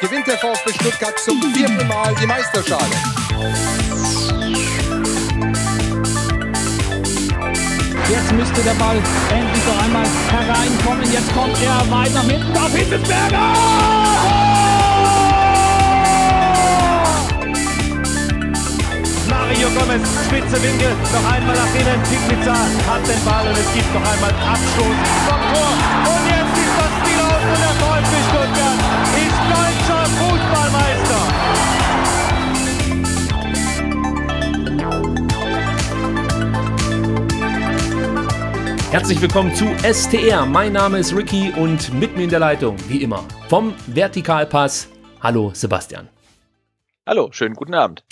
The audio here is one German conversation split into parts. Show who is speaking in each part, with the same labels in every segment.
Speaker 1: gewinnt der VfB Stuttgart zum vierten Mal die Meisterschale.
Speaker 2: Jetzt müsste der Ball endlich noch einmal hereinkommen.
Speaker 1: Jetzt kommt er weiter mit hinten. Da Hitzelsberger! Mario Gomez, spitze Winkel, noch einmal nach innen. Pizza hat den Ball und es gibt noch einmal Abstoß vom Tor. Und jetzt ist das Spiel aus und der VfB Stuttgart. Herzlich willkommen zu STR. Mein Name ist Ricky und mit mir in der Leitung, wie immer, vom Vertikalpass. Hallo Sebastian. Hallo, schönen guten Abend.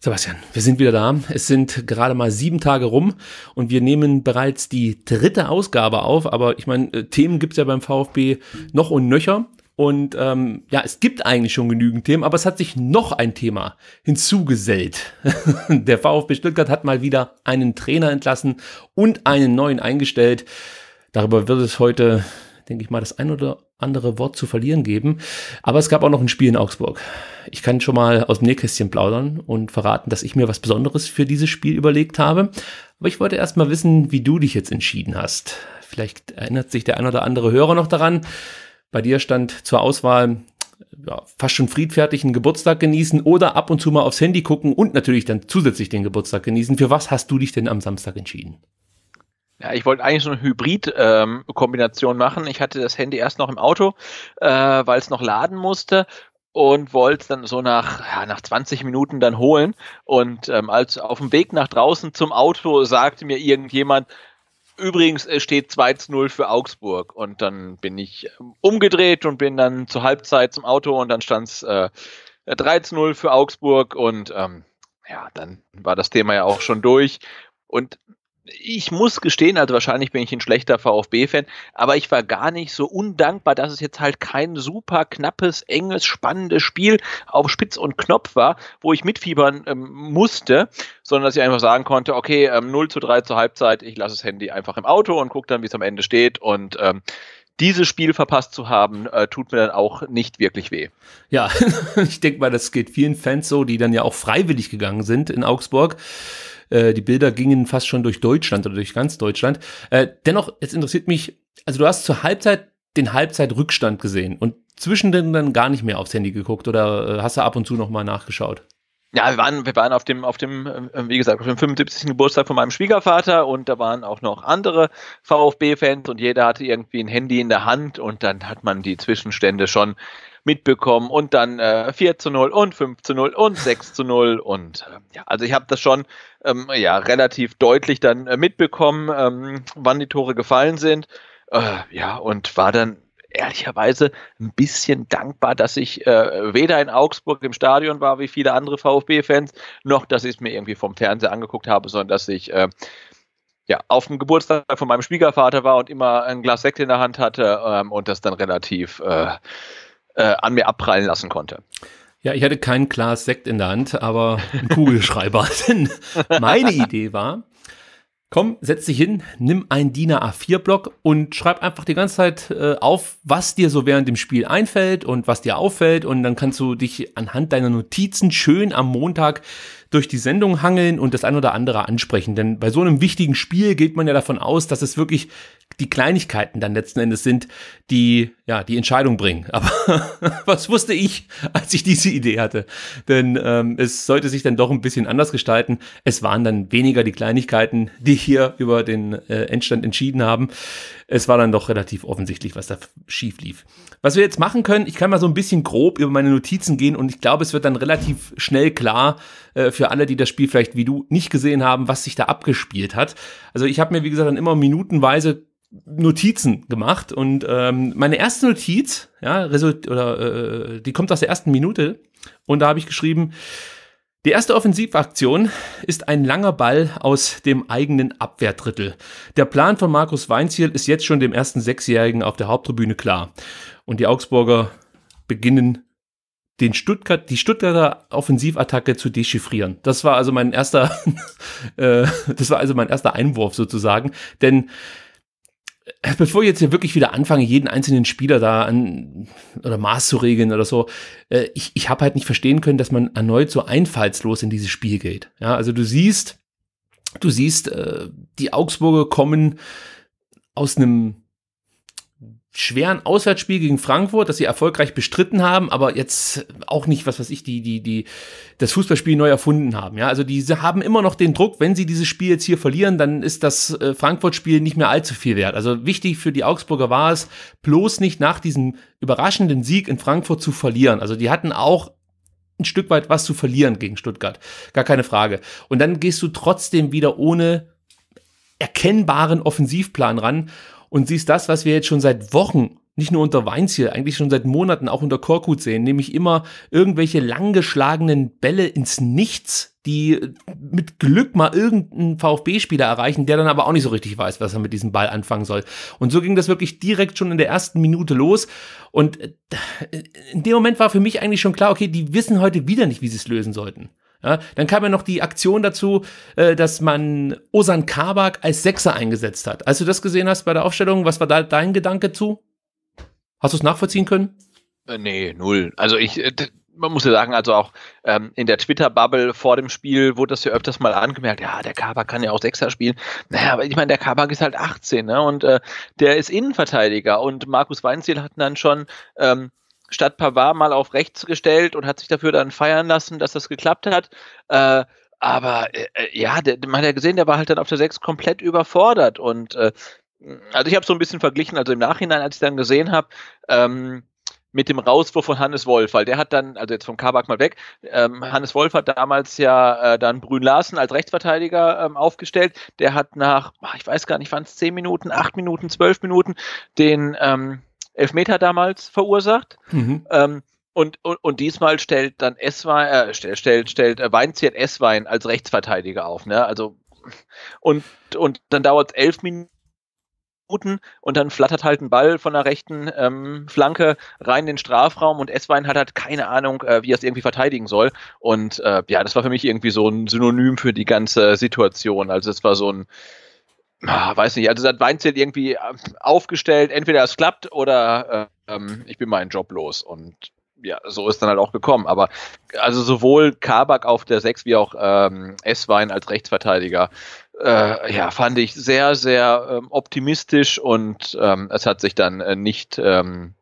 Speaker 1: Sebastian, wir sind wieder da. Es sind gerade mal sieben Tage rum und wir nehmen bereits die dritte Ausgabe auf. Aber ich meine, äh, Themen gibt es ja beim VfB noch und nöcher. Und ähm, ja, es gibt eigentlich schon genügend Themen, aber es hat sich noch ein Thema hinzugesellt. Der VfB Stuttgart hat mal wieder einen Trainer entlassen und einen neuen eingestellt. Darüber wird es heute, denke ich mal, das ein oder andere Wort zu verlieren geben. Aber es gab auch noch ein Spiel in Augsburg. Ich kann schon mal aus dem Nähkästchen plaudern und verraten, dass ich mir was Besonderes für dieses Spiel überlegt habe. Aber ich wollte erst mal wissen, wie du dich jetzt entschieden hast. Vielleicht erinnert sich der ein oder andere Hörer noch daran. Bei dir stand zur Auswahl ja, fast schon friedfertig einen Geburtstag genießen oder ab und zu mal aufs Handy gucken und natürlich dann zusätzlich den Geburtstag genießen. Für was hast du dich denn am Samstag entschieden?
Speaker 2: Ja, ich wollte eigentlich so eine Hybrid-Kombination ähm, machen. Ich hatte das Handy erst noch im Auto, äh, weil es noch laden musste und wollte es dann so nach, ja, nach 20 Minuten dann holen. Und ähm, als auf dem Weg nach draußen zum Auto sagte mir irgendjemand, übrigens, es steht 2-0 zu für Augsburg. Und dann bin ich ähm, umgedreht und bin dann zur Halbzeit zum Auto und dann stand es äh, 3-0 für Augsburg. Und ähm, ja, dann war das Thema ja auch schon durch. Und ich muss gestehen, also wahrscheinlich bin ich ein schlechter VfB-Fan, aber ich war gar nicht so undankbar, dass es jetzt halt kein super knappes, enges, spannendes Spiel auf Spitz und Knopf war, wo ich mitfiebern ähm, musste, sondern dass ich einfach sagen konnte, okay, ähm, 0 zu 3 zur Halbzeit, ich lasse das Handy einfach im Auto und gucke dann, wie es am Ende steht und ähm,
Speaker 1: dieses Spiel verpasst zu haben, äh, tut mir dann auch nicht wirklich weh. Ja, ich denke mal, das geht vielen Fans so, die dann ja auch freiwillig gegangen sind in Augsburg. Äh, die Bilder gingen fast schon durch Deutschland oder durch ganz Deutschland. Äh, dennoch, jetzt interessiert mich, also du hast zur Halbzeit den Halbzeitrückstand gesehen und zwischendrin dann gar nicht mehr aufs Handy geguckt oder äh, hast du ab und zu nochmal nachgeschaut?
Speaker 2: Ja, wir waren, wir waren auf dem, auf dem, äh, wie gesagt, auf dem 75. Geburtstag von meinem Schwiegervater und da waren auch noch andere VfB-Fans und jeder hatte irgendwie ein Handy in der Hand und dann hat man die Zwischenstände schon mitbekommen und dann äh, 4 zu 0 und 5 zu 0 und 6 zu 0 und äh, ja, also ich habe das schon ähm, ja, relativ deutlich dann äh, mitbekommen, ähm, wann die Tore gefallen sind. Äh, ja, und war dann ehrlicherweise ein bisschen dankbar, dass ich äh, weder in Augsburg im Stadion war wie viele andere VfB-Fans, noch dass ich es mir irgendwie vom Fernseher angeguckt habe, sondern dass ich äh, ja, auf dem Geburtstag von meinem Schwiegervater war und immer ein Glas Sekt in der Hand hatte ähm, und das dann relativ äh, äh, an mir abprallen lassen konnte.
Speaker 1: Ja, ich hatte kein Glas Sekt in der Hand, aber einen Kugelschreiber. Denn meine Idee war, Komm, setz dich hin, nimm einen DIN A4-Block und schreib einfach die ganze Zeit äh, auf, was dir so während dem Spiel einfällt und was dir auffällt. Und dann kannst du dich anhand deiner Notizen schön am Montag durch die Sendung hangeln und das ein oder andere ansprechen. Denn bei so einem wichtigen Spiel geht man ja davon aus, dass es wirklich die Kleinigkeiten dann letzten Endes sind, die ja die Entscheidung bringen. Aber was wusste ich, als ich diese Idee hatte? Denn ähm, es sollte sich dann doch ein bisschen anders gestalten. Es waren dann weniger die Kleinigkeiten, die hier über den äh, Endstand entschieden haben. Es war dann doch relativ offensichtlich, was da schief lief. Was wir jetzt machen können, ich kann mal so ein bisschen grob über meine Notizen gehen und ich glaube, es wird dann relativ schnell klar, äh, für alle, die das Spiel vielleicht wie du nicht gesehen haben, was sich da abgespielt hat. Also ich habe mir, wie gesagt, dann immer minutenweise Notizen gemacht und ähm, meine erste Notiz, ja, result oder äh, die kommt aus der ersten Minute und da habe ich geschrieben, die erste Offensivaktion ist ein langer Ball aus dem eigenen Abwehrdrittel. Der Plan von Markus Weinziel ist jetzt schon dem ersten Sechsjährigen auf der Haupttribüne klar und die Augsburger beginnen den Stuttgart, die Stuttgarter Offensivattacke zu dechiffrieren. Das war also mein erster, äh, das war also mein erster Einwurf sozusagen. Denn äh, bevor ich jetzt hier wirklich wieder anfange, jeden einzelnen Spieler da an oder Maß zu regeln oder so, äh, ich, ich habe halt nicht verstehen können, dass man erneut so einfallslos in dieses Spiel geht. Ja, also du siehst, du siehst, äh, die Augsburger kommen aus einem schweren Auswärtsspiel gegen Frankfurt, das sie erfolgreich bestritten haben, aber jetzt auch nicht, was weiß ich, die, die, die, das Fußballspiel neu erfunden haben. Ja, also die haben immer noch den Druck, wenn sie dieses Spiel jetzt hier verlieren, dann ist das äh, Frankfurt-Spiel nicht mehr allzu viel wert. Also wichtig für die Augsburger war es, bloß nicht nach diesem überraschenden Sieg in Frankfurt zu verlieren. Also die hatten auch ein Stück weit was zu verlieren gegen Stuttgart. Gar keine Frage. Und dann gehst du trotzdem wieder ohne erkennbaren Offensivplan ran und siehst das, was wir jetzt schon seit Wochen nicht nur unter Weinziel, eigentlich schon seit Monaten auch unter Korkut sehen, nämlich immer irgendwelche langgeschlagenen Bälle ins Nichts, die äh, mit Glück mal irgendeinen VfB-Spieler erreichen, der dann aber auch nicht so richtig weiß, was er mit diesem Ball anfangen soll. Und so ging das wirklich direkt schon in der ersten Minute los. Und äh, in dem Moment war für mich eigentlich schon klar, okay, die wissen heute wieder nicht, wie sie es lösen sollten. Ja, dann kam ja noch die Aktion dazu, äh, dass man Osan Kabak als Sechser eingesetzt hat. Als du das gesehen hast bei der Aufstellung, was war da dein Gedanke zu? Hast du es nachvollziehen können?
Speaker 2: Äh, nee, null. Also ich, äh, man muss ja sagen, also auch ähm, in der Twitter-Bubble vor dem Spiel wurde das ja öfters mal angemerkt, ja, der Kabak kann ja auch Sechser spielen. Naja, aber ich meine, der Kabak ist halt 18 ne? und äh, der ist Innenverteidiger und Markus Weinziel hat dann schon ähm, statt Pavard mal auf rechts gestellt und hat sich dafür dann feiern lassen, dass das geklappt hat. Äh, aber äh, ja, der, man hat ja gesehen, der war halt dann auf der 6 komplett überfordert. Und äh, also ich habe so ein bisschen verglichen, also im Nachhinein, als ich dann gesehen habe, ähm, mit dem Rauswurf von Hannes Wolf, weil der hat dann, also jetzt vom Kabak mal weg, ähm, Hannes Wolf hat damals ja äh, dann Brün Larsen als Rechtsverteidiger ähm, aufgestellt. Der hat nach, ich weiß gar nicht, waren es 10 Minuten, 8 Minuten, 12 Minuten, den ähm, Elfmeter damals verursacht. Mhm. Ähm, und, und, und, diesmal stellt dann Esswein, äh, stellt, stellt, stellt äh, Weinziert Esswein als Rechtsverteidiger auf. Ne? Also, und, und dann dauert es elf Minuten und dann flattert halt ein Ball von der rechten ähm, Flanke rein in den Strafraum und Esswein hat halt keine Ahnung, äh, wie er es irgendwie verteidigen soll. Und äh, ja, das war für mich irgendwie so ein Synonym für die ganze Situation. Also es war so ein Ah, weiß nicht, also das Weinzelt irgendwie ähm, aufgestellt, entweder es klappt oder ähm, ich bin meinen Job los und ja, so ist dann halt auch gekommen. Aber also sowohl Kabak auf der 6 wie auch ähm, S-Wein als Rechtsverteidiger, äh, ja, fand ich sehr, sehr ähm, optimistisch und ähm, es hat sich dann äh, nicht, ähm,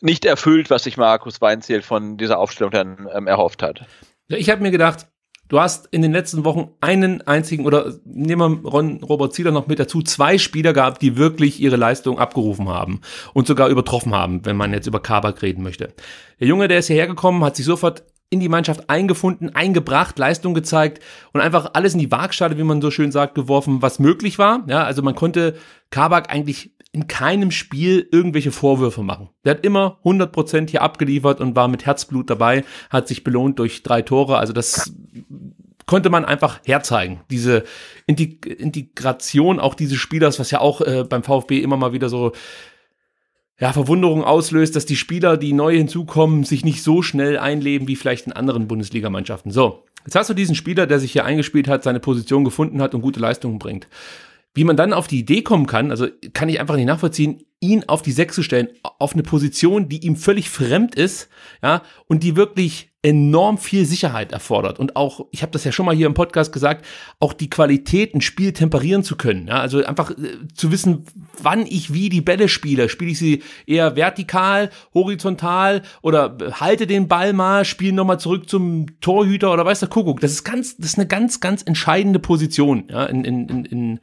Speaker 2: nicht erfüllt, was sich Markus Weinzelt von dieser
Speaker 1: Aufstellung dann ähm, erhofft hat. Ich habe mir gedacht, Du hast in den letzten Wochen einen einzigen oder nehmen wir Ron Robert Zieler noch mit dazu, zwei Spieler gehabt, die wirklich ihre Leistung abgerufen haben und sogar übertroffen haben, wenn man jetzt über Kabak reden möchte. Der Junge, der ist hierher gekommen, hat sich sofort in die Mannschaft eingefunden, eingebracht, Leistung gezeigt und einfach alles in die Waagschale, wie man so schön sagt, geworfen, was möglich war. Ja, also man konnte Kabak eigentlich in keinem Spiel irgendwelche Vorwürfe machen. Der hat immer 100% hier abgeliefert und war mit Herzblut dabei, hat sich belohnt durch drei Tore. Also das konnte man einfach herzeigen. Diese Integ Integration auch dieses Spielers, was ja auch äh, beim VfB immer mal wieder so ja, Verwunderung auslöst, dass die Spieler, die neu hinzukommen, sich nicht so schnell einleben wie vielleicht in anderen Bundesligamannschaften. So, jetzt hast du diesen Spieler, der sich hier eingespielt hat, seine Position gefunden hat und gute Leistungen bringt. Wie man dann auf die Idee kommen kann, also kann ich einfach nicht nachvollziehen, ihn auf die Sechs zu stellen, auf eine Position, die ihm völlig fremd ist, ja, und die wirklich enorm viel Sicherheit erfordert. Und auch, ich habe das ja schon mal hier im Podcast gesagt, auch die Qualität, ein Spiel temperieren zu können. Ja, also einfach äh, zu wissen, wann ich wie die Bälle spiele. Spiele ich sie eher vertikal, horizontal oder äh, halte den Ball mal, spiele nochmal zurück zum Torhüter oder weiß der Kuckuck. Das ist ganz, das ist eine ganz, ganz entscheidende Position ja, in, in, in, in,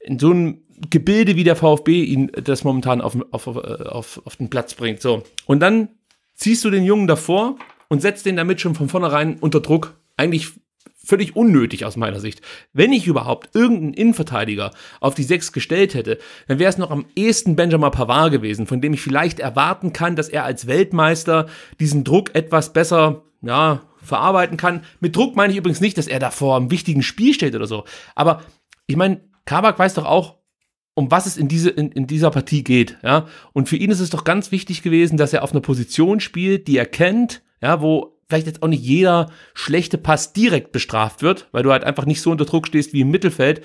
Speaker 1: in so einem Gebilde, wie der VfB ihn äh, das momentan auf, auf, äh, auf, auf den Platz bringt. So. Und dann ziehst du den Jungen davor und setzt den damit schon von vornherein unter Druck. Eigentlich völlig unnötig aus meiner Sicht. Wenn ich überhaupt irgendeinen Innenverteidiger auf die Sechs gestellt hätte, dann wäre es noch am ehesten Benjamin Pavard gewesen, von dem ich vielleicht erwarten kann, dass er als Weltmeister diesen Druck etwas besser, ja, verarbeiten kann. Mit Druck meine ich übrigens nicht, dass er da vor einem wichtigen Spiel steht oder so. Aber ich meine, Kabak weiß doch auch, um was es in, diese, in, in dieser Partie geht. Ja? Und für ihn ist es doch ganz wichtig gewesen, dass er auf einer Position spielt, die er kennt, ja, wo vielleicht jetzt auch nicht jeder schlechte Pass direkt bestraft wird, weil du halt einfach nicht so unter Druck stehst wie im Mittelfeld.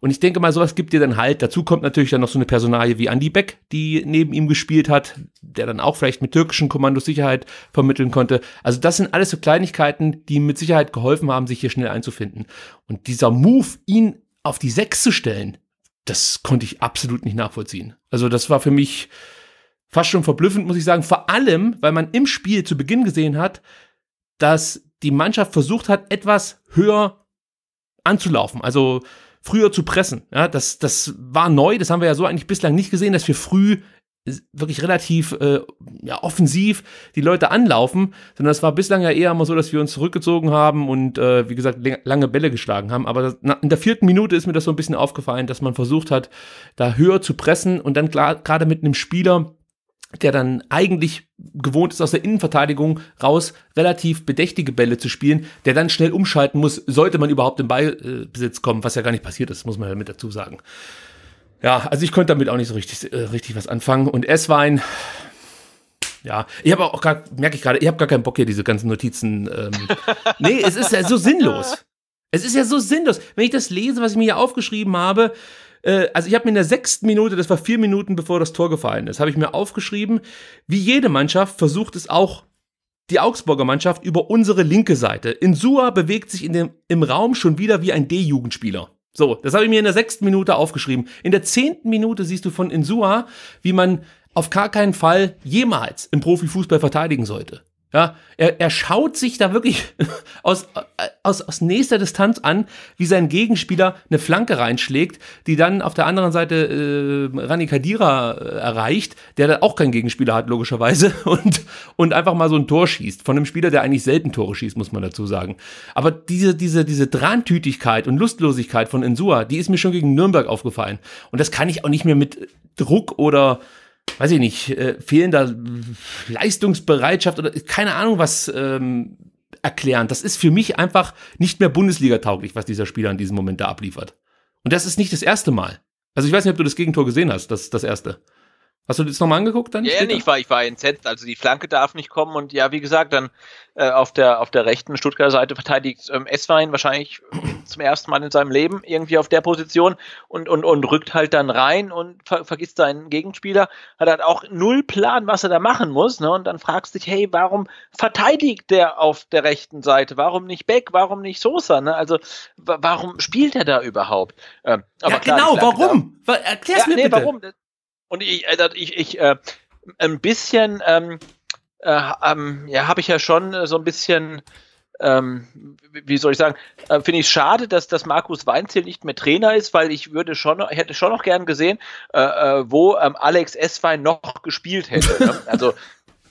Speaker 1: Und ich denke mal, sowas gibt dir dann halt. Dazu kommt natürlich dann noch so eine Personalie wie Andy Beck, die neben ihm gespielt hat, der dann auch vielleicht mit türkischen Kommandos Sicherheit vermitteln konnte. Also das sind alles so Kleinigkeiten, die ihm mit Sicherheit geholfen haben, sich hier schnell einzufinden. Und dieser Move, ihn auf die Sechs zu stellen, das konnte ich absolut nicht nachvollziehen. Also das war für mich, fast schon verblüffend, muss ich sagen. Vor allem, weil man im Spiel zu Beginn gesehen hat, dass die Mannschaft versucht hat, etwas höher anzulaufen. Also früher zu pressen. Ja, das, das war neu, das haben wir ja so eigentlich bislang nicht gesehen, dass wir früh wirklich relativ äh, ja, offensiv die Leute anlaufen, sondern das war bislang ja eher immer so, dass wir uns zurückgezogen haben und äh, wie gesagt lange Bälle geschlagen haben. Aber das, na, in der vierten Minute ist mir das so ein bisschen aufgefallen, dass man versucht hat, da höher zu pressen und dann gerade mit einem Spieler, der dann eigentlich gewohnt ist, aus der Innenverteidigung raus relativ bedächtige Bälle zu spielen, der dann schnell umschalten muss, sollte man überhaupt in Ballbesitz kommen, was ja gar nicht passiert ist, muss man ja mit dazu sagen. Ja, also ich konnte damit auch nicht so richtig, äh, richtig was anfangen. Und es war ein, ja, ich habe auch gerade, merke ich gerade, ich habe gar keinen Bock hier, diese ganzen Notizen. Ähm. nee, es ist ja so sinnlos. Es ist ja so sinnlos. Wenn ich das lese, was ich mir hier aufgeschrieben habe, äh, also ich habe mir in der sechsten Minute, das war vier Minuten bevor das Tor gefallen ist, habe ich mir aufgeschrieben, wie jede Mannschaft versucht es auch die Augsburger Mannschaft über unsere linke Seite. Insua bewegt sich in dem, im Raum schon wieder wie ein D-Jugendspieler. So, das habe ich mir in der sechsten Minute aufgeschrieben. In der zehnten Minute siehst du von Insua, wie man auf gar keinen Fall jemals im Profifußball verteidigen sollte. Ja, er, er schaut sich da wirklich aus, äh, aus, aus nächster Distanz an, wie sein Gegenspieler eine Flanke reinschlägt, die dann auf der anderen Seite äh, Rani Kadira äh, erreicht, der dann auch keinen Gegenspieler hat, logischerweise, und, und einfach mal so ein Tor schießt. Von einem Spieler, der eigentlich selten Tore schießt, muss man dazu sagen. Aber diese, diese, diese Drantütigkeit und Lustlosigkeit von Insua, die ist mir schon gegen Nürnberg aufgefallen. Und das kann ich auch nicht mehr mit Druck oder weiß ich nicht, äh, fehlender Leistungsbereitschaft oder keine Ahnung was ähm, erklären. Das ist für mich einfach nicht mehr Bundesliga-tauglich, was dieser Spieler in diesem Moment da abliefert. Und das ist nicht das erste Mal. Also ich weiß nicht, ob du das Gegentor gesehen hast, das, das erste. Hast du das nochmal angeguckt dann? Ja, nee, ich
Speaker 2: war, ich war entsetzt. Also die Flanke darf nicht kommen und ja, wie gesagt, dann äh, auf, der, auf der rechten Stuttgarter Seite verteidigt ähm, Esswein wahrscheinlich zum ersten Mal in seinem Leben irgendwie auf der Position und, und, und rückt halt dann rein und ver vergisst seinen Gegenspieler. Hat halt auch null Plan, was er da machen muss. Ne? Und dann fragst du dich, hey, warum verteidigt der auf der rechten Seite? Warum nicht Beck? Warum nicht Sosa? Ne? Also warum spielt er da überhaupt? Ähm, ja, klar, genau, warum?
Speaker 1: Darf... Erklär's ja, mir nee, bitte. warum?
Speaker 2: Und ich, äh, ich, ich äh, ein bisschen, ähm, äh, ähm, ja, habe ich ja schon äh, so ein bisschen, ähm, wie soll ich sagen, äh, finde ich schade, dass, dass Markus Weinzel nicht mehr Trainer ist, weil ich würde schon, noch, hätte schon noch gern gesehen, äh, äh, wo ähm, Alex Esswein noch gespielt hätte. Ne? Also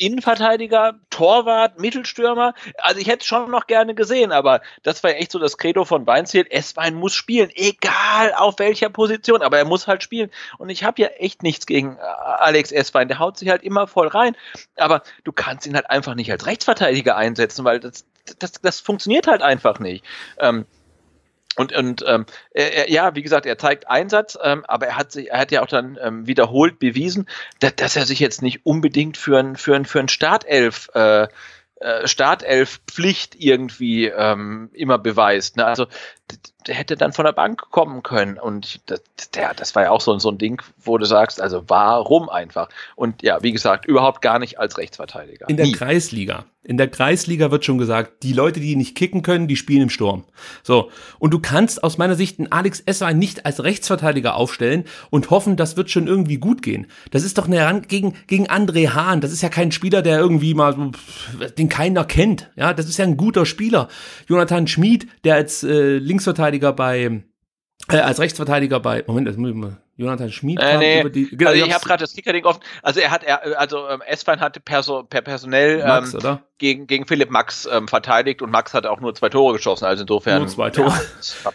Speaker 2: Innenverteidiger, Torwart, Mittelstürmer. Also ich hätte es schon noch gerne gesehen, aber das war echt so das Credo von Weinziel. Esswein muss spielen, egal auf welcher Position, aber er muss halt spielen. Und ich habe ja echt nichts gegen äh, Alex Esswein. Der haut sich halt immer voll rein, aber du kannst ihn halt einfach nicht als Rechtsverteidiger einsetzen, weil das, das, das funktioniert halt einfach nicht. Ähm, und, und ähm, er, er, ja, wie gesagt, er zeigt Einsatz, ähm, aber er hat, sich, er hat ja auch dann ähm, wiederholt bewiesen, dass, dass er sich jetzt nicht unbedingt für ein, für ein, für ein Startelf äh, äh Startelf-Pflicht irgendwie ähm, immer beweist. Ne? Also hätte dann von der Bank kommen können. Und das, der, das war ja auch so, so ein Ding, wo du sagst, also warum einfach? Und ja, wie gesagt, überhaupt gar nicht als Rechtsverteidiger. In der Nie.
Speaker 1: Kreisliga. In der Kreisliga wird schon gesagt, die Leute, die nicht kicken können, die spielen im Sturm. So. Und du kannst aus meiner Sicht einen Alex Esser nicht als Rechtsverteidiger aufstellen und hoffen, das wird schon irgendwie gut gehen. Das ist doch eine Heran gegen, gegen André Hahn. Das ist ja kein Spieler, der irgendwie mal, den keiner kennt. Ja, das ist ja ein guter Spieler. Jonathan Schmid, der als äh, links Linksverteidiger bei, äh, als Rechtsverteidiger bei, Moment, das muss ich mal Jonathan Schmid äh, nee. über die. Genau, also ich habe gerade
Speaker 2: das Kickerding offen. Also er hat, er, also ähm, S-Fein hat perso, per personell ähm, Max, Gegen, gegen Philipp Max ähm, verteidigt und Max hat auch nur zwei Tore geschossen. Also insofern. Nur zwei Tore. Ja,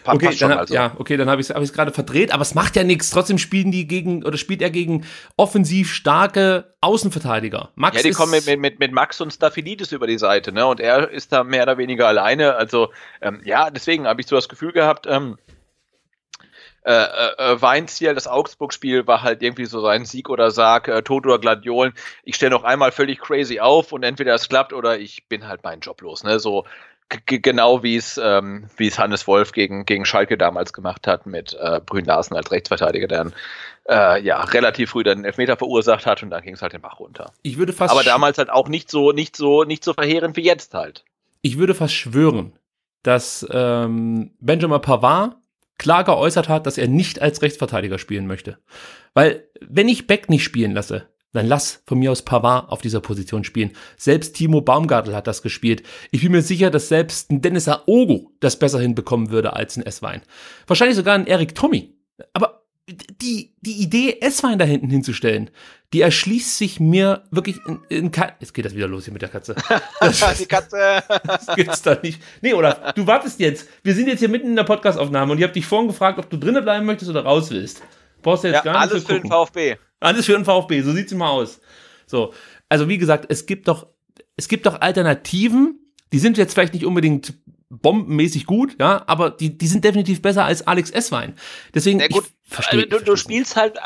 Speaker 2: okay, schon, dann, also.
Speaker 1: ja, okay, dann habe ich es hab gerade verdreht, aber es macht ja nichts. Trotzdem spielen die gegen oder spielt er gegen offensiv starke Außenverteidiger. Max ja, die kommen mit,
Speaker 2: mit, mit Max und Staphylidis über die Seite, ne? Und er ist da mehr oder weniger alleine. Also ähm, ja, deswegen habe ich so das Gefühl gehabt, ähm, äh, äh, äh, Weinziel, das Augsburg-Spiel war halt irgendwie so sein Sieg oder Sarg, äh, Tod oder Gladiolen. Ich stelle noch einmal völlig crazy auf und entweder es klappt oder ich bin halt meinen Job los. Ne? So genau wie es ähm, wie es Hannes Wolf gegen gegen Schalke damals gemacht hat mit äh, Brün Larsen als Rechtsverteidiger, der dann äh, ja relativ früh den Elfmeter verursacht hat und dann ging es halt den Bach runter. Ich würde fast aber damals halt auch nicht so nicht so nicht so verheerend wie
Speaker 1: jetzt halt. Ich würde fast schwören, dass ähm, Benjamin Pavard klar geäußert hat, dass er nicht als Rechtsverteidiger spielen möchte. Weil, wenn ich Beck nicht spielen lasse, dann lass von mir aus Pavard auf dieser Position spielen. Selbst Timo Baumgartel hat das gespielt. Ich bin mir sicher, dass selbst ein Dennis Aogo das besser hinbekommen würde als ein S-Wein. Wahrscheinlich sogar ein Eric Tommy. Aber die, die Idee, S-Wein da hinten hinzustellen, die erschließt sich mir wirklich in, in Jetzt geht das wieder los hier mit der Katze. Das, die Katze. das gibt's da nicht. Nee, oder du wartest jetzt. Wir sind jetzt hier mitten in der Podcastaufnahme und ich habe dich vorhin gefragt, ob du drinnen bleiben möchtest oder raus willst. Brauchst du jetzt ja, gar nicht Alles für den VfB. Alles für den VfB, so sieht's immer aus. So. Also, wie gesagt, es gibt doch, es gibt doch Alternativen, die sind jetzt vielleicht nicht unbedingt bombenmäßig gut, ja, aber die, die sind definitiv besser als Alex S. Wein. Deswegen. Sehr gut. Ich, Verstehe, also, du, du spielst halt,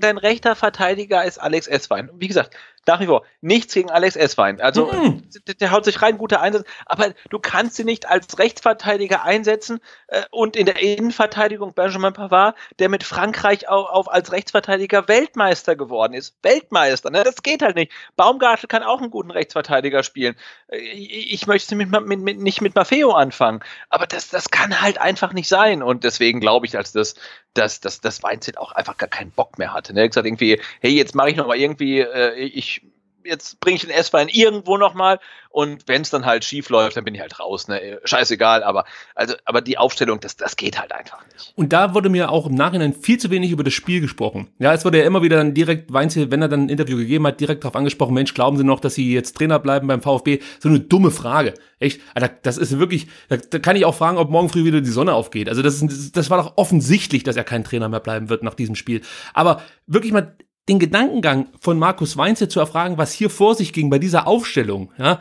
Speaker 1: dein rechter Verteidiger
Speaker 2: ist Alex Esswein. Wie gesagt, nach wie vor, nichts gegen Alex Esswein. Also, mhm. der, der, haut sich rein, guter Einsatz. Aber du kannst ihn nicht als Rechtsverteidiger einsetzen äh, und in der Innenverteidigung Benjamin Pavard, der mit Frankreich auch auf als Rechtsverteidiger Weltmeister geworden ist. Weltmeister, ne? das geht halt nicht. Baumgartel kann auch einen guten Rechtsverteidiger spielen. Ich, äh, ich möchte mit, mit, mit, nicht mit Maffeo anfangen. Aber das, das kann halt einfach nicht sein. Und deswegen glaube ich, als das dass, dass das Mindset auch einfach gar keinen Bock mehr hatte. Ne? Er hat gesagt, irgendwie, hey, jetzt mache ich nochmal irgendwie, äh, ich jetzt bringe ich den S-Wein irgendwo nochmal und wenn es dann halt schief läuft, dann bin ich halt raus. Ne? Scheißegal, aber, also, aber die Aufstellung, das, das geht halt einfach
Speaker 1: nicht. Und da wurde mir auch im Nachhinein viel zu wenig über das Spiel gesprochen. Ja, es wurde ja immer wieder dann direkt, Weinzel, wenn er dann ein Interview gegeben hat, direkt darauf angesprochen, Mensch, glauben Sie noch, dass Sie jetzt Trainer bleiben beim VfB? So eine dumme Frage. Echt? Alter, das ist wirklich, da, da kann ich auch fragen, ob morgen früh wieder die Sonne aufgeht. Also das, ist, das war doch offensichtlich, dass er kein Trainer mehr bleiben wird nach diesem Spiel. Aber wirklich mal den Gedankengang von Markus Weinze zu erfragen, was hier vor sich ging bei dieser Aufstellung, ja,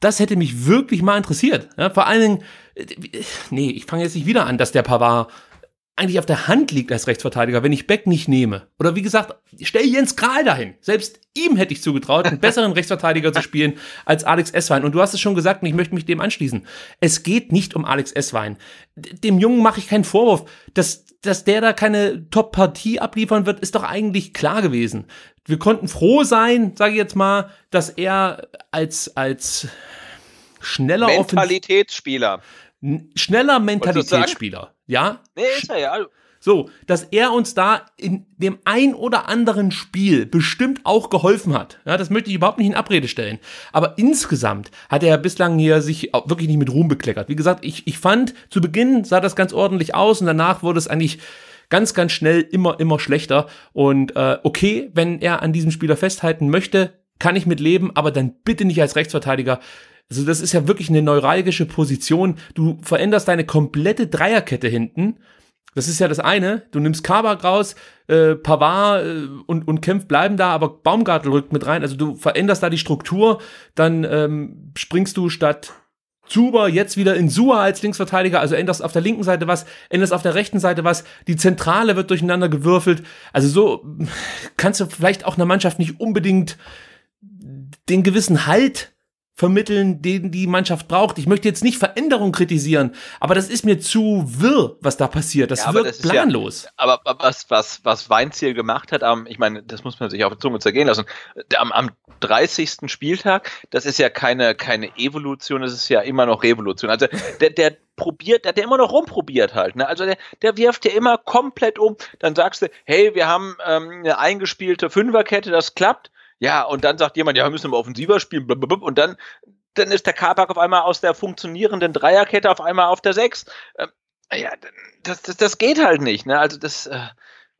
Speaker 1: das hätte mich wirklich mal interessiert. Ja, vor allen Dingen, äh, nee, ich fange jetzt nicht wieder an, dass der Pavard eigentlich auf der Hand liegt als Rechtsverteidiger, wenn ich Beck nicht nehme. Oder wie gesagt, stell Jens Kral dahin. Selbst ihm hätte ich zugetraut, einen besseren Rechtsverteidiger zu spielen als Alex Esswein. Und du hast es schon gesagt und ich möchte mich dem anschließen. Es geht nicht um Alex Esswein. Dem Jungen mache ich keinen Vorwurf. Das dass der da keine Top-Partie abliefern wird, ist doch eigentlich klar gewesen. Wir konnten froh sein, sage ich jetzt mal, dass er als, als schneller Mentalitätsspieler. Schneller Mentalitätsspieler, ja? Nee, ist er ja. So, dass er uns da in dem ein oder anderen Spiel bestimmt auch geholfen hat. Ja, das möchte ich überhaupt nicht in Abrede stellen. Aber insgesamt hat er bislang hier sich wirklich nicht mit Ruhm bekleckert. Wie gesagt, ich, ich fand, zu Beginn sah das ganz ordentlich aus und danach wurde es eigentlich ganz, ganz schnell immer, immer schlechter. Und äh, okay, wenn er an diesem Spieler festhalten möchte, kann ich mit leben, aber dann bitte nicht als Rechtsverteidiger. Also das ist ja wirklich eine neuralgische Position. Du veränderst deine komplette Dreierkette hinten das ist ja das eine. Du nimmst Kabak raus, äh, Pavard äh, und, und Kempf bleiben da, aber Baumgartel rückt mit rein. Also du veränderst da die Struktur, dann ähm, springst du statt Zuber jetzt wieder in Sua als Linksverteidiger, also änderst auf der linken Seite was, änderst auf der rechten Seite was, die Zentrale wird durcheinander gewürfelt. Also so kannst du vielleicht auch einer Mannschaft nicht unbedingt den gewissen Halt vermitteln, den die Mannschaft braucht. Ich möchte jetzt nicht Veränderung kritisieren, aber das ist mir zu wirr, was da passiert. Das ja, wirkt das planlos. Ja,
Speaker 2: aber, aber was, was, was Weinziel gemacht hat, um, ich meine, das muss man sich auf die Zunge zergehen lassen, am, am 30. Spieltag, das ist ja keine, keine Evolution, das ist ja immer noch Revolution. Also der, der probiert, der hat immer noch rumprobiert halt. Ne? Also der, der wirft ja immer komplett um. Dann sagst du, hey, wir haben ähm, eine eingespielte Fünferkette, das klappt ja, und dann sagt jemand, ja, wir müssen aber offensiver spielen, blablabla. und dann, dann ist der Kabak auf einmal aus der funktionierenden Dreierkette auf einmal auf der Sechs. Ähm, ja, das, das, das geht halt nicht. Ne? Also das. Äh,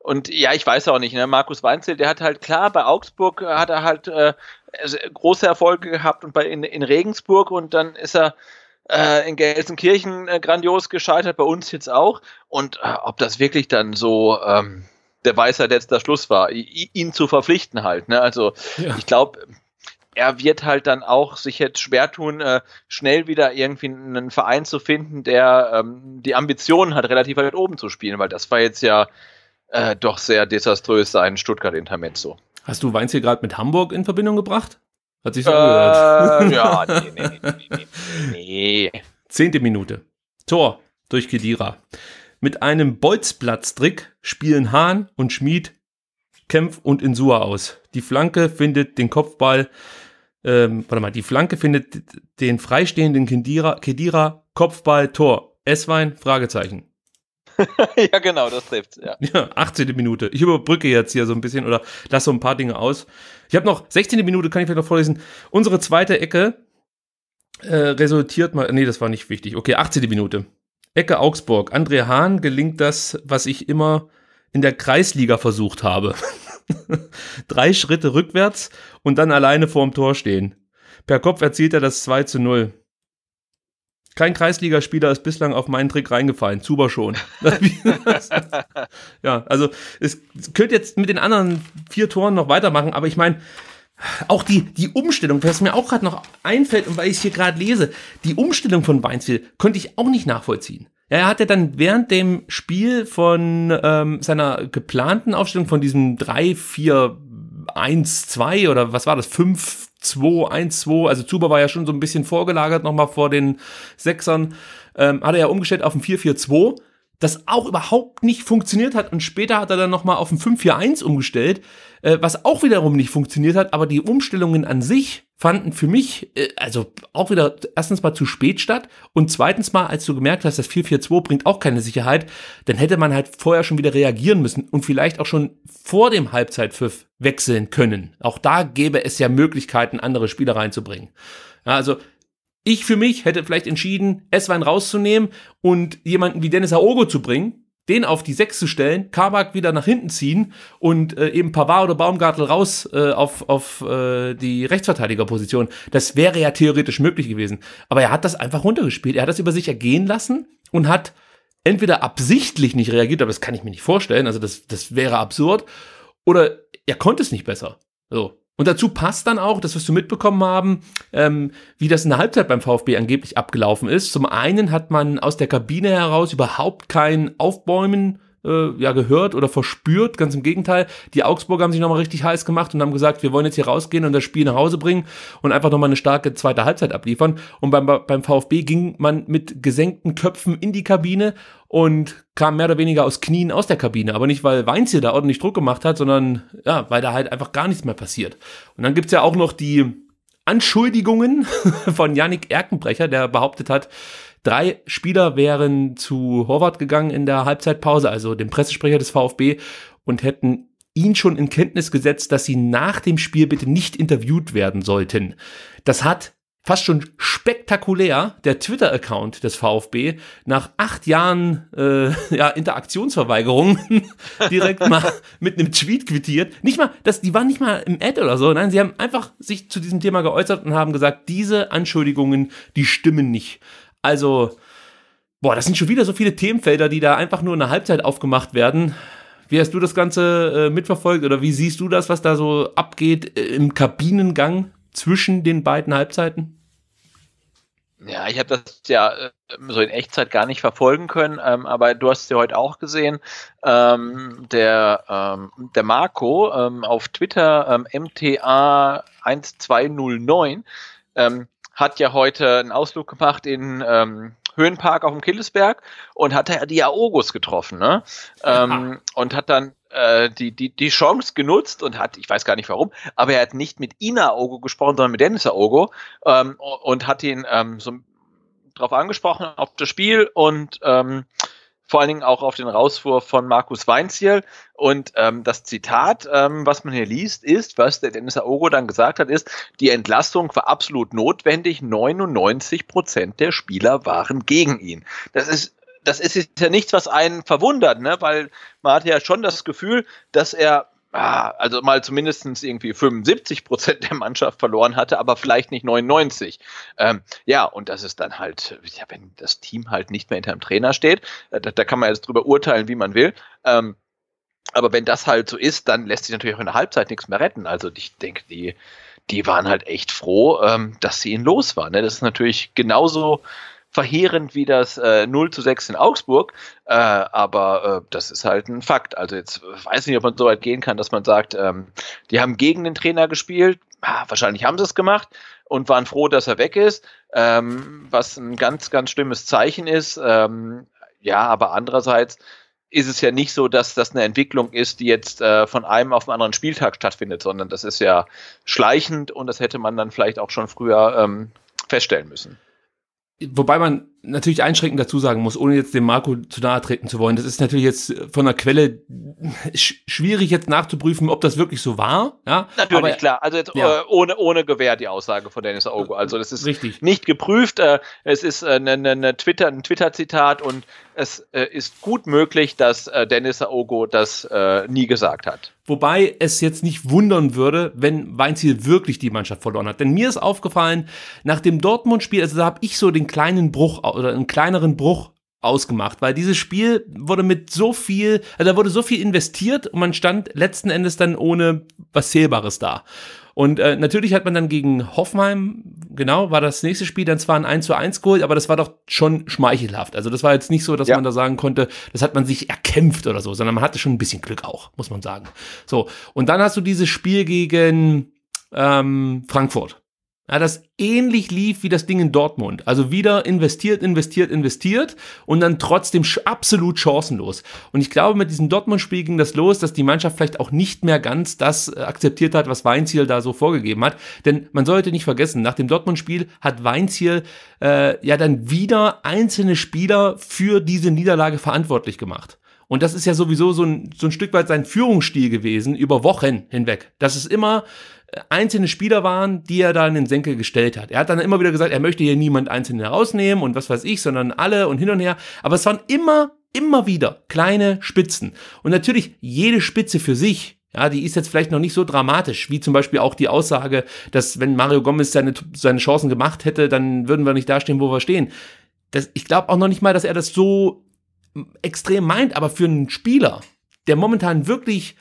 Speaker 2: und ja, ich weiß auch nicht, ne? Markus Weinzel, der hat halt klar, bei Augsburg äh, hat er halt äh, also große Erfolge gehabt und bei in, in Regensburg und dann ist er äh, in Gelsenkirchen äh, grandios gescheitert, bei uns jetzt auch. Und äh, ob das wirklich dann so, ähm, der Weisheit halt letzter Schluss war, ihn zu verpflichten halt. Ne? Also ja. ich glaube, er wird halt dann auch sich jetzt schwer tun, äh, schnell wieder irgendwie einen Verein zu finden, der ähm, die Ambitionen hat, relativ weit oben zu spielen, weil das war jetzt ja äh, doch sehr desaströs sein Stuttgart-Intermezzo.
Speaker 1: Hast du Weins hier gerade mit Hamburg in Verbindung gebracht? Hat sich so äh, angehört. Ja, nee, nee, nee, nee, nee. Zehnte Minute. Tor durch Kedira. Mit einem Bolzplatztrick spielen Hahn und Schmied Kempf und Insua aus. Die Flanke findet den Kopfball, ähm, warte mal, die Flanke findet den freistehenden Kedira, Kedira Kopfball, Tor. Esswein, Fragezeichen. ja, genau, das trifft. Ja. ja, 18. Minute. Ich überbrücke jetzt hier so ein bisschen oder lasse so ein paar Dinge aus. Ich habe noch 16. Minute, kann ich vielleicht noch vorlesen. Unsere zweite Ecke äh, resultiert mal. Nee, das war nicht wichtig. Okay, 18. Minute. Ecke Augsburg. André Hahn gelingt das, was ich immer in der Kreisliga versucht habe. Drei Schritte rückwärts und dann alleine vorm Tor stehen. Per Kopf erzielt er das 2 zu 0. Kein Kreisligaspieler ist bislang auf meinen Trick reingefallen. Zuber schon. ja, also es, könnte jetzt mit den anderen vier Toren noch weitermachen, aber ich meine, auch die, die Umstellung, was mir auch gerade noch einfällt und weil ich hier gerade lese, die Umstellung von Weinfield konnte ich auch nicht nachvollziehen. Er hatte dann während dem Spiel von ähm, seiner geplanten Aufstellung von diesem 3, 4, 1, 2 oder was war das, 5, 2, 1, 2, also Zuber war ja schon so ein bisschen vorgelagert nochmal vor den Sechsern, ähm, hat er ja umgestellt auf ein 4, 4, 2 das auch überhaupt nicht funktioniert hat. Und später hat er dann nochmal auf ein 5-4-1 umgestellt, äh, was auch wiederum nicht funktioniert hat. Aber die Umstellungen an sich fanden für mich, äh, also auch wieder erstens mal zu spät statt. Und zweitens mal, als du gemerkt hast, das 4-4-2 bringt auch keine Sicherheit, dann hätte man halt vorher schon wieder reagieren müssen und vielleicht auch schon vor dem Halbzeitpfiff wechseln können. Auch da gäbe es ja Möglichkeiten, andere Spieler reinzubringen. Ja, also ich für mich hätte vielleicht entschieden, s rauszunehmen und jemanden wie Dennis Aogo zu bringen, den auf die Sechs zu stellen, Kabak wieder nach hinten ziehen und äh, eben Pavard oder Baumgartel raus äh, auf, auf äh, die Rechtsverteidigerposition. Das wäre ja theoretisch möglich gewesen. Aber er hat das einfach runtergespielt. Er hat das über sich ergehen lassen und hat entweder absichtlich nicht reagiert, aber das kann ich mir nicht vorstellen, also das, das wäre absurd, oder er konnte es nicht besser. So, und dazu passt dann auch, das wirst du mitbekommen haben, ähm, wie das in der Halbzeit beim VfB angeblich abgelaufen ist. Zum einen hat man aus der Kabine heraus überhaupt kein Aufbäumen äh, ja gehört oder verspürt. Ganz im Gegenteil, die Augsburger haben sich nochmal richtig heiß gemacht und haben gesagt, wir wollen jetzt hier rausgehen und das Spiel nach Hause bringen und einfach nochmal eine starke zweite Halbzeit abliefern. Und beim, beim VfB ging man mit gesenkten Köpfen in die Kabine und kam mehr oder weniger aus Knien aus der Kabine. Aber nicht, weil Weinz hier da ordentlich Druck gemacht hat, sondern ja, weil da halt einfach gar nichts mehr passiert. Und dann gibt's ja auch noch die Anschuldigungen von Yannick Erkenbrecher, der behauptet hat, Drei Spieler wären zu Horvath gegangen in der Halbzeitpause, also dem Pressesprecher des VfB, und hätten ihn schon in Kenntnis gesetzt, dass sie nach dem Spiel bitte nicht interviewt werden sollten. Das hat fast schon spektakulär der Twitter-Account des VfB nach acht Jahren äh, ja, Interaktionsverweigerung direkt mal mit einem Tweet quittiert. Nicht mal, das, die waren nicht mal im Ad oder so. Nein, sie haben einfach sich zu diesem Thema geäußert und haben gesagt, diese Anschuldigungen, die stimmen nicht. Also, boah, das sind schon wieder so viele Themenfelder, die da einfach nur in der Halbzeit aufgemacht werden. Wie hast du das Ganze äh, mitverfolgt oder wie siehst du das, was da so abgeht äh, im Kabinengang zwischen den beiden Halbzeiten?
Speaker 2: Ja, ich habe das ja äh, so in Echtzeit gar nicht verfolgen können, ähm, aber du hast es ja heute auch gesehen. Ähm, der, ähm, der Marco ähm, auf Twitter, MTA1209, ähm, hat ja heute einen Ausflug gemacht in ähm, Höhenpark auf dem Killesberg und hat ja die Aogos getroffen, ne? Ähm, und hat dann äh, die, die, die Chance genutzt und hat, ich weiß gar nicht warum, aber er hat nicht mit Ina Aogo gesprochen, sondern mit Dennis Aogo ähm, und hat ihn ähm, so drauf angesprochen, auf das Spiel und ähm, vor allen Dingen auch auf den Rauswurf von Markus Weinziel. Und ähm, das Zitat, ähm, was man hier liest, ist, was der Dennis Aogo dann gesagt hat, ist, die Entlastung war absolut notwendig. 99 Prozent der Spieler waren gegen ihn. Das ist das ist ja nichts, was einen verwundert, ne? weil man hat ja schon das Gefühl, dass er Ah, also mal zumindestens irgendwie 75 Prozent der Mannschaft verloren hatte, aber vielleicht nicht 99. Ähm, ja, und das ist dann halt, ja, wenn das Team halt nicht mehr hinter dem Trainer steht, äh, da, da kann man jetzt drüber urteilen, wie man will. Ähm, aber wenn das halt so ist, dann lässt sich natürlich auch in der Halbzeit nichts mehr retten. Also ich denke, die, die waren halt echt froh, ähm, dass sie ihn los waren. Ne? Das ist natürlich genauso verheerend wie das äh, 0 zu 6 in Augsburg, äh, aber äh, das ist halt ein Fakt. Also jetzt weiß ich nicht, ob man so weit gehen kann, dass man sagt, ähm, die haben gegen den Trainer gespielt, ah, wahrscheinlich haben sie es gemacht und waren froh, dass er weg ist, ähm, was ein ganz, ganz schlimmes Zeichen ist. Ähm, ja, aber andererseits ist es ja nicht so, dass das eine Entwicklung ist, die jetzt äh, von einem auf den anderen Spieltag stattfindet, sondern das ist ja schleichend und das hätte man dann vielleicht auch schon früher ähm, feststellen müssen
Speaker 1: wobei man natürlich einschränkend dazu sagen muss, ohne jetzt dem Marco zu nahe treten zu wollen, das ist natürlich jetzt von der Quelle sch schwierig jetzt nachzuprüfen, ob das wirklich so war. Ja?
Speaker 2: Natürlich, Aber, klar. Also jetzt ja. Äh, ohne, ohne Gewähr die Aussage von Dennis Ogo. Also das ist Richtig. nicht geprüft. Äh, es ist eine, äh, eine ne Twitter, ein Twitter-Zitat und es ist gut möglich, dass Dennis Ogo das
Speaker 1: nie gesagt hat. Wobei es jetzt nicht wundern würde, wenn Weinziel wirklich die Mannschaft verloren hat. Denn mir ist aufgefallen, nach dem Dortmund-Spiel, also da habe ich so den kleinen Bruch oder einen kleineren Bruch ausgemacht, weil dieses Spiel wurde mit so viel, also da wurde so viel investiert und man stand letzten Endes dann ohne was Zählbares da. Und äh, natürlich hat man dann gegen Hoffenheim, genau, war das nächste Spiel dann zwar ein 1 zu 1 geholt, aber das war doch schon schmeichelhaft. Also das war jetzt nicht so, dass ja. man da sagen konnte, das hat man sich erkämpft oder so, sondern man hatte schon ein bisschen Glück auch, muss man sagen. So, und dann hast du dieses Spiel gegen ähm, Frankfurt. Ja, das ähnlich lief wie das Ding in Dortmund. Also wieder investiert, investiert, investiert und dann trotzdem absolut chancenlos. Und ich glaube, mit diesem Dortmund-Spiel ging das los, dass die Mannschaft vielleicht auch nicht mehr ganz das äh, akzeptiert hat, was Weinziel da so vorgegeben hat. Denn man sollte nicht vergessen, nach dem Dortmund-Spiel hat Weinziel äh, ja dann wieder einzelne Spieler für diese Niederlage verantwortlich gemacht. Und das ist ja sowieso so ein, so ein Stück weit sein Führungsstil gewesen über Wochen hinweg. Das ist immer einzelne Spieler waren, die er da in den Senkel gestellt hat. Er hat dann immer wieder gesagt, er möchte hier niemand einzeln herausnehmen und was weiß ich, sondern alle und hin und her. Aber es waren immer, immer wieder kleine Spitzen. Und natürlich jede Spitze für sich ja, die ist jetzt vielleicht noch nicht so dramatisch, wie zum Beispiel auch die Aussage, dass wenn Mario Gomez seine, seine Chancen gemacht hätte, dann würden wir nicht dastehen, wo wir stehen. Das, ich glaube auch noch nicht mal, dass er das so ähm, extrem meint, aber für einen Spieler, der momentan wirklich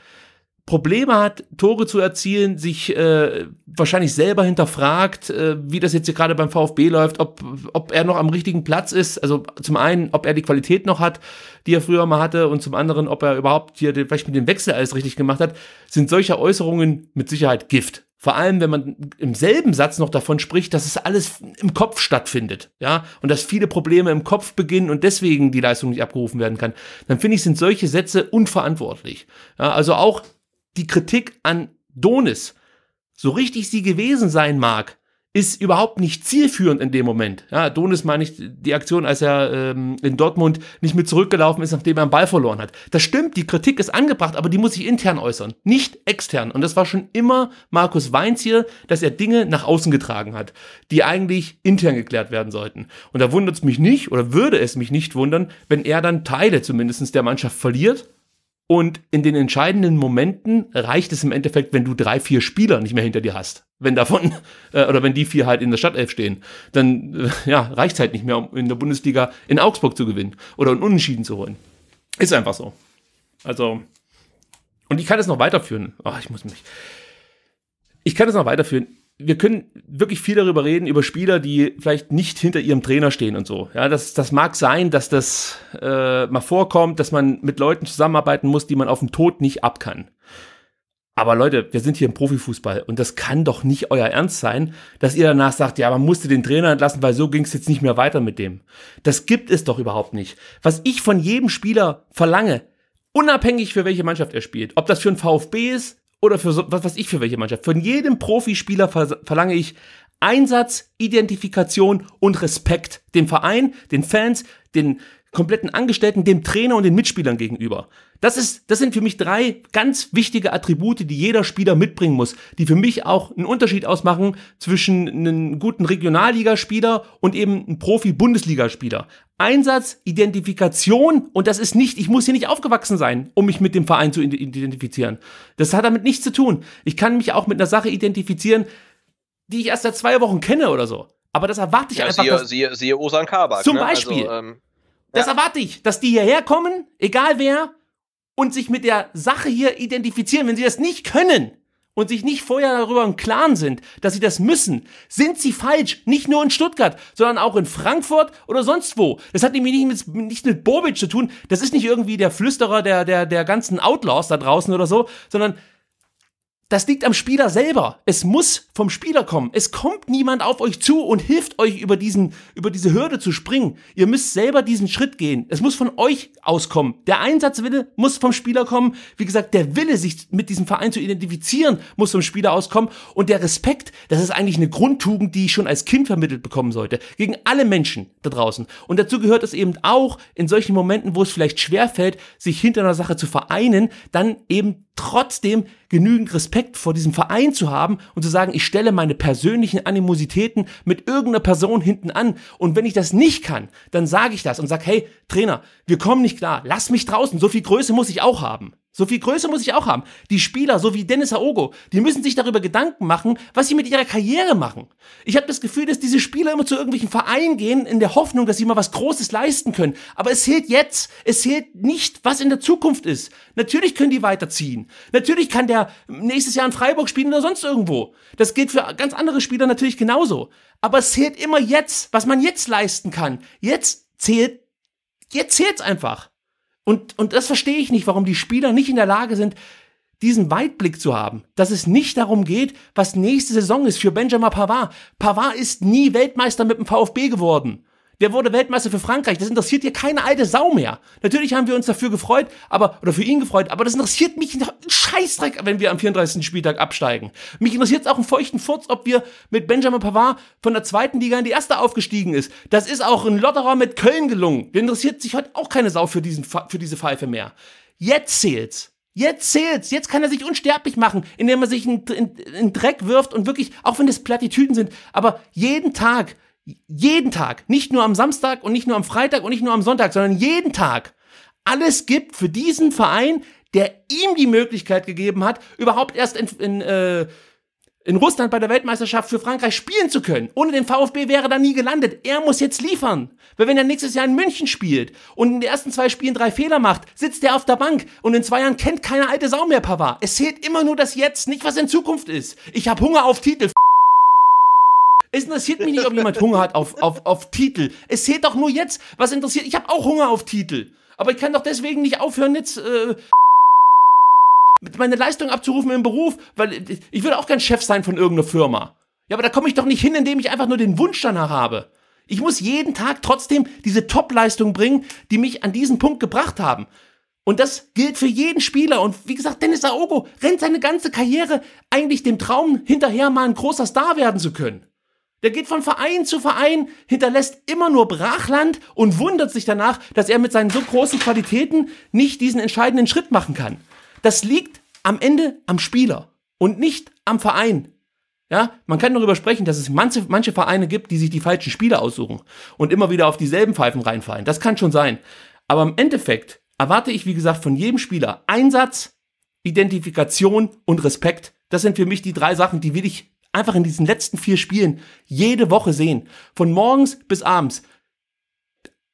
Speaker 1: Probleme hat, Tore zu erzielen, sich äh, wahrscheinlich selber hinterfragt, äh, wie das jetzt hier gerade beim VfB läuft, ob, ob er noch am richtigen Platz ist. Also zum einen, ob er die Qualität noch hat, die er früher mal hatte, und zum anderen, ob er überhaupt hier den, vielleicht mit dem Wechsel alles richtig gemacht hat, sind solche Äußerungen mit Sicherheit Gift. Vor allem, wenn man im selben Satz noch davon spricht, dass es alles im Kopf stattfindet, ja, und dass viele Probleme im Kopf beginnen und deswegen die Leistung nicht abgerufen werden kann, dann finde ich, sind solche Sätze unverantwortlich. Ja, also auch die Kritik an Donis, so richtig sie gewesen sein mag, ist überhaupt nicht zielführend in dem Moment. Ja, Donis meine ich die Aktion, als er ähm, in Dortmund nicht mit zurückgelaufen ist, nachdem er einen Ball verloren hat. Das stimmt, die Kritik ist angebracht, aber die muss sich intern äußern, nicht extern. Und das war schon immer Markus Weinz hier, dass er Dinge nach außen getragen hat, die eigentlich intern geklärt werden sollten. Und da wundert es mich nicht oder würde es mich nicht wundern, wenn er dann Teile zumindestens der Mannschaft verliert und in den entscheidenden Momenten reicht es im Endeffekt, wenn du drei, vier Spieler nicht mehr hinter dir hast. Wenn davon, äh, oder wenn die vier halt in der Stadtelf stehen, dann äh, ja, reicht es halt nicht mehr, um in der Bundesliga in Augsburg zu gewinnen oder einen Unentschieden zu holen. Ist einfach so. Also, und ich kann das noch weiterführen. Ach, ich muss mich. Ich kann das noch weiterführen wir können wirklich viel darüber reden, über Spieler, die vielleicht nicht hinter ihrem Trainer stehen und so. Ja, das, das mag sein, dass das äh, mal vorkommt, dass man mit Leuten zusammenarbeiten muss, die man auf dem Tod nicht ab kann. Aber Leute, wir sind hier im Profifußball und das kann doch nicht euer Ernst sein, dass ihr danach sagt, ja, man musste den Trainer entlassen, weil so ging es jetzt nicht mehr weiter mit dem. Das gibt es doch überhaupt nicht. Was ich von jedem Spieler verlange, unabhängig für welche Mannschaft er spielt, ob das für ein VfB ist, oder für so, was weiß ich für welche Mannschaft. Von jedem Profispieler verlange ich Einsatz, Identifikation und Respekt dem Verein, den Fans, den kompletten Angestellten, dem Trainer und den Mitspielern gegenüber. Das ist, das sind für mich drei ganz wichtige Attribute, die jeder Spieler mitbringen muss, die für mich auch einen Unterschied ausmachen zwischen einem guten Regionalligaspieler und eben einem Profi-Bundesligaspieler. Einsatz, Identifikation und das ist nicht, ich muss hier nicht aufgewachsen sein, um mich mit dem Verein zu identifizieren. Das hat damit nichts zu tun. Ich kann mich auch mit einer Sache identifizieren, die ich erst seit zwei Wochen kenne oder so. Aber das erwarte ich ja, einfach. Siehe, dass, siehe,
Speaker 2: siehe Osan Kabak. Zum ne? Also, Beispiel. Also, ähm,
Speaker 1: das erwarte ich, dass die hierher kommen, egal wer, und sich mit der Sache hier identifizieren. Wenn sie das nicht können, und sich nicht vorher darüber im Klaren sind, dass sie das müssen, sind sie falsch. Nicht nur in Stuttgart, sondern auch in Frankfurt oder sonst wo. Das hat nämlich nicht mit, nicht mit Bobic zu tun. Das ist nicht irgendwie der Flüsterer der, der, der ganzen Outlaws da draußen oder so, sondern das liegt am Spieler selber. Es muss vom Spieler kommen. Es kommt niemand auf euch zu und hilft euch über diesen, über diese Hürde zu springen. Ihr müsst selber diesen Schritt gehen. Es muss von euch auskommen. Der Einsatzwille muss vom Spieler kommen. Wie gesagt, der Wille, sich mit diesem Verein zu identifizieren, muss vom Spieler auskommen. Und der Respekt, das ist eigentlich eine Grundtugend, die ich schon als Kind vermittelt bekommen sollte. Gegen alle Menschen da draußen. Und dazu gehört es eben auch, in solchen Momenten, wo es vielleicht schwerfällt, sich hinter einer Sache zu vereinen, dann eben trotzdem genügend Respekt vor diesem Verein zu haben und zu sagen, ich stelle meine persönlichen Animositäten mit irgendeiner Person hinten an. Und wenn ich das nicht kann, dann sage ich das und sage, hey, Trainer, wir kommen nicht klar, lass mich draußen, so viel Größe muss ich auch haben. So viel Größe muss ich auch haben. Die Spieler, so wie Dennis Aogo, die müssen sich darüber Gedanken machen, was sie mit ihrer Karriere machen. Ich habe das Gefühl, dass diese Spieler immer zu irgendwelchen Vereinen gehen, in der Hoffnung, dass sie mal was Großes leisten können. Aber es zählt jetzt, es zählt nicht, was in der Zukunft ist. Natürlich können die weiterziehen. Natürlich kann der nächstes Jahr in Freiburg spielen oder sonst irgendwo. Das gilt für ganz andere Spieler natürlich genauso. Aber es zählt immer jetzt, was man jetzt leisten kann. Jetzt zählt, jetzt zählt's einfach. Und, und das verstehe ich nicht, warum die Spieler nicht in der Lage sind, diesen Weitblick zu haben, dass es nicht darum geht, was nächste Saison ist für Benjamin Pavard. Pavard ist nie Weltmeister mit dem VfB geworden der wurde Weltmeister für Frankreich. Das interessiert hier keine alte Sau mehr. Natürlich haben wir uns dafür gefreut, aber, oder für ihn gefreut, aber das interessiert mich noch einen Scheißdreck, wenn wir am 34. Spieltag absteigen. Mich interessiert auch einen feuchten Furz, ob wir mit Benjamin Pavard von der zweiten Liga in die erste aufgestiegen ist. Das ist auch in Lotterer mit Köln gelungen. Der interessiert sich heute auch keine Sau für, diesen, für diese Pfeife mehr. Jetzt zählt's. Jetzt zählt's. Jetzt kann er sich unsterblich machen, indem er sich in, in, in Dreck wirft und wirklich, auch wenn das Plattitüden sind, aber jeden Tag jeden Tag, nicht nur am Samstag und nicht nur am Freitag und nicht nur am Sonntag, sondern jeden Tag alles gibt für diesen Verein, der ihm die Möglichkeit gegeben hat, überhaupt erst in, in, äh, in Russland bei der Weltmeisterschaft für Frankreich spielen zu können. Ohne den VfB wäre er da nie gelandet. Er muss jetzt liefern. Weil wenn er nächstes Jahr in München spielt und in den ersten zwei Spielen drei Fehler macht, sitzt er auf der Bank und in zwei Jahren kennt keine alte Sau mehr Pavard. Es zählt immer nur das Jetzt, nicht was in Zukunft ist. Ich habe Hunger auf Titel. Es interessiert mich nicht, ob jemand Hunger hat auf, auf, auf Titel. Es zählt doch nur jetzt, was interessiert. Ich habe auch Hunger auf Titel. Aber ich kann doch deswegen nicht aufhören, jetzt äh, meine Leistung abzurufen im Beruf, weil ich würde auch kein Chef sein von irgendeiner Firma. Ja, aber da komme ich doch nicht hin, indem ich einfach nur den Wunsch danach habe. Ich muss jeden Tag trotzdem diese Top-Leistung bringen, die mich an diesen Punkt gebracht haben. Und das gilt für jeden Spieler. Und wie gesagt, Dennis Aogo rennt seine ganze Karriere eigentlich dem Traum hinterher, mal ein großer Star werden zu können. Der geht von Verein zu Verein, hinterlässt immer nur Brachland und wundert sich danach, dass er mit seinen so großen Qualitäten nicht diesen entscheidenden Schritt machen kann. Das liegt am Ende am Spieler und nicht am Verein. Ja, man kann darüber sprechen, dass es manche, manche Vereine gibt, die sich die falschen Spieler aussuchen und immer wieder auf dieselben Pfeifen reinfallen. Das kann schon sein. Aber im Endeffekt erwarte ich, wie gesagt, von jedem Spieler Einsatz, Identifikation und Respekt. Das sind für mich die drei Sachen, die will ich einfach in diesen letzten vier Spielen jede Woche sehen. Von morgens bis abends.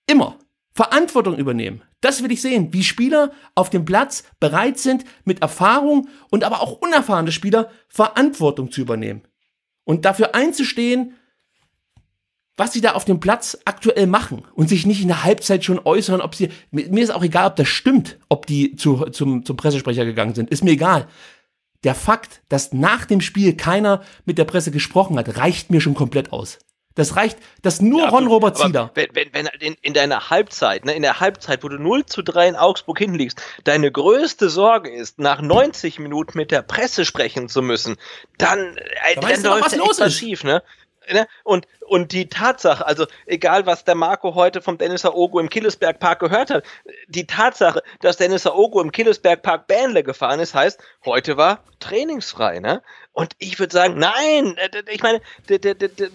Speaker 1: Immer. Verantwortung übernehmen. Das will ich sehen, wie Spieler auf dem Platz bereit sind, mit Erfahrung und aber auch unerfahrene Spieler Verantwortung zu übernehmen. Und dafür einzustehen, was sie da auf dem Platz aktuell machen und sich nicht in der Halbzeit schon äußern, ob sie, mir ist auch egal, ob das stimmt, ob die zu, zum, zum Pressesprecher gegangen sind, ist mir egal der Fakt, dass nach dem Spiel keiner mit der Presse gesprochen hat, reicht mir schon komplett aus. Das reicht, dass nur ja, Ron Robert Zieder.
Speaker 2: Wenn, wenn, wenn in, in, deiner Halbzeit, ne, in der Halbzeit, wo du 0 zu 3 in Augsburg hinliegst, deine größte Sorge ist, nach 90 Minuten mit der Presse sprechen zu müssen, dann, äh, da äh, dann läuft was los ist. schief, ne? Ne? und, und die Tatsache, also egal was der Marco heute vom Dennis Aogo im Killesberg Park gehört hat, die Tatsache, dass Dennis Aogo im Killesberg Park Bähnle gefahren ist, heißt, heute war trainingsfrei, ne? Und ich würde sagen, nein, äh, ich meine, der, der, der, der,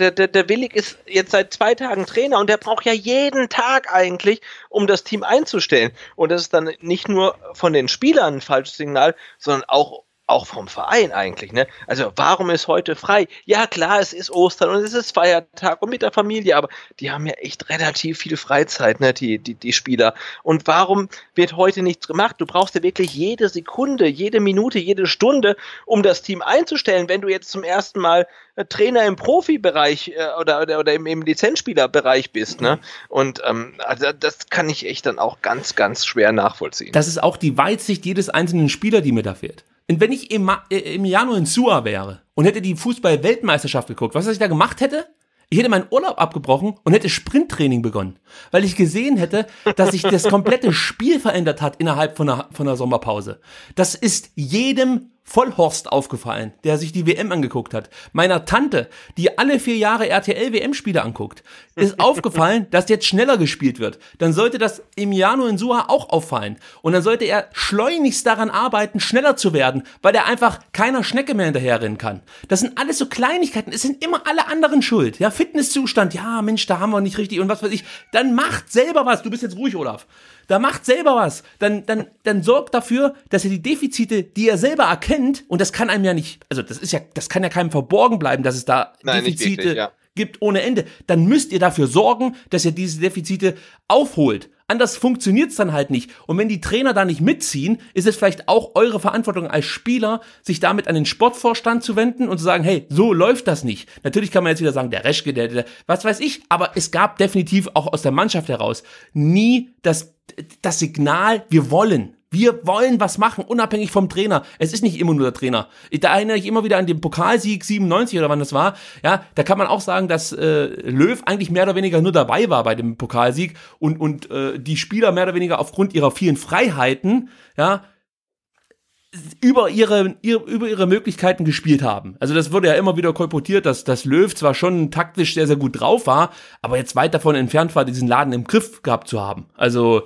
Speaker 2: äh, der, der Willig ist jetzt seit zwei Tagen Trainer und der braucht ja jeden Tag eigentlich, um das Team einzustellen. Und das ist dann nicht nur von den Spielern ein falsches Signal, sondern auch auch vom Verein eigentlich, ne? Also warum ist heute frei? Ja klar, es ist Ostern und es ist Feiertag und mit der Familie, aber die haben ja echt relativ viel Freizeit, ne, die, die, die Spieler. Und warum wird heute nichts gemacht? Du brauchst ja wirklich jede Sekunde, jede Minute, jede Stunde, um das Team einzustellen. Wenn du jetzt zum ersten Mal äh, Trainer im Profibereich äh, oder, oder, oder im, im
Speaker 1: Lizenzspielerbereich bist, ne? Und ähm, also das kann ich echt dann auch ganz, ganz schwer nachvollziehen. Das ist auch die Weitsicht jedes einzelnen Spieler, die mir da fehlt. Und wenn ich äh, im, Januar in Sua wäre und hätte die Fußball-Weltmeisterschaft geguckt, was ich da gemacht hätte? Ich hätte meinen Urlaub abgebrochen und hätte Sprinttraining begonnen, weil ich gesehen hätte, dass sich das komplette Spiel verändert hat innerhalb von einer, von einer Sommerpause. Das ist jedem Vollhorst aufgefallen, der sich die WM angeguckt hat. Meiner Tante, die alle vier Jahre RTL-WM-Spiele anguckt, ist aufgefallen, dass jetzt schneller gespielt wird. Dann sollte das Emiliano in Suha auch auffallen. Und dann sollte er schleunigst daran arbeiten, schneller zu werden, weil er einfach keiner Schnecke mehr hinterherrennen kann. Das sind alles so Kleinigkeiten. Es sind immer alle anderen schuld. Ja, Fitnesszustand. Ja, Mensch, da haben wir nicht richtig und was weiß ich. Dann macht selber was. Du bist jetzt ruhig, Olaf. Da macht selber was. Dann, dann, dann sorgt dafür, dass er die Defizite, die er selber erkennt, und das kann einem ja nicht, also das ist ja, das kann ja keinem verborgen bleiben, dass es da Nein, Defizite, wirklich, ja gibt ohne Ende, dann müsst ihr dafür sorgen, dass ihr diese Defizite aufholt. Anders funktioniert's dann halt nicht. Und wenn die Trainer da nicht mitziehen, ist es vielleicht auch eure Verantwortung als Spieler, sich damit an den Sportvorstand zu wenden und zu sagen, hey, so läuft das nicht. Natürlich kann man jetzt wieder sagen, der Reschke, der, der, was weiß ich, aber es gab definitiv auch aus der Mannschaft heraus nie das, das Signal, wir wollen. Wir wollen was machen, unabhängig vom Trainer. Es ist nicht immer nur der Trainer. Da erinnere ich immer wieder an den Pokalsieg 97 oder wann das war. Ja, da kann man auch sagen, dass äh, Löw eigentlich mehr oder weniger nur dabei war bei dem Pokalsieg und, und äh, die Spieler mehr oder weniger aufgrund ihrer vielen Freiheiten, ja, über ihre, ihre, über ihre Möglichkeiten gespielt haben. Also das wurde ja immer wieder kolportiert, dass, dass Löw zwar schon taktisch sehr, sehr gut drauf war, aber jetzt weit davon entfernt war, diesen Laden im Griff gehabt zu haben. Also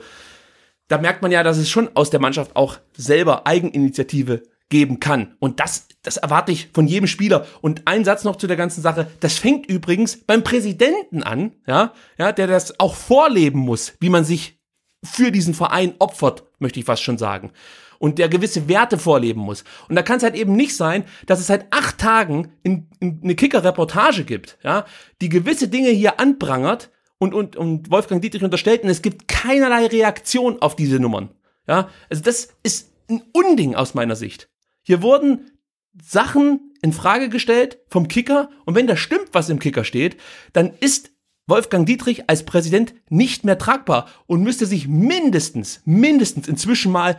Speaker 1: da merkt man ja, dass es schon aus der Mannschaft auch selber Eigeninitiative geben kann. Und das, das erwarte ich von jedem Spieler. Und ein Satz noch zu der ganzen Sache. Das fängt übrigens beim Präsidenten an, ja, ja, der das auch vorleben muss, wie man sich für diesen Verein opfert, möchte ich fast schon sagen. Und der gewisse Werte vorleben muss. Und da kann es halt eben nicht sein, dass es seit halt acht Tagen in, in eine Kicker-Reportage gibt, ja, die gewisse Dinge hier anprangert, und, und, und Wolfgang Dietrich unterstellten, es gibt keinerlei Reaktion auf diese Nummern. Ja, also das ist ein Unding aus meiner Sicht. Hier wurden Sachen in Frage gestellt vom Kicker und wenn da stimmt, was im Kicker steht, dann ist Wolfgang Dietrich als Präsident nicht mehr tragbar und müsste sich mindestens, mindestens inzwischen mal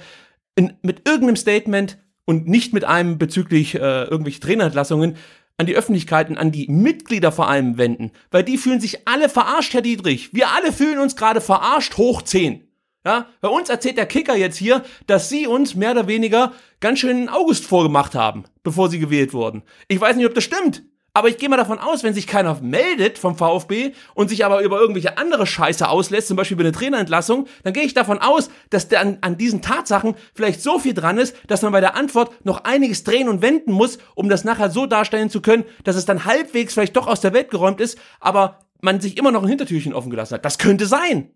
Speaker 1: in, mit irgendeinem Statement und nicht mit einem bezüglich äh, irgendwelche Trainerentlassungen an die Öffentlichkeiten, an die Mitglieder vor allem wenden, weil die fühlen sich alle verarscht, Herr Dietrich. Wir alle fühlen uns gerade verarscht hoch 10. Ja, bei uns erzählt der Kicker jetzt hier, dass sie uns mehr oder weniger ganz schön in August vorgemacht haben, bevor sie gewählt wurden. Ich weiß nicht, ob das stimmt. Aber ich gehe mal davon aus, wenn sich keiner meldet vom VfB und sich aber über irgendwelche andere Scheiße auslässt, zum Beispiel über eine Trainerentlassung, dann gehe ich davon aus, dass der an, an diesen Tatsachen vielleicht so viel dran ist, dass man bei der Antwort noch einiges drehen und wenden muss, um das nachher so darstellen zu können, dass es dann halbwegs vielleicht doch aus der Welt geräumt ist, aber man sich immer noch ein Hintertürchen offen gelassen hat. Das könnte sein.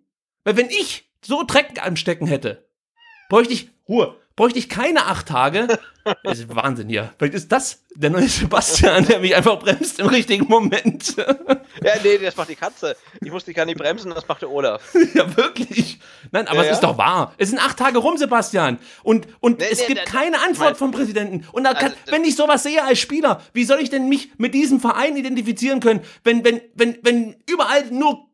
Speaker 1: Weil wenn ich so Dreck am Stecken hätte, bräuchte ich Ruhe bräuchte ich keine acht Tage. Das ist Wahnsinn hier. Vielleicht ist das der neue Sebastian, der mich einfach bremst im richtigen Moment. Ja, nee, das macht die Katze. Ich muss die gar nicht bremsen,
Speaker 2: das macht der Olaf.
Speaker 1: Ja, wirklich. Nein, aber ja, es ist ja. doch wahr. Es sind acht Tage rum, Sebastian. Und, und nee, es nee, gibt nee, keine Antwort vom Präsidenten. Und kann, also, wenn ich sowas sehe als Spieler, wie soll ich denn mich mit diesem Verein identifizieren können, wenn, wenn, wenn, wenn überall nur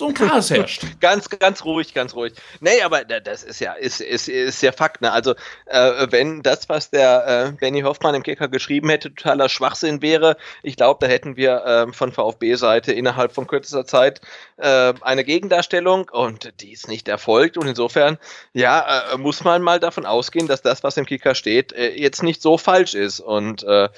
Speaker 1: so ein Chaos herrscht. ganz, ganz ruhig, ganz ruhig. Nee, aber
Speaker 2: das ist ja, ist, ist, ist ja Fakt. Ne? Also, äh, wenn das, was der äh, Benny Hoffmann im Kicker geschrieben hätte, totaler Schwachsinn wäre, ich glaube, da hätten wir äh, von VfB-Seite innerhalb von kürzester Zeit äh, eine Gegendarstellung und die ist nicht erfolgt. Und insofern, ja, äh, muss man mal davon ausgehen, dass das, was im Kicker steht, äh, jetzt nicht so falsch ist. Und äh,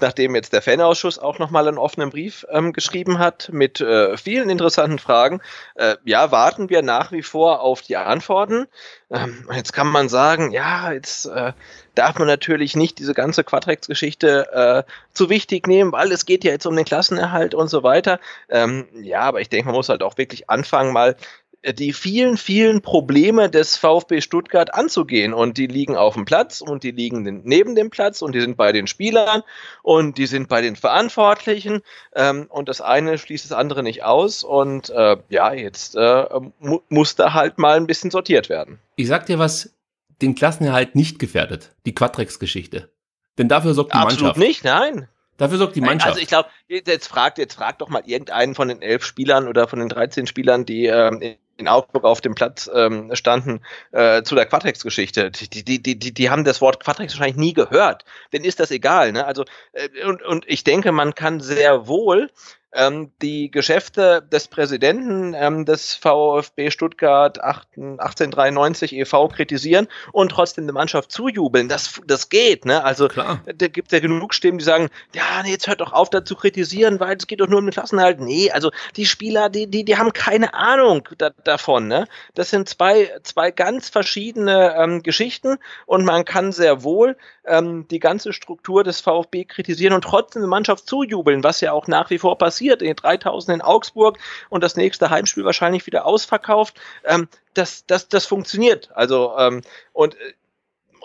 Speaker 2: nachdem jetzt der Fanausschuss auch nochmal einen offenen Brief ähm, geschrieben hat mit äh, vielen interessanten Fragen, äh, ja, warten wir nach wie vor auf die Antworten. Ähm, jetzt kann man sagen, ja, jetzt äh, darf man natürlich nicht diese ganze Quadrex-Geschichte äh, zu wichtig nehmen, weil es geht ja jetzt um den Klassenerhalt und so weiter. Ähm, ja, aber ich denke, man muss halt auch wirklich anfangen, mal die vielen, vielen Probleme des VfB Stuttgart anzugehen. Und die liegen auf dem Platz und die liegen neben dem Platz und die sind bei den Spielern und die sind bei den Verantwortlichen. Ähm, und das eine schließt das andere nicht aus. Und äh, ja, jetzt äh, mu muss da halt mal ein bisschen sortiert werden.
Speaker 1: Ich sag dir was, den Klassenerhalt nicht gefährdet, die Quatrex-Geschichte. Denn dafür sorgt die Absolut Mannschaft. Absolut nicht, nein. Dafür sorgt die Mannschaft. Also ich
Speaker 2: glaube, jetzt fragt, jetzt fragt doch mal irgendeinen von den elf Spielern oder von den 13 Spielern, die ähm, in Augsburg auf dem Platz ähm, standen, äh, zu der Quatrex-Geschichte. Die, die, die, die, die haben das Wort Quatrex wahrscheinlich nie gehört. Denn ist das egal. Ne? Also, äh, und, und ich denke, man kann sehr wohl ähm, die Geschäfte des Präsidenten ähm, des VfB Stuttgart 1893 e.V. kritisieren und trotzdem der Mannschaft zujubeln. Das, das geht, ne? Also Klar. da gibt es ja genug Stimmen, die sagen, ja, nee, jetzt hört doch auf, da zu kritisieren, weil es geht doch nur um den Klassenhalt. Nee, also die Spieler, die, die, die haben keine Ahnung da, davon, ne? Das sind zwei, zwei ganz verschiedene ähm, Geschichten und man kann sehr wohl ähm, die ganze Struktur des VfB kritisieren und trotzdem der Mannschaft zujubeln, was ja auch nach wie vor passiert passiert in den 3000 in Augsburg und das nächste Heimspiel wahrscheinlich wieder ausverkauft. Ähm, das, das, das funktioniert. Also, ähm, und äh,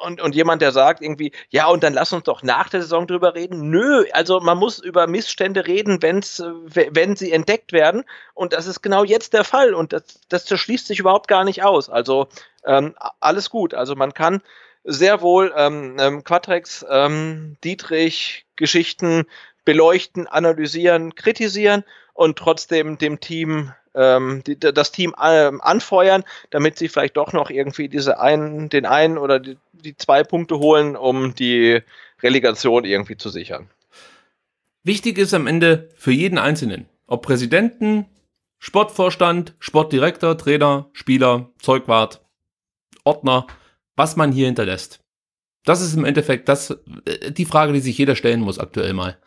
Speaker 2: und, und jemand, der sagt irgendwie, ja, und dann lass uns doch nach der Saison drüber reden. Nö, also man muss über Missstände reden, wenn's, äh, wenn sie entdeckt werden. Und das ist genau jetzt der Fall. Und das, das zerschließt sich überhaupt gar nicht aus. Also ähm, alles gut. Also man kann sehr wohl ähm, Quatrex, ähm, ähm Dietrich, Geschichten beleuchten, analysieren, kritisieren und trotzdem dem Team ähm, das Team ähm, anfeuern, damit sie vielleicht doch noch irgendwie diese einen, den einen oder die, die zwei Punkte holen, um die Relegation
Speaker 1: irgendwie zu sichern. Wichtig ist am Ende für jeden Einzelnen, ob Präsidenten, Sportvorstand, Sportdirektor, Trainer, Spieler, Zeugwart, Ordner, was man hier hinterlässt. Das ist im Endeffekt das, äh, die Frage, die sich jeder stellen muss aktuell mal.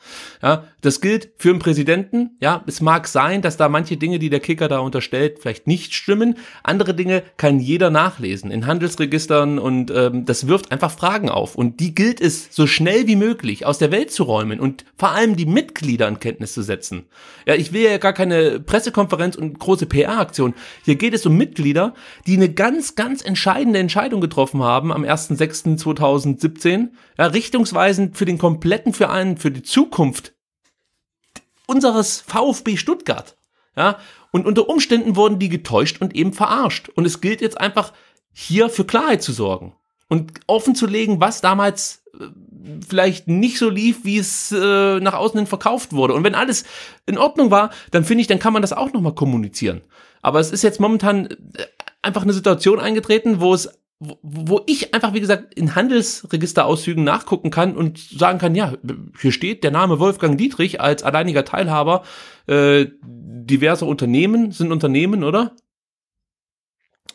Speaker 1: Ja, das gilt für den Präsidenten. Ja, es mag sein, dass da manche Dinge, die der Kicker da unterstellt, vielleicht nicht stimmen. Andere Dinge kann jeder nachlesen in Handelsregistern und ähm, das wirft einfach Fragen auf. Und die gilt es so schnell wie möglich aus der Welt zu räumen und vor allem die Mitglieder in Kenntnis zu setzen. Ja, ich will ja gar keine Pressekonferenz und große PR-Aktion. Hier geht es um Mitglieder, die eine ganz, ganz entscheidende Entscheidung getroffen haben am 1.6.2000 2017, ja, richtungsweisend für den kompletten Verein, für die Zukunft unseres VfB Stuttgart. Ja, und unter Umständen wurden die getäuscht und eben verarscht. Und es gilt jetzt einfach, hier für Klarheit zu sorgen und offen zu legen, was damals äh, vielleicht nicht so lief, wie es äh, nach außen hin verkauft wurde. Und wenn alles in Ordnung war, dann finde ich, dann kann man das auch nochmal kommunizieren. Aber es ist jetzt momentan äh, einfach eine Situation eingetreten, wo es wo, wo ich einfach, wie gesagt, in Handelsregisterauszügen nachgucken kann und sagen kann, ja, hier steht der Name Wolfgang Dietrich als alleiniger Teilhaber äh, diverser Unternehmen, sind Unternehmen, oder?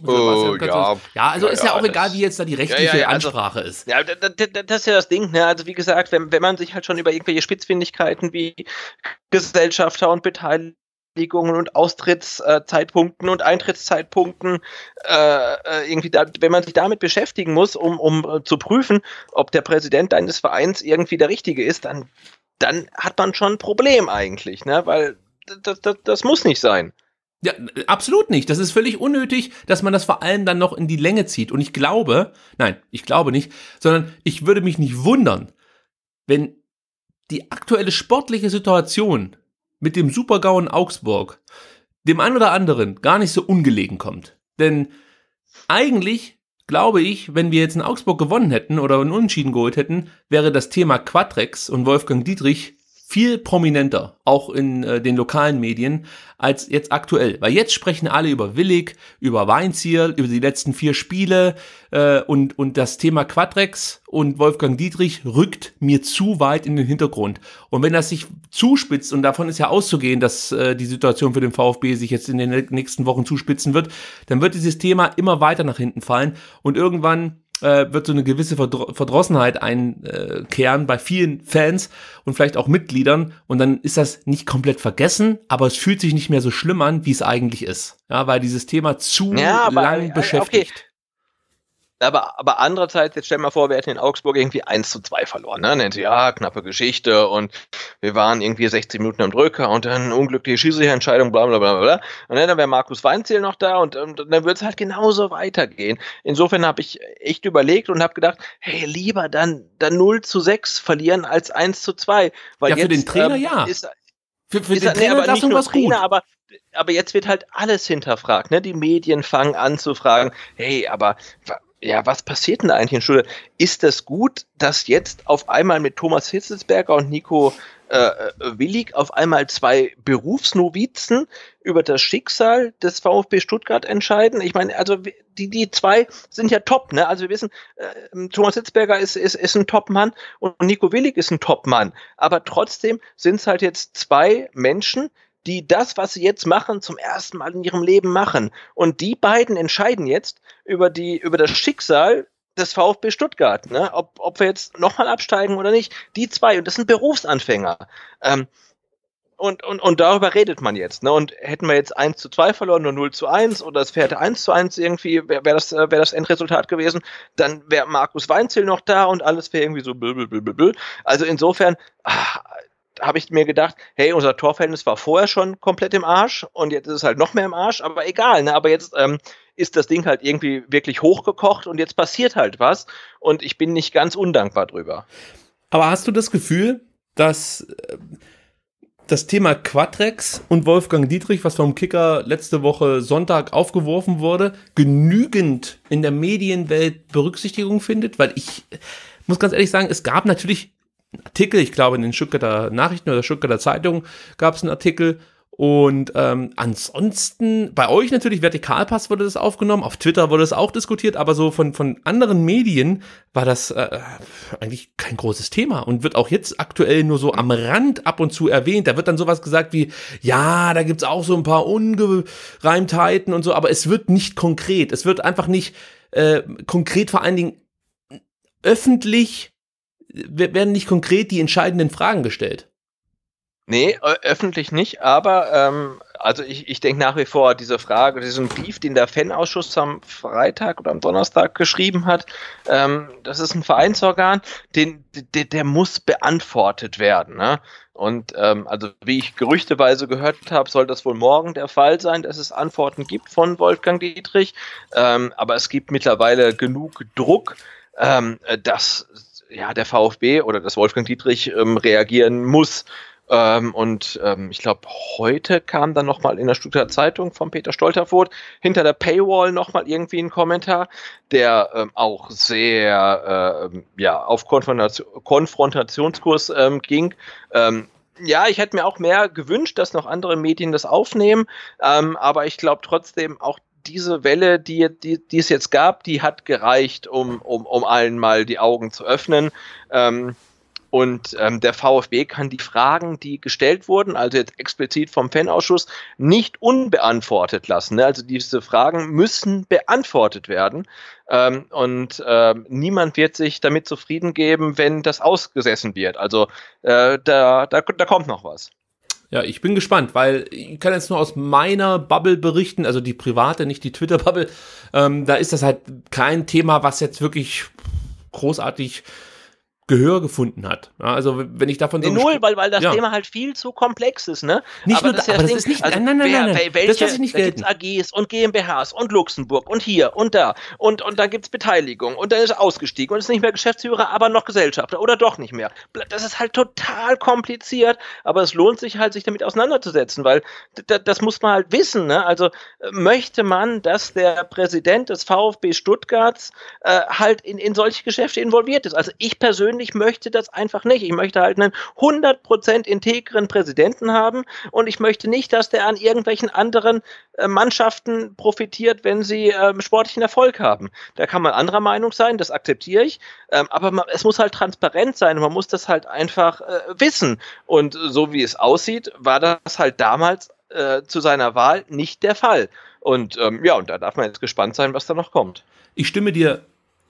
Speaker 1: Oh, ja.
Speaker 2: ja, also ja, ist ja, ja auch egal, wie jetzt da die rechtliche ja, also, Ansprache ist. Ja, das, das ist ja das Ding, ne? Also wie gesagt, wenn, wenn man sich halt schon über irgendwelche Spitzfindigkeiten wie Gesellschafter und Beteiligte Auslegungen und Austrittszeitpunkten und Eintrittszeitpunkten äh, äh, irgendwie, da, wenn man sich damit beschäftigen muss, um, um äh, zu prüfen, ob der Präsident deines Vereins irgendwie der Richtige ist, dann, dann hat man schon ein Problem eigentlich, ne? weil das, das, das
Speaker 1: muss nicht sein. Ja, absolut nicht. Das ist völlig unnötig, dass man das vor allem dann noch in die Länge zieht. Und ich glaube, nein, ich glaube nicht, sondern ich würde mich nicht wundern, wenn die aktuelle sportliche Situation mit dem Supergau in Augsburg dem ein oder anderen gar nicht so ungelegen kommt. Denn eigentlich glaube ich, wenn wir jetzt in Augsburg gewonnen hätten oder einen Unentschieden geholt hätten, wäre das Thema Quatrex und Wolfgang Dietrich viel prominenter, auch in äh, den lokalen Medien, als jetzt aktuell. Weil jetzt sprechen alle über Willig, über Weinzierl, über die letzten vier Spiele äh, und, und das Thema Quadrex und Wolfgang Dietrich rückt mir zu weit in den Hintergrund. Und wenn das sich zuspitzt, und davon ist ja auszugehen, dass äh, die Situation für den VfB sich jetzt in den nächsten Wochen zuspitzen wird, dann wird dieses Thema immer weiter nach hinten fallen und irgendwann äh, wird so eine gewisse Verdro Verdrossenheit einkehren bei vielen Fans und vielleicht auch Mitgliedern und dann ist das nicht komplett vergessen, aber es fühlt sich nicht mehr so schlimm an, wie es eigentlich ist. Ja, weil dieses Thema zu ja, lang äh, aber, beschäftigt. Okay.
Speaker 2: Aber, aber andererseits, jetzt stell mal vor, wir hätten in Augsburg irgendwie 1 zu 2 verloren. Ne? Nennt sie, ja, knappe Geschichte und wir waren irgendwie 60 Minuten am Drücker und dann unglückliche Schiedsrichterentscheidung, bla bla bla bla. Und dann wäre Markus Weinziel noch da und, und dann würde es halt genauso weitergehen. Insofern habe ich echt überlegt und habe gedacht, hey, lieber dann, dann 0 zu 6 verlieren als 1 zu 2. Weil ja, jetzt, für den Trainer ähm, ja. Ist,
Speaker 1: für, für ist, den Trainer, nee, was Trainer, gut.
Speaker 2: aber aber jetzt wird halt alles hinterfragt. Ne? Die Medien fangen an zu fragen, hey, aber ja, was passiert denn eigentlich in Stuttgart? Ist das gut, dass jetzt auf einmal mit Thomas Hitzelsberger und Nico äh, äh, Willig auf einmal zwei Berufsnovizen über das Schicksal des VfB Stuttgart entscheiden? Ich meine, also die, die zwei sind ja top, ne? Also wir wissen, äh, ähm, Thomas Hitzberger ist, ist, ist ein Top-Mann und Nico Willig ist ein Top-Mann. Aber trotzdem sind es halt jetzt zwei Menschen, die das, was sie jetzt machen, zum ersten Mal in ihrem Leben machen. Und die beiden entscheiden jetzt über, die, über das Schicksal des VfB Stuttgart, ne? ob, ob wir jetzt nochmal absteigen oder nicht. Die zwei, und das sind Berufsanfänger. Ähm, und, und, und darüber redet man jetzt. Ne? Und hätten wir jetzt 1 zu 2 verloren oder 0 zu 1 oder es wäre 1 zu 1 irgendwie, wäre wär das, äh, wär das Endresultat gewesen, dann wäre Markus Weinzel noch da und alles wäre irgendwie so blöd, blöd, blöd, blöd. Also insofern, ach, habe ich mir gedacht, hey, unser Torverhältnis war vorher schon komplett im Arsch und jetzt ist es halt noch mehr im Arsch, aber egal, ne? Aber jetzt ähm, ist das Ding halt irgendwie wirklich hochgekocht und jetzt passiert halt was und ich bin nicht ganz undankbar drüber. Aber hast du
Speaker 1: das Gefühl, dass äh, das Thema Quatrex und Wolfgang Dietrich, was vom Kicker letzte Woche Sonntag aufgeworfen wurde, genügend in der Medienwelt Berücksichtigung findet? Weil ich muss ganz ehrlich sagen, es gab natürlich Artikel, ich glaube in den Stuttgarter Nachrichten oder Stuttgarter Zeitung gab es einen Artikel. Und ähm, ansonsten, bei euch natürlich, Vertikalpass wurde das aufgenommen, auf Twitter wurde das auch diskutiert, aber so von, von anderen Medien war das äh, eigentlich kein großes Thema und wird auch jetzt aktuell nur so am Rand ab und zu erwähnt. Da wird dann sowas gesagt wie, ja, da gibt's auch so ein paar Ungereimtheiten und so, aber es wird nicht konkret. Es wird einfach nicht äh, konkret vor allen Dingen öffentlich werden nicht konkret die entscheidenden Fragen gestellt. Nee, öffentlich nicht, aber ähm,
Speaker 2: also ich, ich denke nach wie vor diese Frage, diesen Brief, den der Fanausschuss am Freitag oder am Donnerstag geschrieben hat, ähm, das ist ein Vereinsorgan, den, der, der muss beantwortet werden. Ne? Und ähm, also wie ich gerüchteweise gehört habe, soll das wohl morgen der Fall sein, dass es Antworten gibt von Wolfgang Dietrich. Ähm, aber es gibt mittlerweile genug Druck, ähm, äh, dass ja, der VfB oder das Wolfgang Dietrich ähm, reagieren muss. Ähm, und ähm, ich glaube, heute kam dann nochmal in der Stuttgarter Zeitung von Peter Stolterfoth hinter der Paywall nochmal irgendwie ein Kommentar, der ähm, auch sehr äh, ja, auf Konfrontation, Konfrontationskurs ähm, ging. Ähm, ja, ich hätte mir auch mehr gewünscht, dass noch andere Medien das aufnehmen, ähm, aber ich glaube trotzdem, auch diese Welle, die, die, die es jetzt gab, die hat gereicht, um, um, um allen mal die Augen zu öffnen. Ähm, und ähm, der VfB kann die Fragen, die gestellt wurden, also jetzt explizit vom Fanausschuss, nicht unbeantwortet lassen. Ne? Also diese Fragen müssen beantwortet werden. Ähm, und äh, niemand wird sich damit zufrieden geben, wenn das ausgesessen wird.
Speaker 1: Also äh, da, da, da kommt noch was. Ja, ich bin gespannt, weil ich kann jetzt nur aus meiner Bubble berichten, also die private, nicht die Twitter-Bubble. Ähm, da ist das halt kein Thema, was jetzt wirklich großartig Gehör gefunden hat. also wenn ich davon so null, weil, weil das ja. Thema
Speaker 2: halt viel zu komplex ist, ne? Nicht aber nur das, da, ist aber das, ist nicht, also nein, nein, wer, nein, nein, welche, das lasse nicht gelten. Da gibt's AGs und GmbHs und Luxemburg und hier und da und und dann gibt's Beteiligung und dann ist ausgestiegen und ist nicht mehr Geschäftsführer, aber noch Gesellschafter oder doch nicht mehr. Das ist halt total kompliziert, aber es lohnt sich halt, sich damit auseinanderzusetzen, weil das muss man halt wissen, ne? Also äh, möchte man, dass der Präsident des VfB Stuttgarts äh, halt in in solche Geschäfte involviert ist. Also ich persönlich persönlich möchte das einfach nicht. Ich möchte halt einen 100% integren Präsidenten haben und ich möchte nicht, dass der an irgendwelchen anderen äh, Mannschaften profitiert, wenn sie ähm, sportlichen Erfolg haben. Da kann man anderer Meinung sein, das akzeptiere ich, ähm, aber man, es muss halt transparent sein und man muss das halt einfach äh, wissen. Und so wie es aussieht, war das halt damals äh, zu seiner Wahl nicht der Fall. Und ähm, ja, und da darf man jetzt gespannt sein, was da noch kommt. Ich
Speaker 1: stimme dir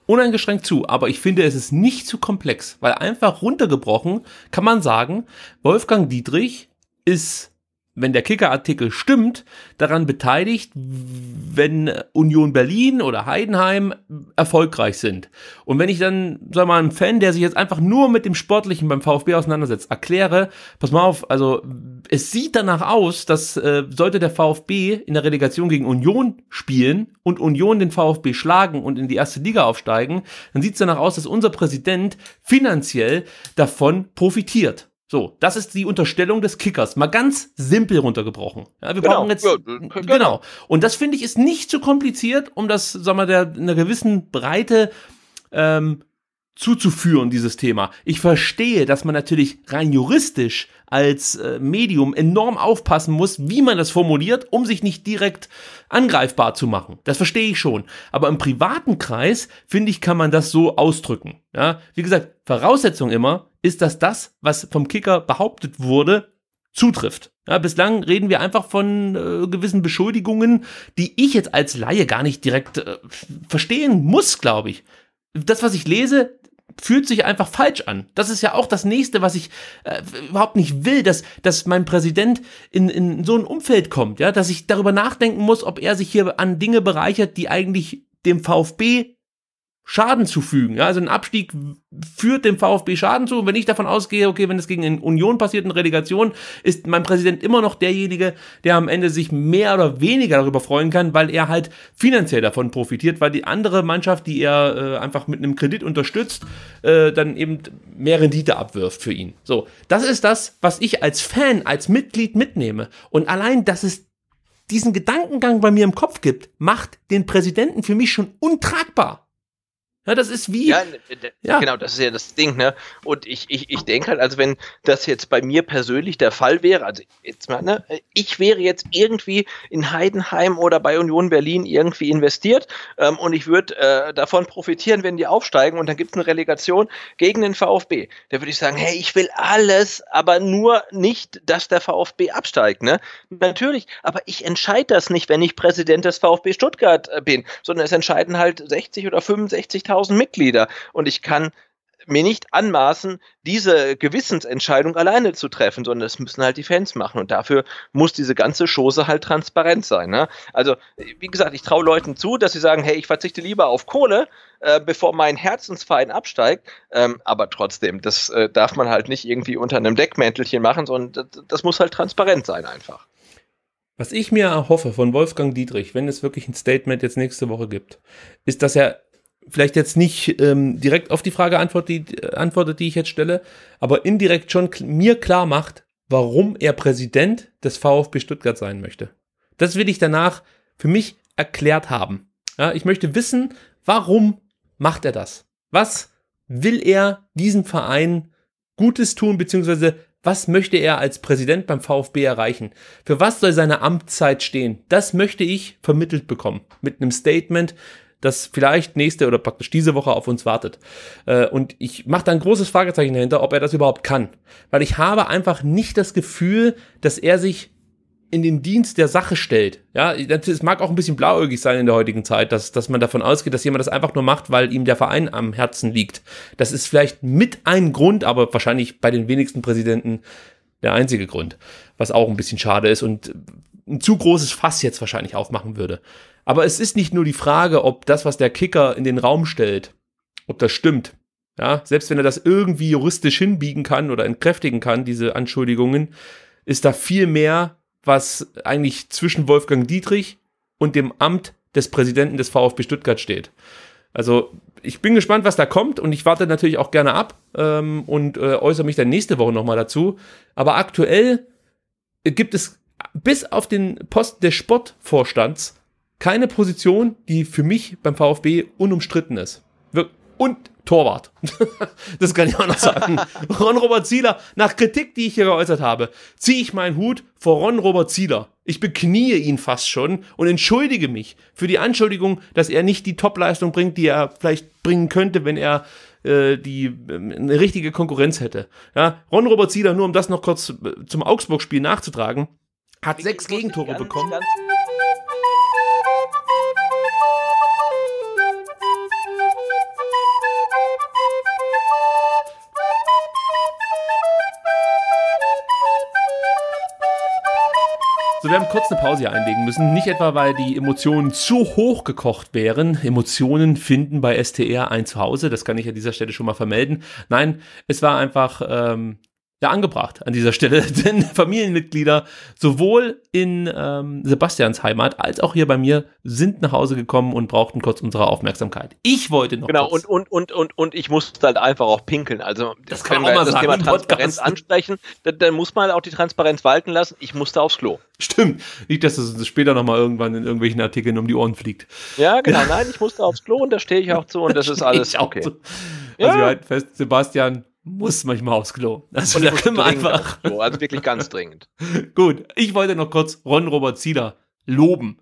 Speaker 1: uneingeschränkt zu, aber ich finde, es ist nicht zu komplex, weil einfach runtergebrochen kann man sagen, Wolfgang Dietrich ist wenn der Kicker-Artikel stimmt, daran beteiligt, wenn Union Berlin oder Heidenheim erfolgreich sind. Und wenn ich dann, sag mal, einem Fan, der sich jetzt einfach nur mit dem Sportlichen beim VfB auseinandersetzt, erkläre, pass mal auf, also es sieht danach aus, dass äh, sollte der VfB in der Relegation gegen Union spielen und Union den VfB schlagen und in die erste Liga aufsteigen, dann sieht es danach aus, dass unser Präsident finanziell davon profitiert. So, das ist die Unterstellung des Kickers. Mal ganz simpel runtergebrochen. Ja, wir genau. brauchen jetzt. Ja, genau. Und das finde ich ist nicht zu kompliziert, um das, sagen wir, der einer gewissen Breite ähm, zuzuführen, dieses Thema. Ich verstehe, dass man natürlich rein juristisch als äh, Medium enorm aufpassen muss, wie man das formuliert, um sich nicht direkt angreifbar zu machen. Das verstehe ich schon. Aber im privaten Kreis, finde ich, kann man das so ausdrücken. Ja? Wie gesagt, Voraussetzung immer, ist, dass das, was vom Kicker behauptet wurde, zutrifft. Ja, bislang reden wir einfach von äh, gewissen Beschuldigungen, die ich jetzt als Laie gar nicht direkt äh, verstehen muss, glaube ich. Das, was ich lese, fühlt sich einfach falsch an. Das ist ja auch das Nächste, was ich äh, überhaupt nicht will, dass, dass mein Präsident in, in so ein Umfeld kommt, ja, dass ich darüber nachdenken muss, ob er sich hier an Dinge bereichert, die eigentlich dem VfB Schaden zufügen. Ja, also ein Abstieg führt dem VfB Schaden zu. Und wenn ich davon ausgehe, okay, wenn es gegen Union passiert, eine Relegation, ist mein Präsident immer noch derjenige, der am Ende sich mehr oder weniger darüber freuen kann, weil er halt finanziell davon profitiert, weil die andere Mannschaft, die er äh, einfach mit einem Kredit unterstützt, äh, dann eben mehr Rendite abwirft für ihn. So, das ist das, was ich als Fan, als Mitglied mitnehme. Und allein, dass es diesen Gedankengang bei mir im Kopf gibt, macht den Präsidenten für mich schon untragbar. Ja, das ist wie. Ja, ne,
Speaker 2: ja, genau, das ist ja das Ding, ne? Und ich, ich, ich denke halt, also wenn das jetzt bei mir persönlich der Fall wäre, also jetzt mal, ne, ich wäre jetzt irgendwie in Heidenheim oder bei Union Berlin irgendwie investiert ähm, und ich würde äh, davon profitieren, wenn die aufsteigen und dann gibt es eine Relegation gegen den VfB. Da würde ich sagen, hey, ich will alles, aber nur nicht, dass der VfB absteigt, ne? Natürlich, aber ich entscheide das nicht, wenn ich Präsident des VfB Stuttgart äh, bin, sondern es entscheiden halt 60 oder 65.000 50.000 Mitglieder und ich kann mir nicht anmaßen, diese Gewissensentscheidung alleine zu treffen, sondern das müssen halt die Fans machen. Und dafür muss diese ganze Chose halt transparent sein. Ne? Also, wie gesagt, ich traue Leuten zu, dass sie sagen, hey, ich verzichte lieber auf Kohle, äh, bevor mein Herzensverein absteigt. Ähm, aber trotzdem, das äh, darf man halt nicht irgendwie unter einem Deckmäntelchen machen, sondern das, das muss halt transparent sein einfach.
Speaker 1: Was ich mir erhoffe von Wolfgang Dietrich, wenn es wirklich ein Statement jetzt nächste Woche gibt, ist, dass er vielleicht jetzt nicht ähm, direkt auf die Frage antwortet die, äh, antwortet, die ich jetzt stelle, aber indirekt schon mir klar macht, warum er Präsident des VfB Stuttgart sein möchte. Das will ich danach für mich erklärt haben. Ja, ich möchte wissen, warum macht er das? Was will er diesem Verein Gutes tun, beziehungsweise was möchte er als Präsident beim VfB erreichen? Für was soll seine Amtszeit stehen? Das möchte ich vermittelt bekommen. Mit einem Statement, das vielleicht nächste oder praktisch diese Woche auf uns wartet. Äh, und ich mache da ein großes Fragezeichen dahinter, ob er das überhaupt kann. Weil ich habe einfach nicht das Gefühl, dass er sich in den Dienst der Sache stellt. Ja, es mag auch ein bisschen blauäugig sein in der heutigen Zeit, dass, dass man davon ausgeht, dass jemand das einfach nur macht, weil ihm der Verein am Herzen liegt. Das ist vielleicht mit ein Grund, aber wahrscheinlich bei den wenigsten Präsidenten der einzige Grund, was auch ein bisschen schade ist. Und ein zu großes Fass jetzt wahrscheinlich aufmachen würde. Aber es ist nicht nur die Frage, ob das, was der Kicker in den Raum stellt, ob das stimmt. Ja, selbst wenn er das irgendwie juristisch hinbiegen kann oder entkräftigen kann, diese Anschuldigungen, ist da viel mehr, was eigentlich zwischen Wolfgang Dietrich und dem Amt des Präsidenten des VfB Stuttgart steht. Also ich bin gespannt, was da kommt und ich warte natürlich auch gerne ab ähm, und äh, äußere mich dann nächste Woche nochmal dazu. Aber aktuell gibt es bis auf den Posten des Sportvorstands keine Position, die für mich beim VfB unumstritten ist. und Torwart. das kann ich auch noch sagen. Ron-Robert Zieler, nach Kritik, die ich hier geäußert habe, ziehe ich meinen Hut vor Ron-Robert Zieler. Ich beknie ihn fast schon und entschuldige mich für die Anschuldigung, dass er nicht die Topleistung bringt, die er vielleicht bringen könnte, wenn er äh, die äh, eine richtige Konkurrenz hätte. Ja, Ron-Robert Zieler, nur um das noch kurz äh, zum Augsburg-Spiel nachzutragen, hat sechs Gegentore ganz, bekommen. Ganz So, wir haben kurz eine Pause hier einlegen müssen. Nicht etwa, weil die Emotionen zu hoch gekocht wären. Emotionen finden bei STR ein Zuhause. Das kann ich an dieser Stelle schon mal vermelden. Nein, es war einfach ähm, ja angebracht an dieser Stelle, denn Familienmitglieder sowohl in ähm, Sebastians Heimat als auch hier bei mir sind nach Hause gekommen und brauchten kurz unsere Aufmerksamkeit.
Speaker 2: Ich wollte noch genau und und und und und ich musste halt einfach auch pinkeln. Also das kann man auch mal das sagen, Thema Transparenz Podcast. ansprechen, dann, dann, muss man halt auch die Transparenz walten lassen. Ich musste aufs Klo.
Speaker 1: Stimmt, nicht, dass es später noch mal irgendwann in irgendwelchen Artikeln um die Ohren fliegt. Ja genau, nein, ich musste aufs Klo und da stehe ich auch zu und das ist alles okay. So. Also ja. wir fest, Sebastian muss manchmal aufs Klo. Also und da können wir einfach. Also
Speaker 2: wirklich ganz dringend.
Speaker 1: Gut, ich wollte noch kurz Ron-Robert Zieler loben.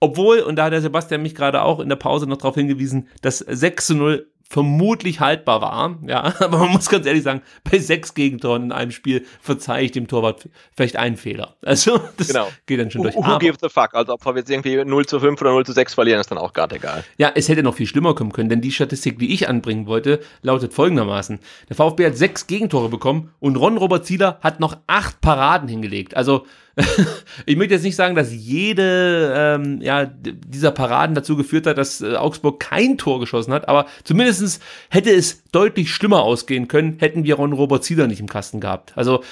Speaker 1: Obwohl, und da hat der Sebastian mich gerade auch in der Pause noch darauf hingewiesen, dass 6 zu 0 vermutlich haltbar war. Ja, aber man muss ganz ehrlich sagen, bei sechs Gegentoren in einem Spiel verzeihe ich dem Torwart vielleicht einen Fehler. Also, das genau. geht dann schon durch. Who, who gives
Speaker 2: a fuck? Also, ob wir jetzt irgendwie 0 zu 5 oder 0 zu 6 verlieren, ist dann auch gerade egal.
Speaker 1: Ja, es hätte noch viel schlimmer kommen können, denn die Statistik, die ich anbringen wollte, lautet folgendermaßen. Der VfB hat sechs Gegentore bekommen und Ron Robert Zieler hat noch acht Paraden hingelegt. Also, ich möchte jetzt nicht sagen, dass jede ähm, ja, dieser Paraden dazu geführt hat, dass äh, Augsburg kein Tor geschossen hat, aber zumindestens hätte es deutlich schlimmer ausgehen können, hätten wir Ron Robert Zieler nicht im Kasten gehabt. Also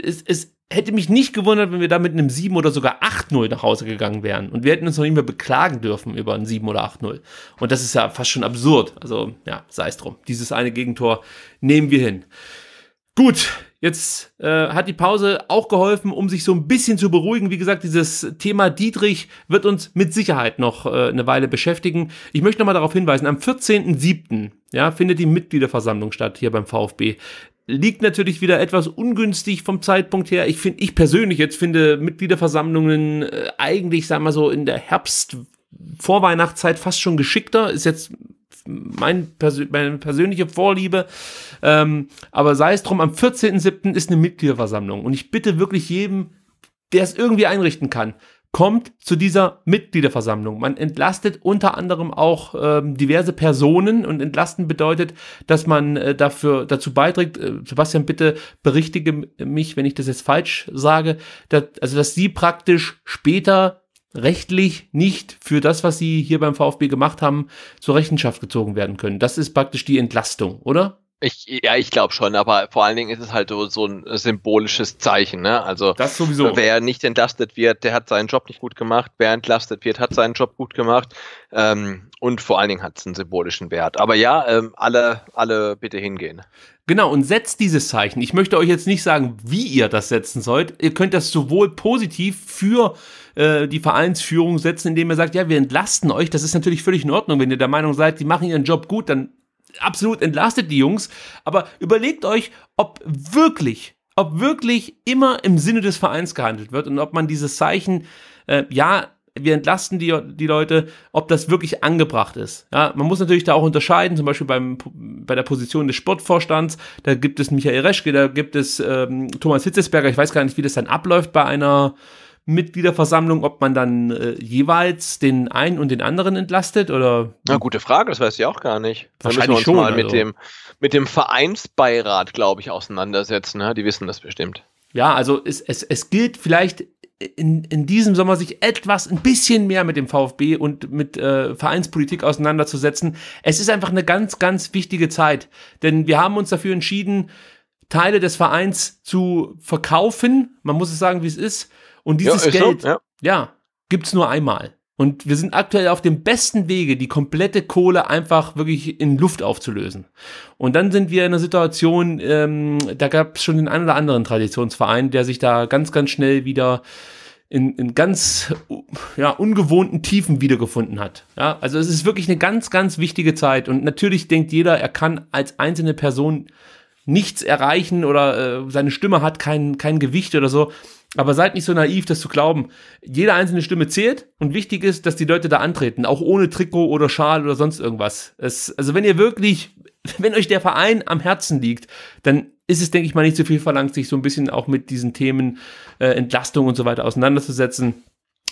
Speaker 1: es, es hätte mich nicht gewundert, wenn wir da mit einem 7 oder sogar 8-0 nach Hause gegangen wären. Und wir hätten uns noch nicht mehr beklagen dürfen über ein 7 oder 8-0. Und das ist ja fast schon absurd. Also ja, sei es drum. Dieses eine Gegentor nehmen wir hin. Gut, jetzt äh, hat die Pause auch geholfen, um sich so ein bisschen zu beruhigen. Wie gesagt, dieses Thema Dietrich wird uns mit Sicherheit noch äh, eine Weile beschäftigen. Ich möchte nochmal darauf hinweisen, am 14.07. Ja, findet die Mitgliederversammlung statt hier beim VfB liegt natürlich wieder etwas ungünstig vom Zeitpunkt her. Ich finde, ich persönlich jetzt finde Mitgliederversammlungen äh, eigentlich, sagen wir so, in der Herbst Vorweihnachtszeit fast schon geschickter. Ist jetzt mein Persön meine persönliche Vorliebe. Ähm, aber sei es drum, am 14.07. ist eine Mitgliederversammlung. Und ich bitte wirklich jedem, der es irgendwie einrichten kann, kommt zu dieser Mitgliederversammlung. Man entlastet unter anderem auch ähm, diverse Personen und entlasten bedeutet, dass man äh, dafür dazu beiträgt. Äh, Sebastian, bitte berichtige mich, wenn ich das jetzt falsch sage, dass, also dass Sie praktisch später rechtlich nicht für das, was sie hier beim VfB gemacht haben, zur Rechenschaft gezogen werden können. Das ist praktisch die Entlastung, oder?
Speaker 2: Ich, ja, ich glaube schon, aber vor allen Dingen ist es halt so, so ein symbolisches Zeichen. Ne? Also das sowieso. wer nicht entlastet wird, der hat seinen Job nicht gut gemacht. Wer entlastet wird, hat seinen Job gut gemacht. Ähm, und vor allen Dingen hat es einen symbolischen
Speaker 1: Wert. Aber ja, ähm, alle, alle bitte hingehen. Genau, und setzt dieses Zeichen. Ich möchte euch jetzt nicht sagen, wie ihr das setzen sollt. Ihr könnt das sowohl positiv für äh, die Vereinsführung setzen, indem ihr sagt, ja, wir entlasten euch. Das ist natürlich völlig in Ordnung. Wenn ihr der Meinung seid, die machen ihren Job gut, dann absolut entlastet die Jungs, aber überlegt euch, ob wirklich, ob wirklich immer im Sinne des Vereins gehandelt wird und ob man dieses Zeichen, äh, ja, wir entlasten die, die Leute, ob das wirklich angebracht ist. Ja, man muss natürlich da auch unterscheiden, zum Beispiel beim, bei der Position des Sportvorstands, da gibt es Michael Reschke, da gibt es ähm, Thomas Hitzesberger, ich weiß gar nicht, wie das dann abläuft bei einer Mitgliederversammlung, ob man dann äh, jeweils den einen und den anderen entlastet oder? Na, gute Frage, das weiß
Speaker 2: ich auch gar nicht. Wahrscheinlich da wir uns schon, mal also. mit, dem, mit dem Vereinsbeirat, glaube ich, auseinandersetzen.
Speaker 1: Ne? Die wissen das bestimmt. Ja, also es, es, es gilt vielleicht in, in diesem Sommer sich etwas, ein bisschen mehr mit dem VfB und mit äh, Vereinspolitik auseinanderzusetzen. Es ist einfach eine ganz, ganz wichtige Zeit, denn wir haben uns dafür entschieden, Teile des Vereins zu verkaufen. Man muss es sagen, wie es ist. Und dieses ja, Geld, schon, ja. ja, gibt's nur einmal. Und wir sind aktuell auf dem besten Wege, die komplette Kohle einfach wirklich in Luft aufzulösen. Und dann sind wir in einer Situation, ähm, da gab es schon den einen oder anderen Traditionsverein, der sich da ganz, ganz schnell wieder in, in ganz ja, ungewohnten Tiefen wiedergefunden hat. Ja, also es ist wirklich eine ganz, ganz wichtige Zeit. Und natürlich denkt jeder, er kann als einzelne Person nichts erreichen oder äh, seine Stimme hat kein, kein Gewicht oder so. Aber seid nicht so naiv, das zu glauben. Jede einzelne Stimme zählt und wichtig ist, dass die Leute da antreten, auch ohne Trikot oder Schal oder sonst irgendwas. Es, also wenn ihr wirklich, wenn euch der Verein am Herzen liegt, dann ist es, denke ich mal, nicht zu so viel verlangt, sich so ein bisschen auch mit diesen Themen äh, Entlastung und so weiter auseinanderzusetzen.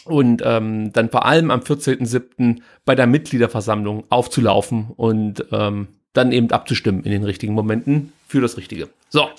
Speaker 1: Und ähm, dann vor allem am 14.07. bei der Mitgliederversammlung aufzulaufen und ähm, dann eben abzustimmen in den richtigen Momenten für das Richtige. So.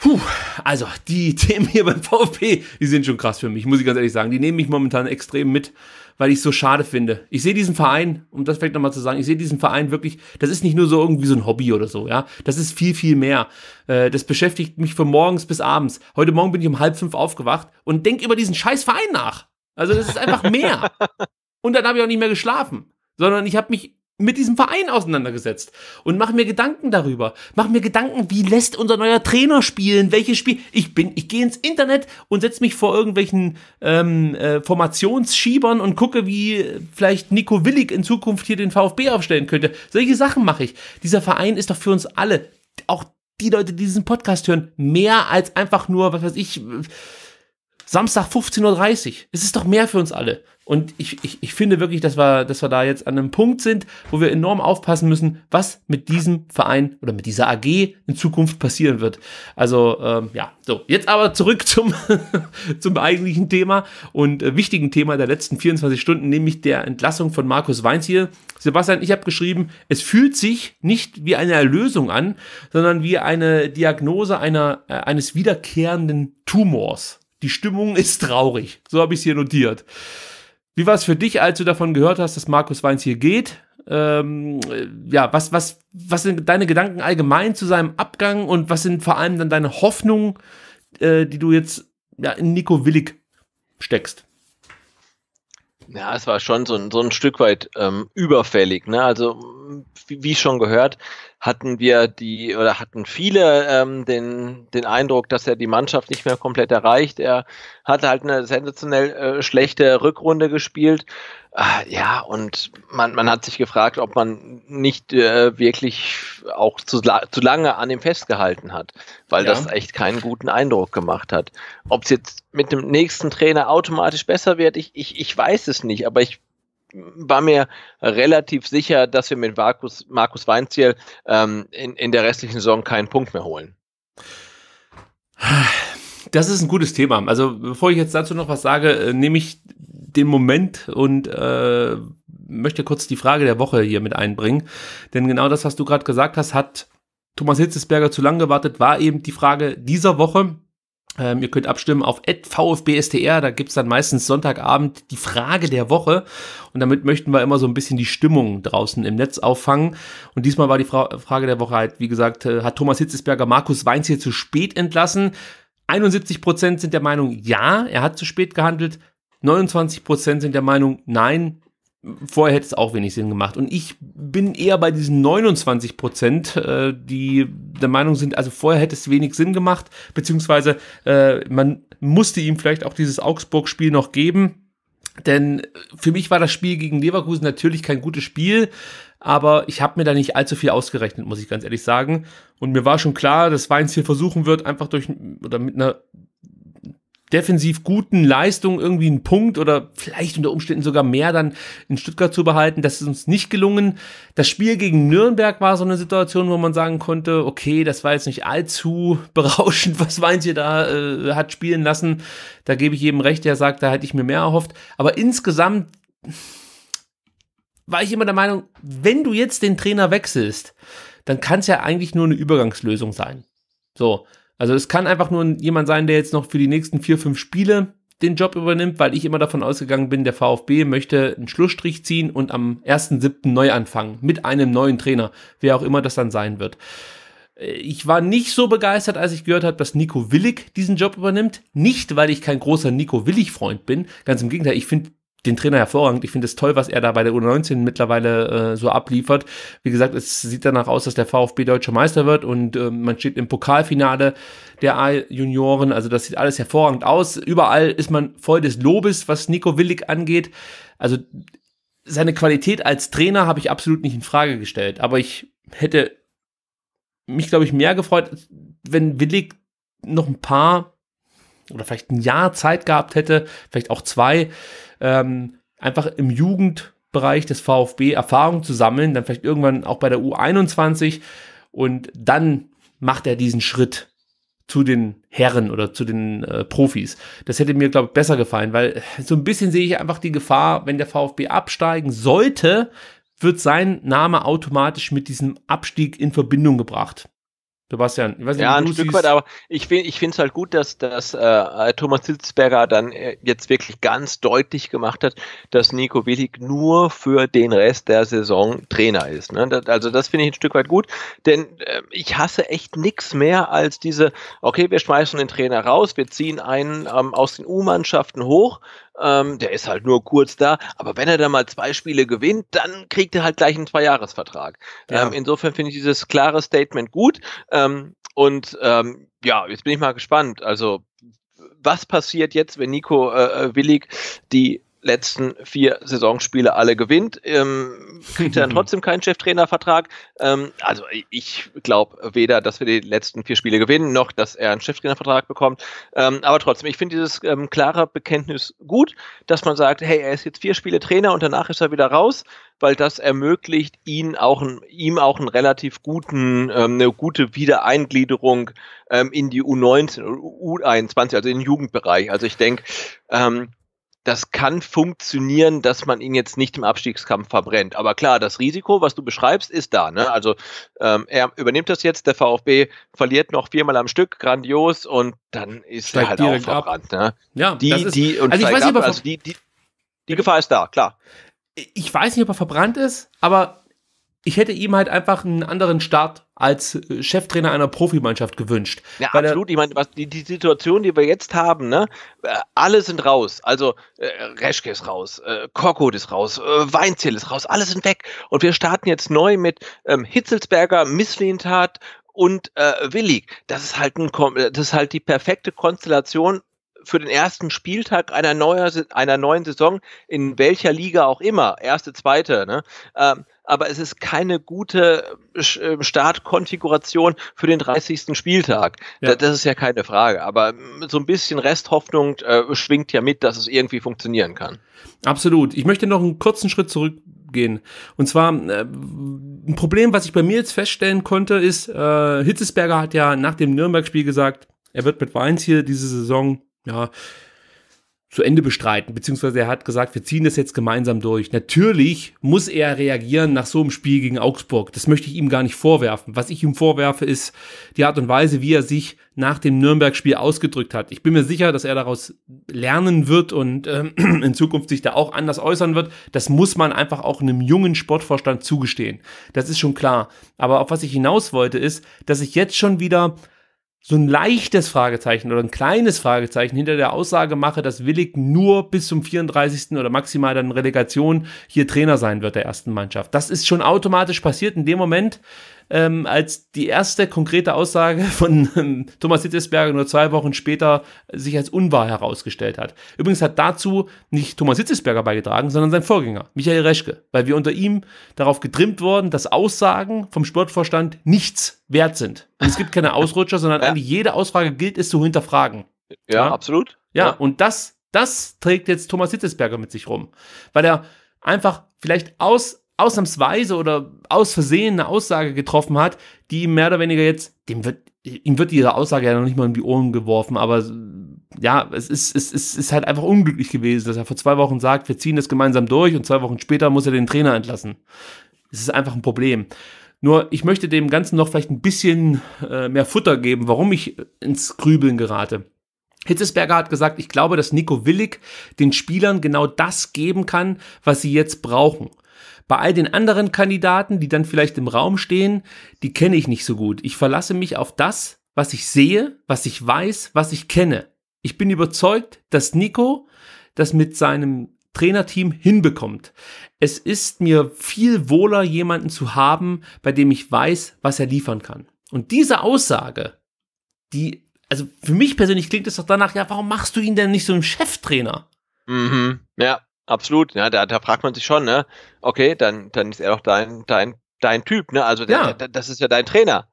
Speaker 1: Puh, also die Themen hier beim VfB, die sind schon krass für mich, muss ich ganz ehrlich sagen. Die nehmen mich momentan extrem mit, weil ich es so schade finde. Ich sehe diesen Verein, um das vielleicht nochmal zu sagen, ich sehe diesen Verein wirklich, das ist nicht nur so irgendwie so ein Hobby oder so, ja. Das ist viel, viel mehr. Äh, das beschäftigt mich von morgens bis abends. Heute Morgen bin ich um halb fünf aufgewacht und denke über diesen scheiß Verein nach. Also das ist einfach mehr. und dann habe ich auch nicht mehr geschlafen, sondern ich habe mich mit diesem Verein auseinandergesetzt und mache mir Gedanken darüber. Mache mir Gedanken, wie lässt unser neuer Trainer spielen, welches Spiel. Ich bin, ich gehe ins Internet und setze mich vor irgendwelchen ähm, äh, Formationsschiebern und gucke, wie vielleicht Nico Willig in Zukunft hier den VfB aufstellen könnte. Solche Sachen mache ich. Dieser Verein ist doch für uns alle, auch die Leute, die diesen Podcast hören, mehr als einfach nur, was weiß ich. Äh, Samstag 15.30 Uhr. Es ist doch mehr für uns alle. Und ich, ich, ich finde wirklich, dass wir, dass wir da jetzt an einem Punkt sind, wo wir enorm aufpassen müssen, was mit diesem Verein oder mit dieser AG in Zukunft passieren wird. Also ähm, ja, so, jetzt aber zurück zum, zum eigentlichen Thema und äh, wichtigen Thema der letzten 24 Stunden, nämlich der Entlassung von Markus Weinz hier. Sebastian, ich habe geschrieben, es fühlt sich nicht wie eine Erlösung an, sondern wie eine Diagnose einer, äh, eines wiederkehrenden Tumors. Die Stimmung ist traurig. So habe ich es hier notiert. Wie war es für dich, als du davon gehört hast, dass Markus Weins hier geht? Ähm, äh, ja, was, was, was sind deine Gedanken allgemein zu seinem Abgang und was sind vor allem dann deine Hoffnungen, äh, die du jetzt ja, in Nico Willig steckst?
Speaker 2: Ja, es war schon so ein, so ein Stück weit ähm, überfällig. Ne? Also wie schon gehört, hatten wir die oder hatten viele ähm, den, den Eindruck, dass er die Mannschaft nicht mehr komplett erreicht. Er hatte halt eine sensationell äh, schlechte Rückrunde gespielt. Äh, ja, und man, man hat sich gefragt, ob man nicht äh, wirklich auch zu, zu lange an ihm festgehalten hat, weil ja. das echt keinen guten Eindruck gemacht hat. Ob es jetzt mit dem nächsten Trainer automatisch besser wird, ich, ich, ich weiß es nicht, aber ich war mir relativ sicher, dass wir mit Markus, Markus Weinziel ähm, in, in der restlichen Saison keinen Punkt mehr holen.
Speaker 1: Das ist ein gutes Thema. Also bevor ich jetzt dazu noch was sage, äh, nehme ich den Moment und äh, möchte kurz die Frage der Woche hier mit einbringen. Denn genau das, was du gerade gesagt hast, hat Thomas Hitzesberger zu lange gewartet, war eben die Frage dieser Woche. Ähm, ihr könnt abstimmen auf @vfbstr, da gibt es dann meistens Sonntagabend die Frage der Woche und damit möchten wir immer so ein bisschen die Stimmung draußen im Netz auffangen und diesmal war die Fra Frage der Woche halt, wie gesagt, äh, hat Thomas Hitzesberger Markus Weinz hier zu spät entlassen? 71% Prozent sind der Meinung, ja, er hat zu spät gehandelt. 29% Prozent sind der Meinung, nein, Vorher hätte es auch wenig Sinn gemacht. Und ich bin eher bei diesen 29 Prozent, äh, die der Meinung sind, also vorher hätte es wenig Sinn gemacht, beziehungsweise äh, man musste ihm vielleicht auch dieses Augsburg-Spiel noch geben. Denn für mich war das Spiel gegen Leverkusen natürlich kein gutes Spiel, aber ich habe mir da nicht allzu viel ausgerechnet, muss ich ganz ehrlich sagen. Und mir war schon klar, dass Weins hier versuchen wird, einfach durch oder mit einer defensiv guten Leistung irgendwie einen Punkt oder vielleicht unter Umständen sogar mehr dann in Stuttgart zu behalten. Das ist uns nicht gelungen. Das Spiel gegen Nürnberg war so eine Situation, wo man sagen konnte, okay, das war jetzt nicht allzu berauschend, was Weins hier da äh, hat spielen lassen. Da gebe ich jedem recht, der sagt, da hätte ich mir mehr erhofft. Aber insgesamt war ich immer der Meinung, wenn du jetzt den Trainer wechselst, dann kann es ja eigentlich nur eine Übergangslösung sein. So, also es kann einfach nur jemand sein, der jetzt noch für die nächsten vier, fünf Spiele den Job übernimmt, weil ich immer davon ausgegangen bin, der VfB möchte einen Schlussstrich ziehen und am 1.7. neu anfangen mit einem neuen Trainer, wer auch immer das dann sein wird. Äh, ich war nicht so begeistert, als ich gehört habe, dass Nico Willig diesen Job übernimmt. Nicht, weil ich kein großer Nico Willig-Freund bin. Ganz im Gegenteil, ich finde den Trainer hervorragend. Ich finde es toll, was er da bei der U19 mittlerweile äh, so abliefert. Wie gesagt, es sieht danach aus, dass der VfB deutscher Meister wird und äh, man steht im Pokalfinale der A-Junioren. Also das sieht alles hervorragend aus. Überall ist man voll des Lobes, was Nico Willig angeht. Also seine Qualität als Trainer habe ich absolut nicht in Frage gestellt, aber ich hätte mich, glaube ich, mehr gefreut, wenn Willig noch ein paar oder vielleicht ein Jahr Zeit gehabt hätte, vielleicht auch zwei, ähm, einfach im Jugendbereich des VfB Erfahrung zu sammeln, dann vielleicht irgendwann auch bei der U21 und dann macht er diesen Schritt zu den Herren oder zu den äh, Profis. Das hätte mir, glaube ich, besser gefallen, weil so ein bisschen sehe ich einfach die Gefahr, wenn der VfB absteigen sollte, wird sein Name automatisch mit diesem Abstieg in Verbindung gebracht. Sebastian, ich weiß nicht, ja, ein Stück weit, aber
Speaker 2: ich finde ich finde es halt gut, dass, dass äh, äh Thomas Hitzberger dann äh, jetzt wirklich ganz deutlich gemacht hat, dass Nico Willig nur für den Rest der Saison Trainer ist. Ne? Das, also das finde ich ein Stück weit gut, denn äh, ich hasse echt nichts mehr als diese, okay, wir schmeißen den Trainer raus, wir ziehen einen ähm, aus den U-Mannschaften hoch, ähm, der ist halt nur kurz da, aber wenn er dann mal zwei Spiele gewinnt, dann kriegt er halt gleich einen Zweijahresvertrag. Ja. Ähm, insofern finde ich dieses klare Statement gut. Ähm, und ähm, ja, jetzt bin ich mal gespannt. Also was passiert jetzt, wenn Nico äh, äh Willig die letzten vier Saisonspiele alle gewinnt, ähm, kriegt er dann trotzdem keinen Cheftrainervertrag. Ähm, also ich glaube weder, dass wir die letzten vier Spiele gewinnen, noch dass er einen Cheftrainervertrag bekommt. Ähm, aber trotzdem, ich finde dieses ähm, klare Bekenntnis gut, dass man sagt, hey, er ist jetzt vier Spiele Trainer und danach ist er wieder raus, weil das ermöglicht ihn auch, ihm auch einen relativ guten, ähm, eine gute Wiedereingliederung ähm, in die U19 U21, also in den Jugendbereich. Also ich denke, ähm, das kann funktionieren, dass man ihn jetzt nicht im Abstiegskampf verbrennt. Aber klar, das Risiko, was du beschreibst, ist da. Ne? Also ähm, er übernimmt das jetzt, der VfB verliert noch viermal am Stück, grandios, und dann ist steigt er halt auch verbrannt. Ne? Ja, die, das ist, die, und also ich weiß nicht, ab, also die,
Speaker 1: die, die Gefahr ist da, klar. Ich weiß nicht, ob er verbrannt ist, aber ich hätte ihm halt einfach einen anderen Start als äh, Cheftrainer einer Profimannschaft gewünscht. Ja, Weil absolut. Ich
Speaker 2: meine, was, die, die Situation, die wir jetzt haben,
Speaker 1: ne, äh, alle sind raus. Also äh,
Speaker 2: Reschke ist raus, äh, Korkut ist raus, äh, Weinzel ist raus, alle sind weg. Und wir starten jetzt neu mit ähm, Hitzelsberger, Misslintat und äh, Willig. Das ist halt ein, äh, das ist halt die perfekte Konstellation für den ersten Spieltag einer, neuer, einer neuen Saison, in welcher Liga auch immer, erste, zweite, ne? Ähm, aber es ist keine gute ähm, Startkonfiguration für den 30. Spieltag. Ja. Das ist ja keine Frage, aber so ein bisschen Resthoffnung äh, schwingt ja mit, dass es irgendwie funktionieren
Speaker 1: kann. Absolut. Ich möchte noch einen kurzen Schritt zurückgehen. Und zwar äh, ein Problem, was ich bei mir jetzt feststellen konnte, ist, äh, Hitzesberger hat ja nach dem Nürnberg-Spiel gesagt, er wird mit Weins hier diese Saison, ja, zu Ende bestreiten, beziehungsweise er hat gesagt, wir ziehen das jetzt gemeinsam durch. Natürlich muss er reagieren nach so einem Spiel gegen Augsburg. Das möchte ich ihm gar nicht vorwerfen. Was ich ihm vorwerfe, ist die Art und Weise, wie er sich nach dem Nürnberg-Spiel ausgedrückt hat. Ich bin mir sicher, dass er daraus lernen wird und äh, in Zukunft sich da auch anders äußern wird. Das muss man einfach auch einem jungen Sportvorstand zugestehen. Das ist schon klar. Aber auf was ich hinaus wollte, ist, dass ich jetzt schon wieder so ein leichtes Fragezeichen oder ein kleines Fragezeichen hinter der Aussage mache, dass Willig nur bis zum 34. oder maximal dann Relegation hier Trainer sein wird der ersten Mannschaft. Das ist schon automatisch passiert in dem Moment, ähm, als die erste konkrete Aussage von ähm, Thomas Hitzesberger nur zwei Wochen später sich als unwahr herausgestellt hat. Übrigens hat dazu nicht Thomas Hitzesberger beigetragen, sondern sein Vorgänger, Michael Reschke, weil wir unter ihm darauf getrimmt wurden, dass Aussagen vom Sportvorstand nichts wert sind. Und es gibt keine Ausrutscher, sondern ja. eigentlich jede Aussage gilt es zu hinterfragen. Ja, ja? absolut. Ja, ja, und das, das trägt jetzt Thomas Hitzesberger mit sich rum, weil er einfach vielleicht aus ausnahmsweise oder aus Versehen eine Aussage getroffen hat, die ihm mehr oder weniger jetzt, dem wird, ihm wird diese Aussage ja noch nicht mal in die Ohren geworfen, aber ja, es ist, es, ist, es ist halt einfach unglücklich gewesen, dass er vor zwei Wochen sagt, wir ziehen das gemeinsam durch und zwei Wochen später muss er den Trainer entlassen. Es ist einfach ein Problem. Nur ich möchte dem Ganzen noch vielleicht ein bisschen äh, mehr Futter geben, warum ich ins Grübeln gerate. Hitzesberger hat gesagt, ich glaube, dass Nico Willig den Spielern genau das geben kann, was sie jetzt brauchen. Bei all den anderen Kandidaten, die dann vielleicht im Raum stehen, die kenne ich nicht so gut. Ich verlasse mich auf das, was ich sehe, was ich weiß, was ich kenne. Ich bin überzeugt, dass Nico das mit seinem Trainerteam hinbekommt. Es ist mir viel wohler, jemanden zu haben, bei dem ich weiß, was er liefern kann. Und diese Aussage, die, also für mich persönlich klingt es doch danach, ja, warum machst du ihn denn nicht so einen Cheftrainer?
Speaker 2: Mhm, ja. Absolut, ja, da, da fragt man sich schon, ne? Okay, dann, dann ist er doch dein, dein, dein Typ, ne? Also der, ja. der, das ist ja dein Trainer.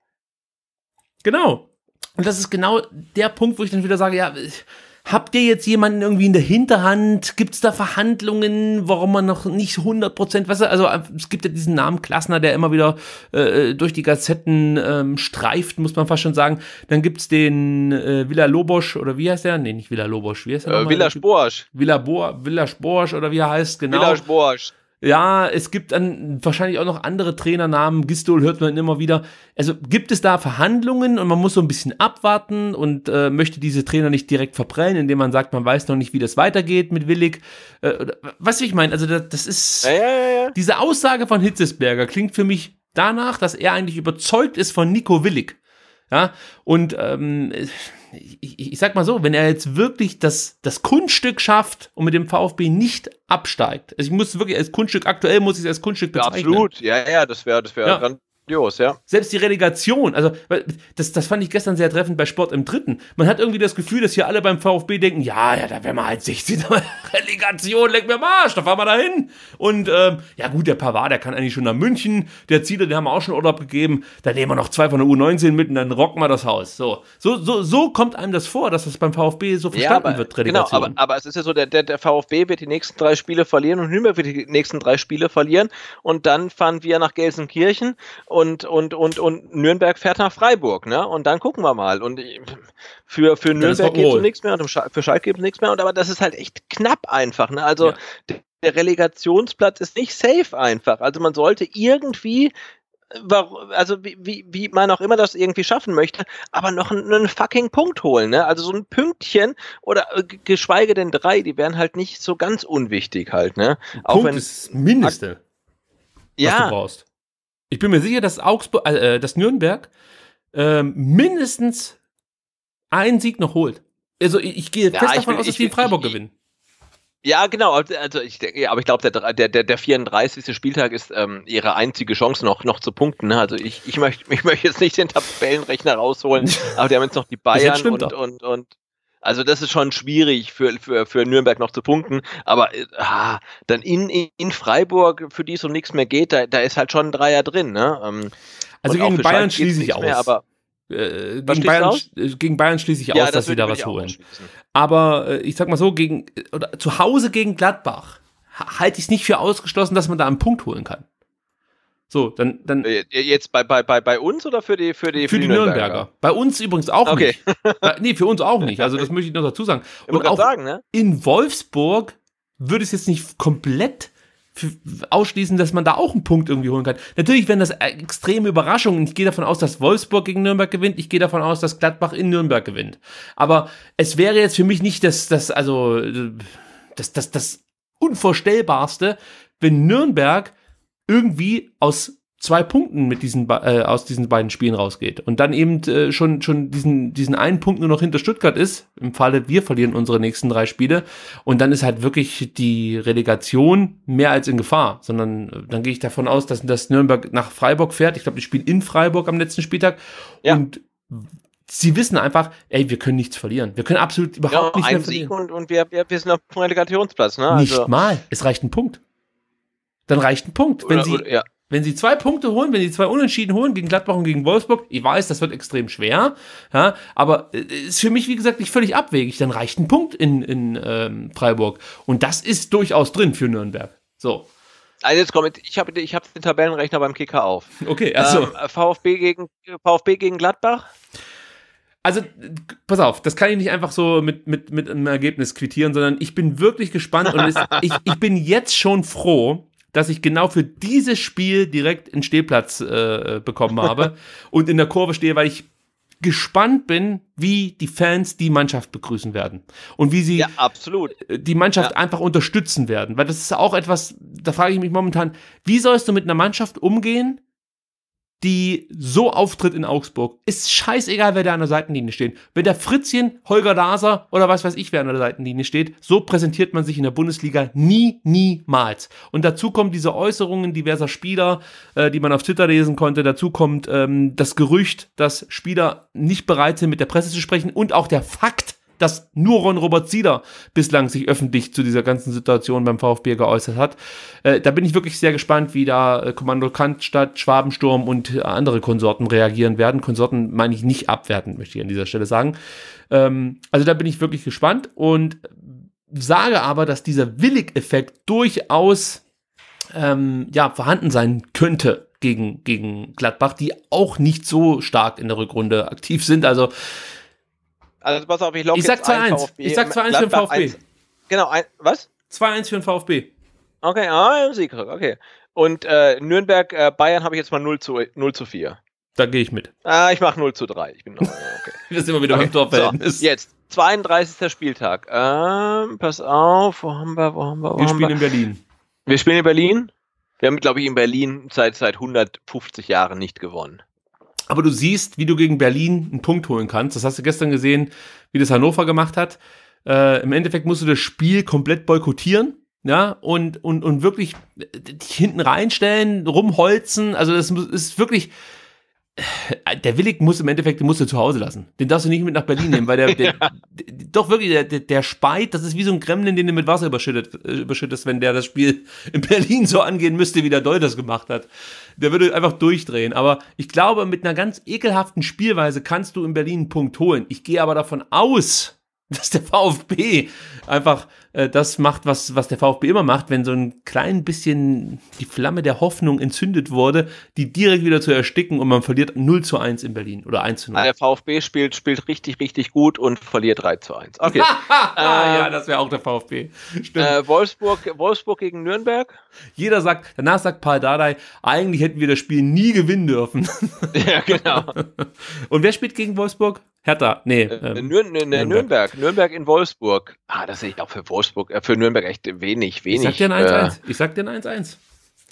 Speaker 1: Genau. Und das ist genau der Punkt, wo ich dann wieder sage, ja, ich, Habt ihr jetzt jemanden irgendwie in der Hinterhand? Gibt es da Verhandlungen, warum man noch nicht 100 Prozent, weißt also äh, es gibt ja diesen Namen Klassner, der immer wieder äh, äh, durch die Gazetten ähm, streift, muss man fast schon sagen. Dann gibt es den äh, Villa Lobosch oder wie heißt der? Nee, nicht Villa Lobosch, wie heißt der? Äh, Villa Sporsch. Villa, Bo Villa Sporsch oder wie er heißt, genau. Villa Sporsch. Ja, es gibt dann wahrscheinlich auch noch andere Trainernamen. Gistol hört man immer wieder. Also gibt es da Verhandlungen und man muss so ein bisschen abwarten und äh, möchte diese Trainer nicht direkt verprellen, indem man sagt, man weiß noch nicht, wie das weitergeht mit Willig. Äh, was ich meine, also das, das ist ja, ja, ja. diese Aussage von Hitzesberger klingt für mich danach, dass er eigentlich überzeugt ist von Nico Willig. Ja, und ähm, ich, ich sag mal so, wenn er jetzt wirklich das, das Kunststück schafft und mit dem VfB nicht absteigt, also ich muss wirklich als Kunststück, aktuell muss ich es als Kunststück bezeichnen. Ja, absolut,
Speaker 2: ja, ja, das wäre
Speaker 1: das wär ja. Jos, ja. Selbst die Relegation, also das, das fand ich gestern sehr treffend bei Sport im Dritten. Man hat irgendwie das Gefühl, dass hier alle beim VfB denken, ja, ja, da wären wir halt 16. Relegation, leck mir Marsch, da fahren wir da hin. Und ähm, ja gut, der Pavard, der kann eigentlich schon nach München. Der Ziele, den haben wir auch schon Urlaub gegeben. Da nehmen wir noch zwei von der U19 mit und dann rocken wir das Haus. So, so, so, so kommt einem das vor, dass das beim VfB so verstanden ja, aber, wird, Relegation. Genau, aber, aber, es ist ja so, der, der, der VfB
Speaker 2: wird die nächsten drei Spiele verlieren und Nürnberg wird die nächsten drei Spiele verlieren. Und dann fahren wir nach Gelsenkirchen und, und, und, und Nürnberg fährt nach Freiburg, ne? Und dann gucken wir mal. Und für, für Nürnberg geht es nichts mehr und für Schalke gibt es nichts mehr. Und aber das ist halt echt knapp einfach, ne? Also ja. der Relegationsplatz ist nicht safe einfach. Also man sollte irgendwie äh, also wie, wie, wie man auch immer das irgendwie schaffen möchte, aber noch einen, einen, fucking Punkt holen, ne? Also so ein Pünktchen oder äh, geschweige denn drei, die wären halt nicht so ganz
Speaker 1: unwichtig halt, ne? Auch wenn, ist das Mindeste, was ja, du brauchst. Ich bin mir sicher, dass, Augsburg, äh, äh dass Nürnberg äh, mindestens einen Sieg noch holt. Also ich, ich gehe ja, fest ich davon aus, dass die in Freiburg ich, gewinnen. Ja,
Speaker 2: genau. Also, also ich denke, aber ich glaube, der, der, der 34. Spieltag ist ähm, ihre einzige Chance noch, noch zu punkten. Ne? Also ich, ich möchte ich möcht jetzt nicht den Tabellenrechner rausholen, aber die haben jetzt noch die Bayern und, und, und, also das ist schon schwierig für, für, für Nürnberg noch zu punkten. Aber äh, ah, dann in, in Freiburg, für die es um nichts mehr geht, da, da ist halt schon ein Dreier drin. Ne? Ähm,
Speaker 1: also gegen Bayern schließe ich aus. Mehr, aber äh, gegen, Bayern, aus? Äh, gegen Bayern schließe ich ja, aus, das dass sie da was holen. Aber äh, ich sag mal so, gegen, oder, zu Hause gegen Gladbach halte ich es nicht für ausgeschlossen, dass man da einen Punkt holen kann. So, dann,
Speaker 2: dann. Äh, jetzt bei, bei, bei, bei uns oder für die für die, für, für die, Nürnberger? Nürnberger?
Speaker 1: Bei uns übrigens auch okay. nicht. Bei, nee, für uns auch nicht. Also das möchte ich noch dazu sagen. Und auch sagen, ne? in Wolfsburg würde es jetzt nicht komplett ausschließen, dass man da auch einen Punkt irgendwie holen kann. Natürlich wären das äh, extreme Überraschungen. Ich gehe davon aus, dass Wolfsburg gegen Nürnberg gewinnt. Ich gehe davon aus, dass Gladbach in Nürnberg gewinnt. Aber es wäre jetzt für mich nicht das, das, also, äh, das, das, das Unvorstellbarste, wenn Nürnberg irgendwie aus zwei Punkten mit diesen äh, aus diesen beiden Spielen rausgeht und dann eben äh, schon schon diesen diesen einen Punkt nur noch hinter Stuttgart ist im Falle wir verlieren unsere nächsten drei Spiele und dann ist halt wirklich die Relegation mehr als in Gefahr sondern äh, dann gehe ich davon aus dass das Nürnberg nach Freiburg fährt ich glaube die spielen in Freiburg am letzten Spieltag ja. und sie wissen einfach ey wir können nichts verlieren wir können absolut überhaupt ja, nichts verlieren
Speaker 2: und, und wir, wir wir sind auf dem Relegationsplatz ne nicht also
Speaker 1: mal es reicht ein Punkt dann reicht ein Punkt. Wenn, oder, sie, oder, ja. wenn sie zwei Punkte holen, wenn sie zwei Unentschieden holen gegen Gladbach und gegen Wolfsburg, ich weiß, das wird extrem schwer, ja, aber äh, ist für mich, wie gesagt, nicht völlig abwegig. Dann reicht ein Punkt in, in ähm, Freiburg. Und das ist durchaus drin für Nürnberg. So. Also jetzt komm, ich habe ich hab den Tabellenrechner beim Kicker
Speaker 2: auf. Okay, also. Ähm, VfB, gegen, VfB gegen Gladbach?
Speaker 1: Also, pass auf, das kann ich nicht einfach so mit, mit, mit einem Ergebnis quittieren, sondern ich bin wirklich gespannt und es, ich, ich bin jetzt schon froh, dass ich genau für dieses Spiel direkt einen Stehplatz äh, bekommen habe und in der Kurve stehe, weil ich gespannt bin, wie die Fans die Mannschaft begrüßen werden und wie sie ja, äh, die Mannschaft ja. einfach unterstützen werden, weil das ist auch etwas, da frage ich mich momentan, wie sollst du mit einer Mannschaft umgehen, die so auftritt in Augsburg, ist scheißegal, wer da an der Seitenlinie steht. Wenn der Fritzchen, Holger Daser oder was weiß ich, wer an der Seitenlinie steht, so präsentiert man sich in der Bundesliga nie, niemals. Und dazu kommen diese Äußerungen diverser Spieler, äh, die man auf Twitter lesen konnte. Dazu kommt ähm, das Gerücht, dass Spieler nicht bereit sind, mit der Presse zu sprechen und auch der Fakt, dass nur Ron Robert Zieder bislang sich öffentlich zu dieser ganzen Situation beim VfB geäußert hat. Äh, da bin ich wirklich sehr gespannt, wie da äh, Kommando Kantstadt, Schwabensturm und äh, andere Konsorten reagieren werden. Konsorten meine ich nicht abwertend, möchte ich an dieser Stelle sagen. Ähm, also da bin ich wirklich gespannt und sage aber, dass dieser Willig-Effekt durchaus ähm, ja, vorhanden sein könnte gegen, gegen Gladbach, die auch nicht so stark in der Rückrunde aktiv sind. Also also pass auf, ich logge jetzt 2-1. Ich sag 2-1 für den VfB. 1.
Speaker 2: Genau, ein, was? 2-1 für den VfB. Okay, ah, Sieg, okay. Und äh, Nürnberg, äh, Bayern habe ich jetzt mal 0 zu, 0 zu 4. Da gehe ich mit. Ah, ich mache 0 zu 3. Ich bin noch, okay. das ist immer wieder okay. im ist. jetzt, 32. Spieltag. Ähm, pass auf, wo haben wir, wo haben wir, wo Wir haben spielen wir? in Berlin. Wir spielen in Berlin? Wir haben, glaube ich, in Berlin seit, seit 150 Jahren nicht gewonnen.
Speaker 1: Aber du siehst, wie du gegen Berlin einen Punkt holen kannst. Das hast du gestern gesehen, wie das Hannover gemacht hat. Äh, Im Endeffekt musst du das Spiel komplett boykottieren. Ja, und, und, und wirklich dich hinten reinstellen, rumholzen. Also, das ist wirklich, äh, der Willig muss im Endeffekt, den musst du zu Hause lassen. Den darfst du nicht mit nach Berlin nehmen, weil der, der ja. doch wirklich, der, der, Speit, das ist wie so ein Gremlin, den du mit Wasser überschüttet, äh, überschüttest, wenn der das Spiel in Berlin so angehen müsste, wie der Doll das gemacht hat. Der würde einfach durchdrehen. Aber ich glaube, mit einer ganz ekelhaften Spielweise kannst du in Berlin einen Punkt holen. Ich gehe aber davon aus, dass der VfB einfach äh, das macht, was, was der VfB immer macht, wenn so ein klein bisschen die Flamme der Hoffnung entzündet wurde, die direkt wieder zu ersticken und man verliert 0 zu 1 in Berlin oder 1 zu 0. Ah, der
Speaker 2: VfB spielt, spielt richtig, richtig gut und verliert 3 zu 1.
Speaker 1: Okay. ah, ja, ähm, das wäre auch der VfB. Äh, Wolfsburg, Wolfsburg gegen Nürnberg. Jeder sagt, danach sagt Paul Dardai, eigentlich hätten wir das Spiel nie gewinnen dürfen. ja, genau. Und wer spielt gegen Wolfsburg? Hertha, nee.
Speaker 2: Äh, ähm, Nürn Nürnberg. Nürnberg. Nürnberg in Wolfsburg. Ah, das sehe ich auch für Wolfsburg Wolfsburg, äh, für Nürnberg echt wenig, wenig. Ich sag dir ein 1-1. Äh, ich sag dir ein 1-1.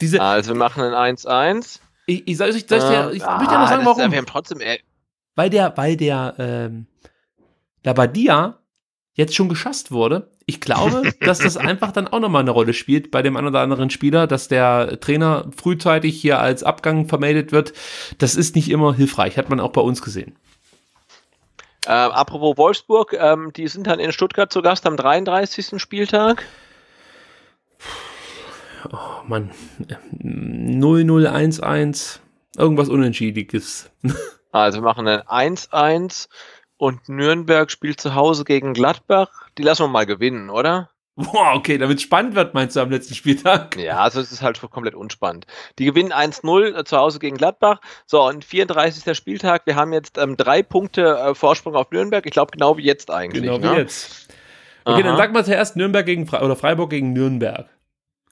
Speaker 2: Diese, ah, also wir machen ein 1-1. Ich,
Speaker 1: ich, soll, ich, soll ich, ich ah, will dir noch sagen, warum. Ist, trotzdem, ey. Äh, weil der, weil der, ähm, der Badia jetzt schon geschasst wurde. Ich glaube, dass das einfach dann auch nochmal eine Rolle spielt bei dem einen oder anderen Spieler, dass der Trainer frühzeitig hier als Abgang vermeldet wird. Das ist nicht immer hilfreich, hat man auch bei uns gesehen. Äh,
Speaker 2: apropos Wolfsburg, ähm, die sind dann in Stuttgart zu Gast am 33. Spieltag.
Speaker 1: Oh Mann, 0-0-1-1. irgendwas Unentschiediges.
Speaker 2: also wir machen ein 1-1 und Nürnberg spielt zu Hause gegen Gladbach. Die lassen wir mal gewinnen, oder? Wow, okay, damit spannend wird, meinst du am letzten Spieltag? Ja, also es ist halt schon komplett unspannend. Die gewinnen 1-0 äh, zu Hause gegen Gladbach. So, und 34. Spieltag, wir haben jetzt ähm, drei Punkte äh, Vorsprung auf Nürnberg. Ich glaube, genau wie jetzt eigentlich. Genau ne? wie jetzt.
Speaker 1: Okay, Aha. dann sag mal zuerst Nürnberg gegen Fre oder Freiburg gegen Nürnberg.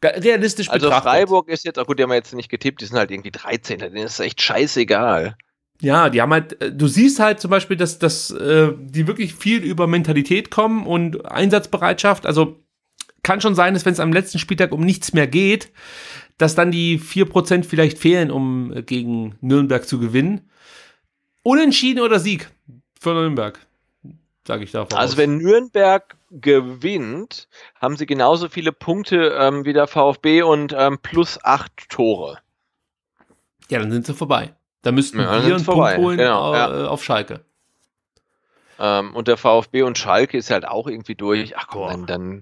Speaker 2: Realistisch also betrachtet. Also Freiburg ist jetzt, auch oh gut, die haben wir jetzt nicht getippt, die sind halt irgendwie 13. Denen ist echt scheißegal.
Speaker 1: Ja, die haben halt, äh, du siehst halt zum Beispiel, dass, dass äh, die wirklich viel über Mentalität kommen und Einsatzbereitschaft. Also kann schon sein, dass wenn es am letzten Spieltag um nichts mehr geht, dass dann die 4% vielleicht fehlen, um äh, gegen Nürnberg zu gewinnen. Unentschieden oder Sieg für Nürnberg,
Speaker 2: sage ich davon. Also aus. wenn Nürnberg gewinnt, haben sie genauso viele Punkte ähm, wie der VfB und ähm, plus 8 Tore. Ja, dann
Speaker 1: sind sie vorbei. Da müssten ja, wir einen vorbei. Punkt holen genau, auf, äh, ja. auf Schalke.
Speaker 2: Ähm, und der VfB und Schalke ist halt auch irgendwie durch. Ach komm, dann, dann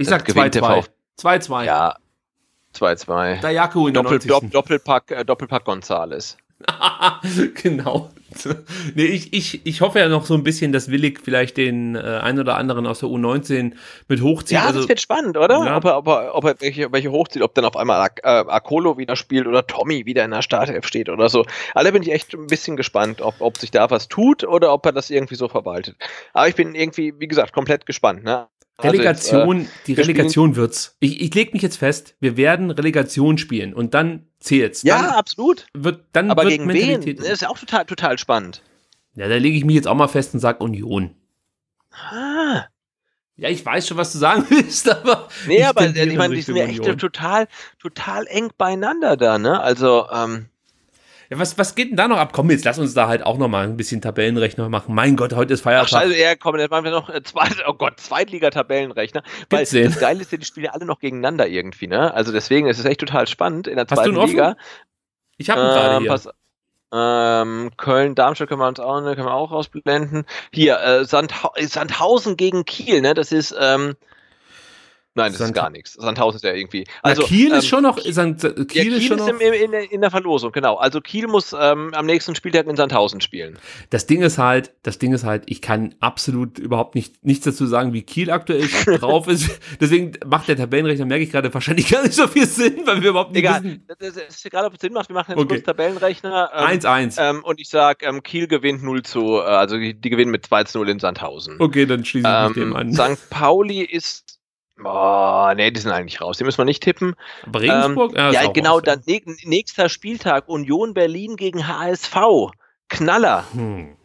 Speaker 1: ich sag 2-2.
Speaker 2: 2-2. Ja. 2-2. Der Dayaku in Doppel, der Doppelpack, äh, Doppelpack Gonzales.
Speaker 1: genau. nee, ich, ich, ich hoffe ja noch so ein bisschen, dass Willig vielleicht den äh, einen oder anderen aus der U19 mit hochzieht. Ja, also, das wird
Speaker 2: spannend, oder? Ja. Ob, er, ob, er, ob er welche, welche hochzieht, ob dann auf einmal äh, Akolo wieder spielt oder Tommy wieder in der Startelf steht oder so. Alle bin ich echt ein bisschen gespannt, ob, ob sich da was tut oder ob er das irgendwie so verwaltet. Aber ich bin irgendwie, wie gesagt, komplett gespannt. Ne? Also, Relegation, äh, die Relegation
Speaker 1: wird's. Ich, ich lege mich jetzt fest, wir werden Relegation spielen und dann zählt's. Ja, dann absolut. Wird, dann Aber wird gegen Mentalität wen? Das ist ja auch total, total spannend. Ja, da lege ich mich jetzt auch mal fest und sage Union.
Speaker 2: Ah.
Speaker 1: Ja, ich weiß schon, was du sagen willst, aber. Nee,
Speaker 2: aber ich meine, die sind ja echt
Speaker 1: total, total eng beieinander da, ne? Also, ähm, ja, was, was geht denn da noch ab? Komm, jetzt lass uns da halt auch nochmal ein bisschen Tabellenrechner machen. Mein Gott, heute ist Feiertag. Ach, scheiße,
Speaker 2: ja, komm, jetzt machen wir noch äh, zwei, oh Gott, Zweitliga-Tabellenrechner. Weil Gibt's das Geile ist ja, die spielen alle noch gegeneinander irgendwie, ne? Also deswegen ist es echt total spannend in der Hast zweiten Liga. Ich habe ihn ähm, gerade hier. ähm, Köln, Darmstadt können wir uns auch, ne, können wir auch ausblenden. Hier, äh, Sandha Sandhausen gegen Kiel, ne? Das ist, ähm, Nein, das Sand ist
Speaker 1: gar nichts. Sandhausen ist ja irgendwie. Also, Na, Kiel ähm, ist schon noch. Sand, Kiel, ja, Kiel ist, schon ist im, im, in, in,
Speaker 2: der Verlosung, genau. Also Kiel
Speaker 1: muss ähm, am nächsten Spieltag in Sandhausen spielen. Das Ding ist halt, das Ding ist halt, ich kann absolut überhaupt nicht, nichts dazu sagen, wie Kiel aktuell drauf ist. Deswegen macht der Tabellenrechner, merke ich gerade, wahrscheinlich gar nicht so viel Sinn, weil wir überhaupt nicht Egal. wissen.
Speaker 2: Das ist egal, ob es Sinn macht. Wir machen jetzt okay. kurz Tabellenrechner. 1-1. Ähm, ähm, und ich sage, ähm, Kiel gewinnt 0 zu, äh, also die, die gewinnen mit 2 zu 0 in Sandhausen. Okay, dann schließe ich mich dem ähm, an. St. Pauli ist Oh, nee, die sind eigentlich raus. Die müssen wir nicht tippen. Aber Regensburg? Ähm, ja, genau. Raus, dann ja. nächster Spieltag.
Speaker 1: Union Berlin gegen HSV. Knaller. Hm.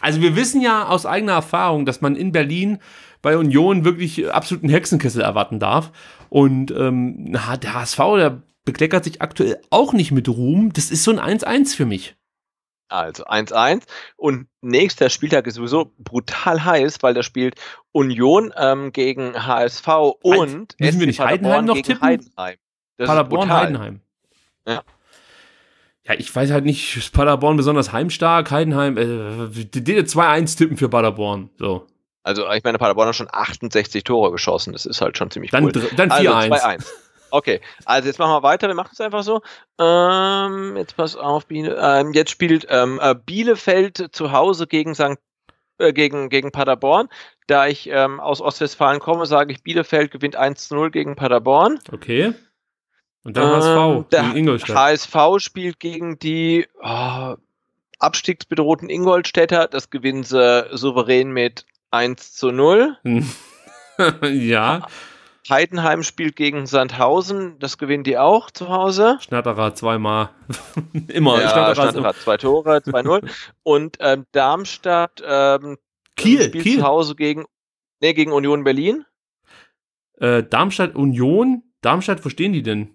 Speaker 1: Also wir wissen ja aus eigener Erfahrung, dass man in Berlin bei Union wirklich äh, absoluten Hexenkessel erwarten darf. Und ähm, der HSV, der bekleckert sich aktuell auch nicht mit Ruhm. Das ist so ein 1-1 für mich. Also
Speaker 2: 1-1. Und nächster Spieltag ist sowieso brutal heiß, weil da spielt Union ähm, gegen HSV und Müssen wir nicht Heidenheim noch tippen? Heidenheim. Das Paderborn, Heidenheim. Ja.
Speaker 1: ja. ich weiß halt nicht, ist Paderborn besonders heimstark? Heidenheim, äh, 2-1 tippen für Paderborn.
Speaker 2: So. Also, ich meine, Paderborn hat schon 68 Tore geschossen. Das ist halt schon ziemlich dann, cool. Dann 4-1. Also, Okay, also jetzt machen wir weiter. Wir machen es einfach so. Ähm, jetzt pass auf, Biene. ähm, jetzt spielt ähm, äh, Bielefeld zu Hause gegen St. Äh, gegen, gegen Paderborn. Da ich ähm, aus Ostwestfalen komme, sage ich, Bielefeld gewinnt 1-0 gegen Paderborn. Okay.
Speaker 1: Und dann HSV ähm, gegen Ingolstadt.
Speaker 2: HSV spielt gegen die oh, abstiegsbedrohten Ingolstädter. Das gewinnen sie souverän mit 1 zu 0. ja. Heidenheim spielt gegen Sandhausen, das gewinnen die auch zu Hause.
Speaker 1: Schnatterer zweimal. immer. Ja, Schnatterer, Schnatterer
Speaker 2: zwei Tore, 2-0. Und ähm, Darmstadt ähm, Kiel, spielt Kiel. zu Hause gegen, nee, gegen Union Berlin.
Speaker 1: Äh, Darmstadt Union. Darmstadt, wo stehen die denn?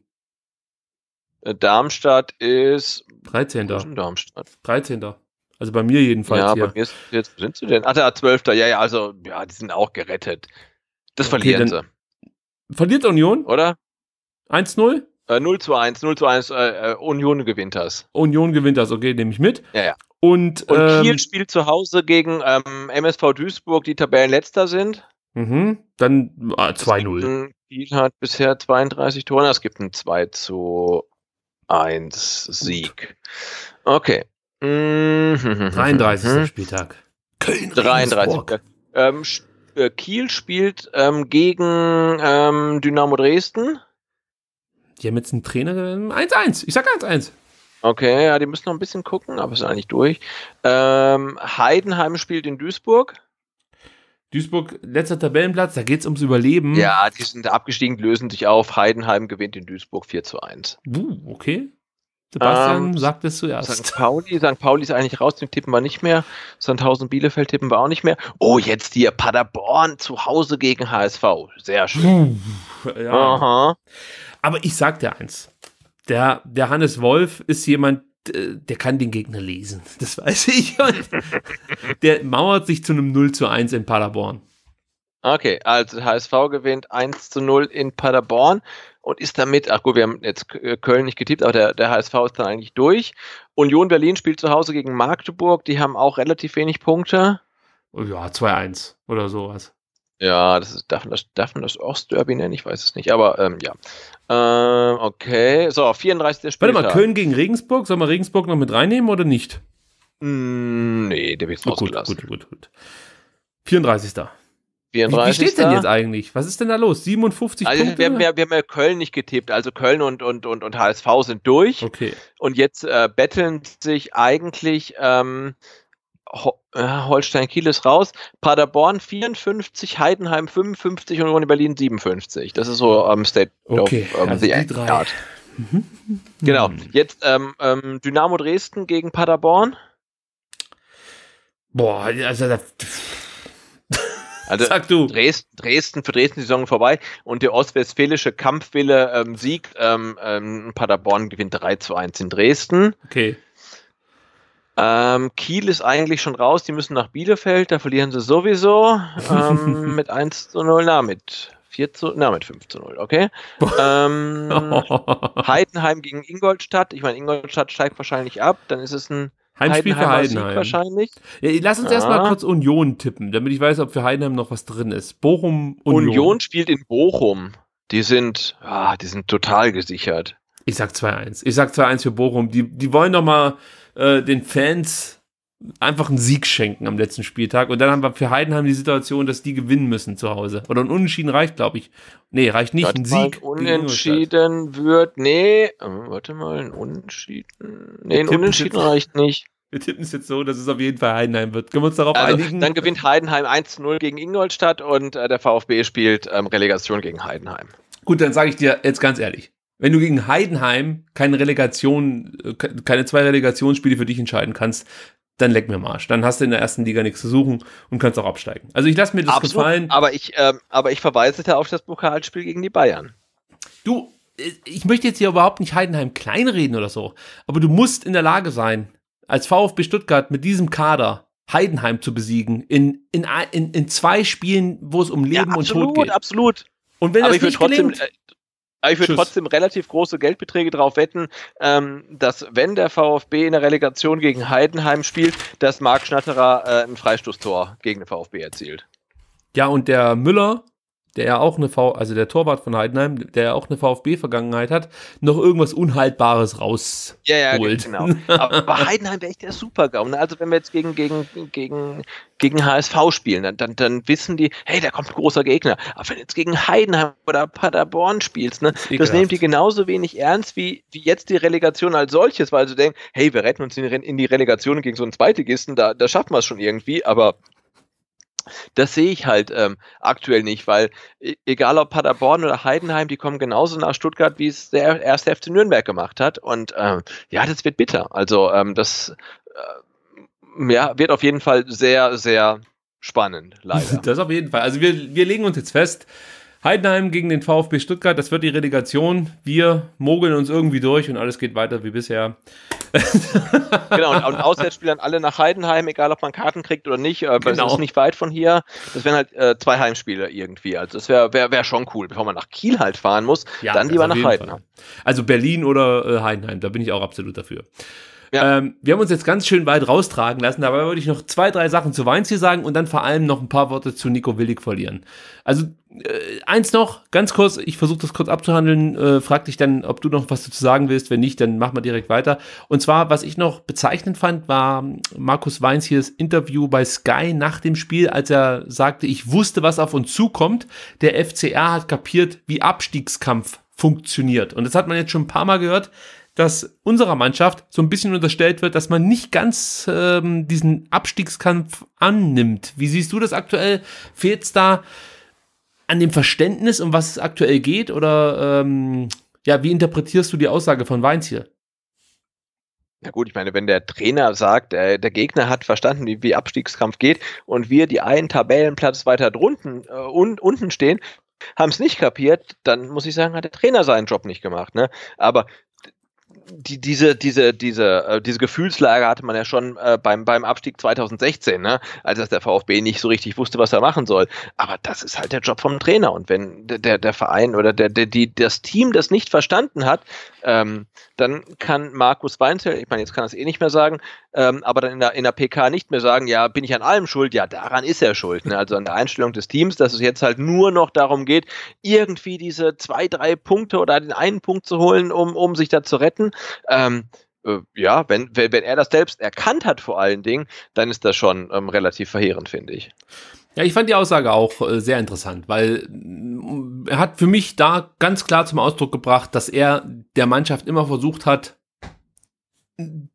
Speaker 1: Äh, Darmstadt ist 13. Darmstadt. 13. Also bei mir jedenfalls. Ja, hier. bei mir ist jetzt, sind sie denn? Ach, da,
Speaker 2: 12. Ja, ja, also, ja, die sind auch gerettet. Das okay, verlieren dann, sie. Verliert Union? Oder? 1-0? Äh, 0 zu 1, 0 zu 1, äh, äh, Union gewinnt das.
Speaker 1: Union gewinnt das, okay, nehme ich mit. Ja, ja. Und,
Speaker 2: und ähm, Kiel spielt zu Hause gegen ähm, MSV Duisburg, die Tabellenletzter sind.
Speaker 1: Mhm. Dann ah, äh, 2-0.
Speaker 2: Kiel hat bisher 32 Tore, es gibt einen 2 zu 1 Sieg. Okay.
Speaker 1: Mhm. 33. Mhm. Spieltag.
Speaker 2: Köln. 33. Ähm, äh, Kiel spielt ähm, gegen ähm, Dynamo Dresden.
Speaker 1: Die haben jetzt einen Trainer
Speaker 2: 1-1. Ich sag 1-1. Okay, ja, die müssen noch ein bisschen gucken, aber ist eigentlich durch. Ähm, Heidenheim spielt in Duisburg. Duisburg, letzter Tabellenplatz, da
Speaker 1: geht es ums Überleben.
Speaker 2: Ja, die sind abgestiegen, lösen sich auf. Heidenheim gewinnt in Duisburg 4 zu 1. Uh, okay. Sebastian, ähm, sagtest du erst. St. Pauli, St. Pauli ist eigentlich raus, den tippen wir nicht mehr. Sandhausen Bielefeld tippen wir auch nicht mehr.
Speaker 1: Oh, jetzt hier Paderborn zu Hause gegen HSV. Sehr schön. Ja. Aha. Aber ich sag dir eins. Der, der Hannes Wolf ist jemand, äh, der kann den Gegner lesen. Das weiß ich. Und der mauert sich zu einem 0 zu 1 in Paderborn.
Speaker 2: Okay, also HSV gewinnt 1 zu 0 in Paderborn und ist damit, ach gut, wir haben jetzt äh, Köln nicht getippt, aber der, der HSV ist dann eigentlich durch. Union Berlin spielt zu Hause gegen Magdeburg, die haben auch relativ wenig Punkte. Oh ja, 2-1 oder sowas. Ja, das ist, darf, man das, darf man das Ostderby nennen? Ich weiß es nicht, aber ähm, ja. Ähm, okay, so, 34. Spieltag. Warte mal, Köln
Speaker 1: gegen Regensburg, soll man Regensburg noch mit reinnehmen oder nicht? Mm, nee, der wird oh, gut, gut, gut, gut. 34. 34. Wie, wie steht denn jetzt eigentlich? Was ist denn da los? 57 also, Punkte? Wir haben, ja,
Speaker 2: wir haben ja Köln nicht getippt. Also Köln und, und, und, und HSV sind durch. Okay. Und jetzt äh, betteln sich eigentlich ähm, Ho äh, Holstein Kiel ist raus, Paderborn 54, Heidenheim 55 und Union Berlin 57. Das ist so ähm, State okay, of ähm, also the die drei. Start. Mhm. genau. Mhm. Jetzt ähm, ähm, Dynamo Dresden gegen Paderborn. Boah, also da, also Sag du. Dresden, Dresden für Dresden die Saison vorbei und der ostwestfälische Kampfwille ähm, siegt. Ähm, ähm, Paderborn gewinnt 3 zu 1 in Dresden. Okay. Ähm, Kiel ist eigentlich schon raus, die müssen nach Bielefeld, da verlieren sie sowieso ähm, mit 1 zu 0, na mit 4 zu, na mit 5 zu 0, okay. Ähm, Heidenheim gegen Ingolstadt, ich meine, Ingolstadt steigt wahrscheinlich ab, dann ist es ein Heimspiel für Heidenheim. wahrscheinlich. Ja, lass uns ja. erstmal kurz
Speaker 1: Union tippen, damit ich weiß, ob für Heidenheim noch was drin ist. Bochum, Union. Union
Speaker 2: spielt in Bochum. Die
Speaker 1: sind, ah, die sind total gesichert. Ich sag 2-1. Ich sag 2-1 für Bochum. Die, die wollen doch mal äh, den Fans einfach einen Sieg schenken am letzten Spieltag. Und dann haben wir für Heidenheim die Situation, dass die gewinnen müssen zu Hause. Oder ein Unentschieden reicht, glaube ich. Nee, reicht nicht. Das ein Sieg. Unentschieden
Speaker 2: wird. Nee, äh, warte mal, ein Unentschieden. Nee, ein Unentschieden reicht
Speaker 1: nicht. Wir tippen es jetzt so, dass es auf jeden Fall Heidenheim wird. Können wir uns darauf also, einigen?
Speaker 2: Dann gewinnt Heidenheim 1-0 gegen Ingolstadt und äh, der VfB spielt ähm, Relegation gegen Heidenheim.
Speaker 1: Gut, dann sage ich dir jetzt ganz ehrlich. Wenn du gegen Heidenheim keine Relegation, äh, keine zwei Relegationsspiele für dich entscheiden kannst, dann leck mir Marsch. Dann hast du in der ersten Liga nichts zu suchen und kannst auch absteigen. Also ich lasse
Speaker 2: mir das Absolut. gefallen. Aber ich, ähm, aber ich verweise da auf das Pokalspiel gegen die Bayern.
Speaker 1: Du, äh, ich möchte jetzt hier überhaupt nicht Heidenheim kleinreden oder so, aber du musst in der Lage sein, als VfB Stuttgart mit diesem Kader Heidenheim zu besiegen in, in, in, in zwei Spielen, wo es um Leben ja, absolut, und Tod geht. Absolut, absolut. Und wenn aber das ich nicht trotzdem, gelingt, äh,
Speaker 2: aber ich würde trotzdem relativ große Geldbeträge darauf wetten, ähm, dass wenn der VfB in der Relegation gegen Heidenheim spielt, dass Marc Schnatterer äh, ein Freistoßtor gegen den VfB erzielt.
Speaker 1: Ja, und der Müller der ja auch eine V, also der Torwart von Heidenheim, der ja auch eine VfB-Vergangenheit hat, noch irgendwas Unhaltbares rausholt. Ja, ja, genau. Aber Heidenheim wäre echt der Supergau. Ne? Also wenn wir jetzt gegen,
Speaker 2: gegen, gegen, gegen HSV spielen, dann, dann, dann wissen die, hey, da kommt ein großer Gegner. Aber wenn du jetzt gegen Heidenheim oder Paderborn spielst, ne, das, das nehmen die genauso wenig ernst wie, wie jetzt die Relegation als solches, weil sie denken, hey, wir retten uns in die Relegation gegen so einen Zweitligisten, da, da schaffen wir es schon irgendwie, aber das sehe ich halt ähm, aktuell nicht, weil e-, egal ob Paderborn oder Heidenheim, die kommen genauso nach Stuttgart, wie es der erste Hälfte Nürnberg gemacht hat. Und ähm, ja, das wird bitter. Also ähm, das äh, ja, wird auf jeden Fall sehr, sehr
Speaker 1: spannend, leider. Das auf jeden Fall. Also wir, wir legen uns jetzt fest, Heidenheim gegen den VfB Stuttgart, das wird die Relegation. Wir mogeln uns irgendwie durch und alles geht weiter wie bisher. genau, und, und dann alle nach Heidenheim, egal ob man Karten kriegt oder nicht. weil genau. es ist nicht weit
Speaker 2: von hier. Das wären halt äh, zwei Heimspiele irgendwie. Also das wäre wär, wär schon cool, bevor man nach Kiel halt fahren
Speaker 1: muss. Ja, dann lieber nach Heidenheim. Fall. Also Berlin oder äh, Heidenheim, da bin ich auch absolut dafür. Ja. Ähm, wir haben uns jetzt ganz schön weit raustragen lassen, dabei würde ich noch zwei, drei Sachen zu Weinz hier sagen und dann vor allem noch ein paar Worte zu Nico Willig verlieren. Also äh, eins noch, ganz kurz, ich versuche das kurz abzuhandeln, äh, frag dich dann, ob du noch was dazu sagen willst, wenn nicht, dann machen wir direkt weiter. Und zwar, was ich noch bezeichnend fand, war Markus Weinz hier das Interview bei Sky nach dem Spiel, als er sagte, ich wusste, was auf uns zukommt. Der FCR hat kapiert, wie Abstiegskampf funktioniert. Und das hat man jetzt schon ein paar Mal gehört, dass unserer Mannschaft so ein bisschen unterstellt wird, dass man nicht ganz ähm, diesen Abstiegskampf annimmt. Wie siehst du das aktuell? Fehlt es da an dem Verständnis, um was es aktuell geht? Oder ähm, ja, wie interpretierst du die Aussage von Weins hier?
Speaker 2: Na gut, ich meine, wenn der Trainer sagt, äh, der Gegner hat verstanden, wie, wie Abstiegskampf geht und wir, die einen Tabellenplatz weiter drunten äh, und unten stehen, haben es nicht kapiert, dann muss ich sagen, hat der Trainer seinen Job nicht gemacht. Ne? Aber die, diese, diese, diese, äh, diese Gefühlslage hatte man ja schon äh, beim, beim Abstieg 2016, ne? als dass der VfB nicht so richtig wusste, was er machen soll. Aber das ist halt der Job vom Trainer. Und wenn der, der Verein oder der, der, die, das Team das nicht verstanden hat, ähm, dann kann Markus Weinzel, ich meine, jetzt kann er es eh nicht mehr sagen, ähm, aber dann in der, in der PK nicht mehr sagen, ja, bin ich an allem schuld? Ja, daran ist er schuld. Ne? Also an der Einstellung des Teams, dass es jetzt halt nur noch darum geht, irgendwie diese zwei, drei Punkte oder den einen Punkt zu holen, um, um sich da zu retten. Ähm, äh, ja, wenn, wenn, wenn er das selbst erkannt hat, vor allen Dingen, dann ist das schon ähm, relativ verheerend, finde ich.
Speaker 1: Ja, ich fand die Aussage auch äh, sehr interessant, weil mm, er hat für mich da ganz klar zum Ausdruck gebracht, dass er der Mannschaft immer versucht hat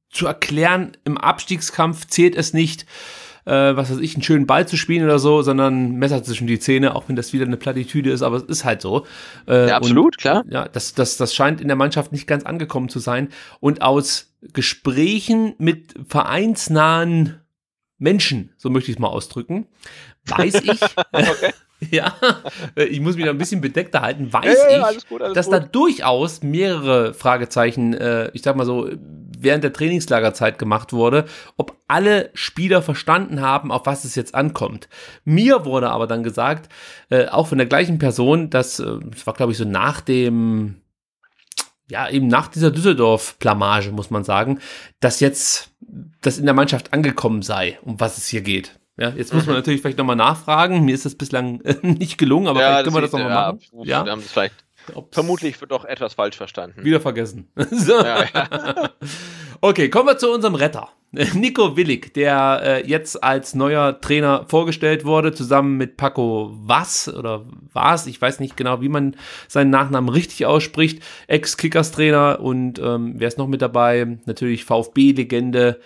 Speaker 1: zu erklären, im Abstiegskampf zählt es nicht, äh, was weiß ich, einen schönen Ball zu spielen oder so, sondern Messer zwischen die Zähne, auch wenn das wieder eine Plattitüde ist, aber es ist halt so. Äh, ja, absolut, und, klar. Ja, das, das, das scheint in der Mannschaft nicht ganz angekommen zu sein. Und aus Gesprächen mit vereinsnahen Menschen, so möchte ich es mal ausdrücken, weiß ich, okay. ja, äh, ich muss mich da ein bisschen bedeckter halten, weiß ja, ja, ja, ich, gut, dass gut. da durchaus mehrere Fragezeichen, äh, ich sag mal so, während der Trainingslagerzeit gemacht wurde, ob alle Spieler verstanden haben, auf was es jetzt ankommt. Mir wurde aber dann gesagt, äh, auch von der gleichen Person, dass, äh, das war glaube ich so nach dem ja, eben nach dieser düsseldorf plamage muss man sagen, dass jetzt das in der Mannschaft angekommen sei, um was es hier geht. Ja, jetzt muss man mhm. natürlich vielleicht nochmal nachfragen. Mir ist das bislang äh, nicht gelungen, aber ja, vielleicht können wir das nochmal ja, Ja, wir haben das vielleicht Ob's Vermutlich wird doch etwas falsch verstanden. Wieder vergessen. ja, ja. Okay, kommen wir zu unserem Retter. Nico Willig, der äh, jetzt als neuer Trainer vorgestellt wurde, zusammen mit Paco Was oder Was, ich weiß nicht genau, wie man seinen Nachnamen richtig ausspricht, Ex-Kickers-Trainer und ähm, wer ist noch mit dabei? Natürlich VfB-Legende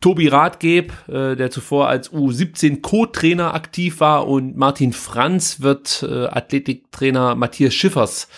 Speaker 1: Tobi Rathgeb, äh, der zuvor als U17 Co-Trainer aktiv war und Martin Franz wird äh, Athletiktrainer Matthias Schiffers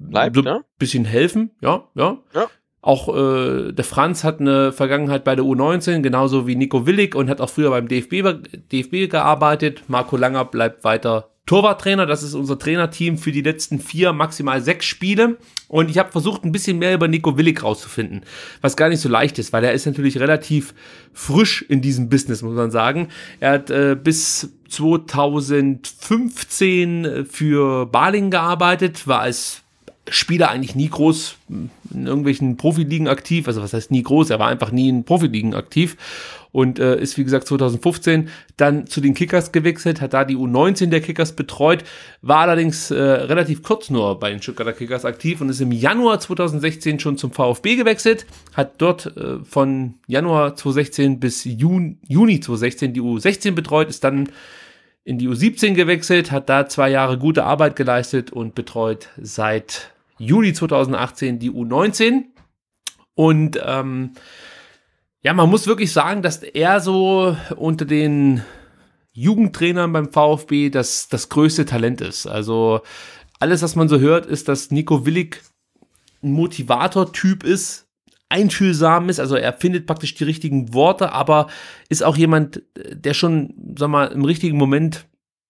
Speaker 1: Bleibt, so ne? bisschen helfen, ja, ja. ja. Auch äh, der Franz hat eine Vergangenheit bei der U19, genauso wie Nico Willig und hat auch früher beim DFB, DFB gearbeitet. Marco Langer bleibt weiter Torwarttrainer. Das ist unser Trainerteam für die letzten vier, maximal sechs Spiele. Und ich habe versucht, ein bisschen mehr über Nico Willig rauszufinden, was gar nicht so leicht ist, weil er ist natürlich relativ frisch in diesem Business, muss man sagen. Er hat äh, bis 2015 äh, für Baling gearbeitet, war als Spiele eigentlich nie groß in irgendwelchen Profiligen aktiv. Also was heißt nie groß? Er war einfach nie in Profiligen aktiv und äh, ist wie gesagt 2015 dann zu den Kickers gewechselt, hat da die U19 der Kickers betreut, war allerdings äh, relativ kurz nur bei den Stuttgarter Kickers aktiv und ist im Januar 2016 schon zum VfB gewechselt, hat dort äh, von Januar 2016 bis Juni, Juni 2016 die U16 betreut, ist dann in die U17 gewechselt, hat da zwei Jahre gute Arbeit geleistet und betreut seit Juli 2018 die U19. Und ähm, ja, man muss wirklich sagen, dass er so unter den Jugendtrainern beim VfB das, das größte Talent ist. Also alles, was man so hört, ist, dass Nico Willig ein Motivator-Typ ist, einfühlsam ist, also er findet praktisch die richtigen Worte, aber ist auch jemand, der schon, sag mal, im richtigen Moment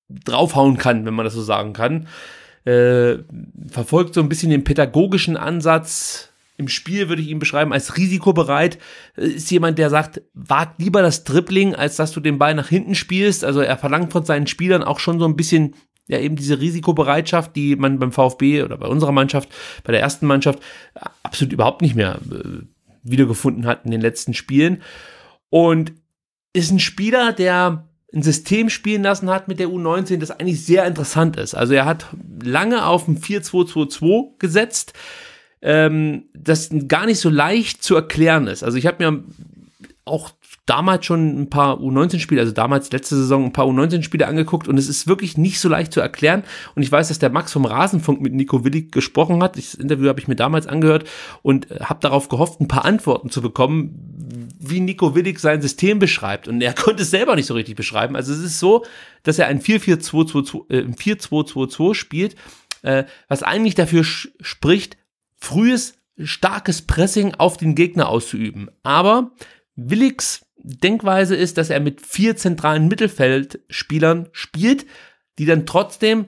Speaker 1: draufhauen kann, wenn man das so sagen kann äh, verfolgt so ein bisschen den pädagogischen Ansatz. Im Spiel würde ich ihn beschreiben als risikobereit. Äh, ist jemand, der sagt, wagt lieber das Dribbling, als dass du den Ball nach hinten spielst. Also er verlangt von seinen Spielern auch schon so ein bisschen ja eben diese Risikobereitschaft, die man beim VfB oder bei unserer Mannschaft, bei der ersten Mannschaft äh, absolut überhaupt nicht mehr äh, wiedergefunden hat in den letzten Spielen. Und ist ein Spieler, der ein System spielen lassen hat mit der U19, das eigentlich sehr interessant ist. Also er hat lange auf ein 4-2-2-2 gesetzt, ähm, das gar nicht so leicht zu erklären ist. Also ich habe mir auch damals schon ein paar U19-Spiele, also damals letzte Saison ein paar U19-Spiele angeguckt und es ist wirklich nicht so leicht zu erklären. Und ich weiß, dass der Max vom Rasenfunk mit Nico Willig gesprochen hat. Das Interview habe ich mir damals angehört und habe darauf gehofft, ein paar Antworten zu bekommen, wie Nico Willig sein System beschreibt. Und er konnte es selber nicht so richtig beschreiben. Also es ist so, dass er ein 4-4-2-2 äh, spielt, äh, was eigentlich dafür spricht, frühes, starkes Pressing auf den Gegner auszuüben. Aber Willigs Denkweise ist, dass er mit vier zentralen Mittelfeldspielern spielt, die dann trotzdem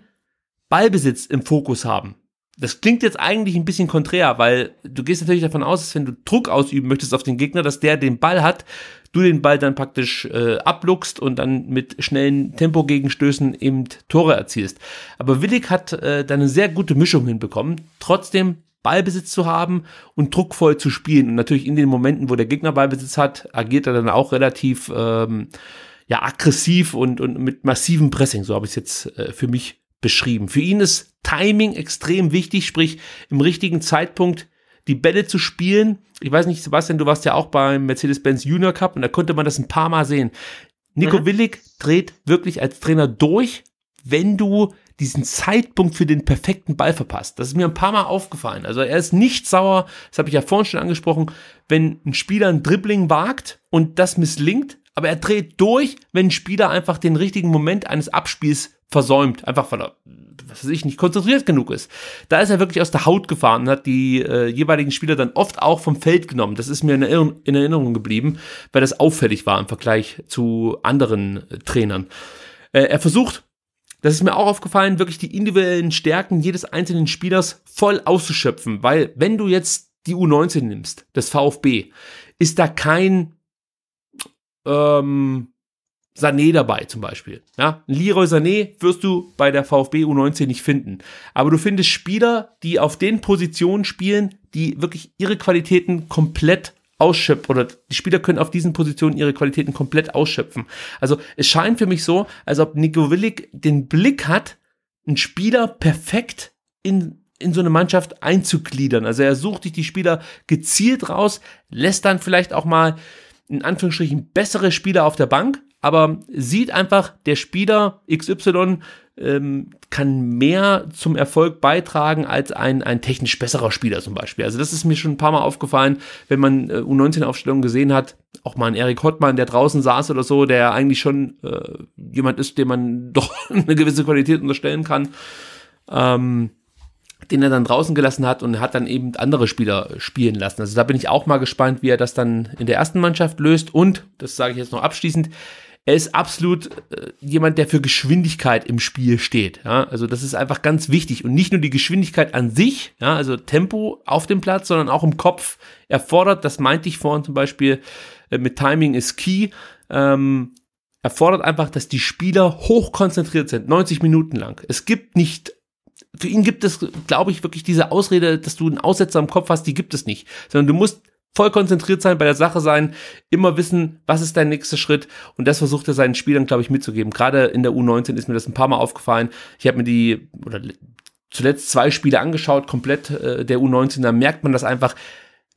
Speaker 1: Ballbesitz im Fokus haben das klingt jetzt eigentlich ein bisschen konträr, weil du gehst natürlich davon aus, dass wenn du Druck ausüben möchtest auf den Gegner, dass der den Ball hat, du den Ball dann praktisch äh, abluckst und dann mit schnellen Tempogegenstößen eben Tore erzielst. Aber Willig hat äh, da eine sehr gute Mischung hinbekommen, trotzdem Ballbesitz zu haben und druckvoll zu spielen. Und natürlich in den Momenten, wo der Gegner Ballbesitz hat, agiert er dann auch relativ ähm, ja, aggressiv und, und mit massivem Pressing. So habe ich es jetzt äh, für mich beschrieben. Für ihn ist Timing extrem wichtig, sprich im richtigen Zeitpunkt die Bälle zu spielen. Ich weiß nicht, Sebastian, du warst ja auch beim Mercedes-Benz Junior Cup und da konnte man das ein paar Mal sehen. Nico mhm. Willig dreht wirklich als Trainer durch, wenn du diesen Zeitpunkt für den perfekten Ball verpasst. Das ist mir ein paar Mal aufgefallen. Also er ist nicht sauer, das habe ich ja vorhin schon angesprochen, wenn ein Spieler ein Dribbling wagt und das misslingt, aber er dreht durch, wenn ein Spieler einfach den richtigen Moment eines Abspiels versäumt, einfach weil er, was weiß ich, nicht konzentriert genug ist. Da ist er wirklich aus der Haut gefahren und hat die äh, jeweiligen Spieler dann oft auch vom Feld genommen. Das ist mir in, Erinnerung, in Erinnerung geblieben, weil das auffällig war im Vergleich zu anderen äh, Trainern. Äh, er versucht, das ist mir auch aufgefallen, wirklich die individuellen Stärken jedes einzelnen Spielers voll auszuschöpfen, weil wenn du jetzt die U19 nimmst, das VfB, ist da kein ähm, Sané dabei zum Beispiel. Ja, Leroy Sané wirst du bei der VfB U19 nicht finden. Aber du findest Spieler, die auf den Positionen spielen, die wirklich ihre Qualitäten komplett ausschöpfen oder die Spieler können auf diesen Positionen ihre Qualitäten komplett ausschöpfen. Also es scheint für mich so, als ob Nico Willig den Blick hat, einen Spieler perfekt in, in so eine Mannschaft einzugliedern. Also er sucht sich die Spieler gezielt raus, lässt dann vielleicht auch mal in Anführungsstrichen bessere Spieler auf der Bank, aber sieht einfach, der Spieler XY ähm, kann mehr zum Erfolg beitragen als ein, ein technisch besserer Spieler zum Beispiel. Also das ist mir schon ein paar Mal aufgefallen, wenn man äh, U19-Aufstellungen gesehen hat, auch mal ein Erik Hottmann, der draußen saß oder so, der eigentlich schon äh, jemand ist, dem man doch eine gewisse Qualität unterstellen kann. Ähm, den er dann draußen gelassen hat und hat dann eben andere Spieler spielen lassen. Also da bin ich auch mal gespannt, wie er das dann in der ersten Mannschaft löst. Und, das sage ich jetzt noch abschließend, er ist absolut äh, jemand, der für Geschwindigkeit im Spiel steht. Ja? Also das ist einfach ganz wichtig. Und nicht nur die Geschwindigkeit an sich, ja? also Tempo auf dem Platz, sondern auch im Kopf erfordert, das meinte ich vorhin zum Beispiel äh, mit Timing is Key, ähm, erfordert einfach, dass die Spieler hoch konzentriert sind, 90 Minuten lang. Es gibt nicht für ihn gibt es, glaube ich, wirklich diese Ausrede, dass du einen Aussetzer im Kopf hast, die gibt es nicht. Sondern du musst voll konzentriert sein, bei der Sache sein, immer wissen, was ist dein nächster Schritt. Und das versucht er seinen Spielern, glaube ich, mitzugeben. Gerade in der U19 ist mir das ein paar Mal aufgefallen. Ich habe mir die, oder zuletzt zwei Spiele angeschaut, komplett äh, der U19, da merkt man das einfach,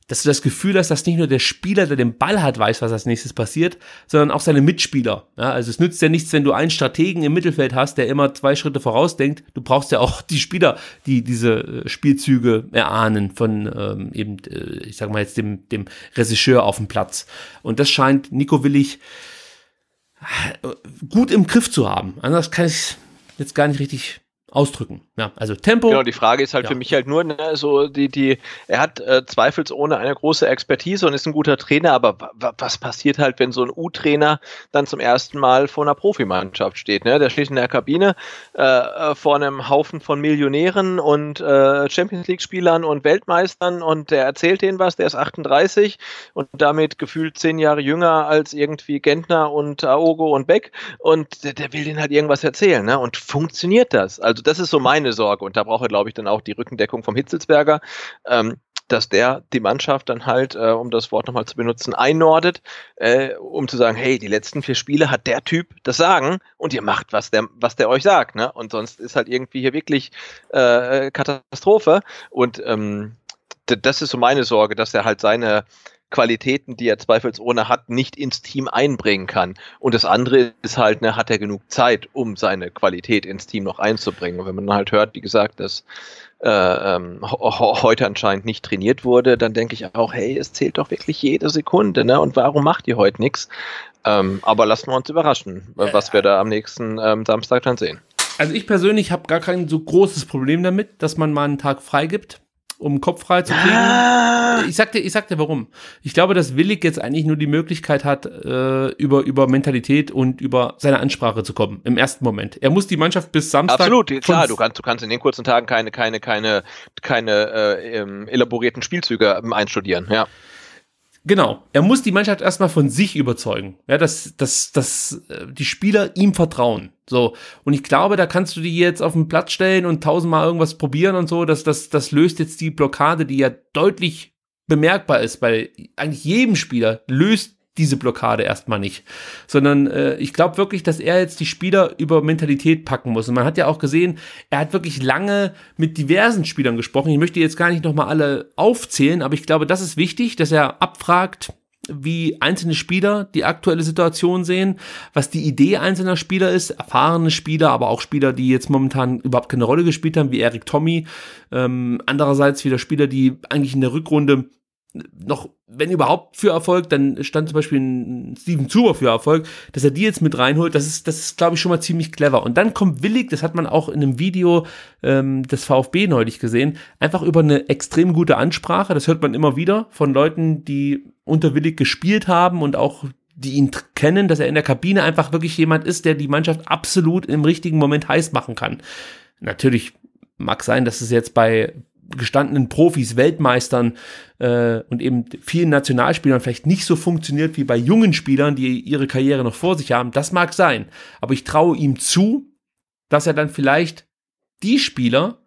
Speaker 1: dass du das Gefühl hast, dass nicht nur der Spieler, der den Ball hat, weiß, was als nächstes passiert, sondern auch seine Mitspieler. Ja, also es nützt ja nichts, wenn du einen Strategen im Mittelfeld hast, der immer zwei Schritte vorausdenkt. Du brauchst ja auch die Spieler, die diese äh, Spielzüge erahnen von ähm, eben, äh, ich sag mal jetzt dem, dem Regisseur auf dem Platz. Und das scheint Nico Willig äh, gut im Griff zu haben. Anders kann ich jetzt gar nicht richtig ausdrücken. Ja, also Tempo. Genau, die Frage
Speaker 2: ist halt ja. für mich halt nur, ne, so die, die, er hat äh, zweifelsohne eine große Expertise und ist ein guter Trainer, aber was passiert halt, wenn so ein U-Trainer dann zum ersten Mal vor einer Profimannschaft steht? Ne? Der steht in der Kabine äh, äh vor einem Haufen von Millionären und äh, Champions League-Spielern und Weltmeistern und der erzählt denen was, der ist 38 und damit gefühlt zehn Jahre jünger als irgendwie Gentner und Aogo und Beck und der, der will denen halt irgendwas erzählen. Ne? Und funktioniert das? Also, das ist so mein meine Sorge. Und da braucht er, glaube ich, dann auch die Rückendeckung vom Hitzelsberger. Ähm, dass der die Mannschaft dann halt, äh, um das Wort nochmal zu benutzen, einnordet, äh, um zu sagen, hey, die letzten vier Spiele hat der Typ das Sagen und ihr macht, was der, was der euch sagt. Ne? Und sonst ist halt irgendwie hier wirklich äh, äh Katastrophe. Und ähm, das ist so meine Sorge, dass er halt seine Qualitäten, die er zweifelsohne hat, nicht ins Team einbringen kann. Und das andere ist halt, ne, hat er genug Zeit, um seine Qualität ins Team noch einzubringen. Und wenn man halt hört, wie gesagt, dass äh, ähm, heute anscheinend nicht trainiert wurde, dann denke ich auch, hey, es zählt doch wirklich jede Sekunde, ne? Und warum macht ihr heute nichts? Ähm, aber lassen wir uns überraschen, was wir da am nächsten ähm, Samstag dann sehen.
Speaker 1: Also ich persönlich habe gar kein so großes Problem damit, dass man mal einen Tag freigibt um Kopf frei zu kriegen. Ja. Ah. Ich sagte, ich sagte, warum. Ich glaube, dass Willig jetzt eigentlich nur die Möglichkeit hat, äh, über über Mentalität und über seine Ansprache zu kommen im ersten Moment. Er muss die Mannschaft bis Samstag. Absolut, klar. Du
Speaker 2: kannst, du kannst in den kurzen Tagen keine keine keine
Speaker 1: keine äh,
Speaker 2: ähm, elaborierten Spielzüge ähm,
Speaker 1: einstudieren. Ja. Genau. Er muss die Mannschaft erstmal von sich überzeugen. Ja, dass, dass, dass äh, die Spieler ihm vertrauen. So. Und ich glaube, da kannst du die jetzt auf den Platz stellen und tausendmal irgendwas probieren und so. Das, das, das löst jetzt die Blockade, die ja deutlich bemerkbar ist weil eigentlich jedem Spieler, löst diese Blockade erstmal nicht. Sondern äh, ich glaube wirklich, dass er jetzt die Spieler über Mentalität packen muss. Und man hat ja auch gesehen, er hat wirklich lange mit diversen Spielern gesprochen. Ich möchte jetzt gar nicht nochmal alle aufzählen, aber ich glaube, das ist wichtig, dass er abfragt, wie einzelne Spieler die aktuelle Situation sehen, was die Idee einzelner Spieler ist, erfahrene Spieler, aber auch Spieler, die jetzt momentan überhaupt keine Rolle gespielt haben, wie Eric Tommy, ähm, andererseits wieder Spieler, die eigentlich in der Rückrunde noch, wenn überhaupt für Erfolg, dann stand zum Beispiel ein Steven Zuber für Erfolg, dass er die jetzt mit reinholt, das ist, das ist, glaube ich, schon mal ziemlich clever. Und dann kommt Willig, das hat man auch in einem Video ähm, des VfB neulich gesehen, einfach über eine extrem gute Ansprache, das hört man immer wieder von Leuten, die unter Willig gespielt haben und auch die ihn kennen, dass er in der Kabine einfach wirklich jemand ist, der die Mannschaft absolut im richtigen Moment heiß machen kann. Natürlich mag sein, dass es jetzt bei gestandenen Profis, Weltmeistern äh, und eben vielen Nationalspielern vielleicht nicht so funktioniert wie bei jungen Spielern, die ihre Karriere noch vor sich haben. Das mag sein, aber ich traue ihm zu, dass er dann vielleicht die Spieler,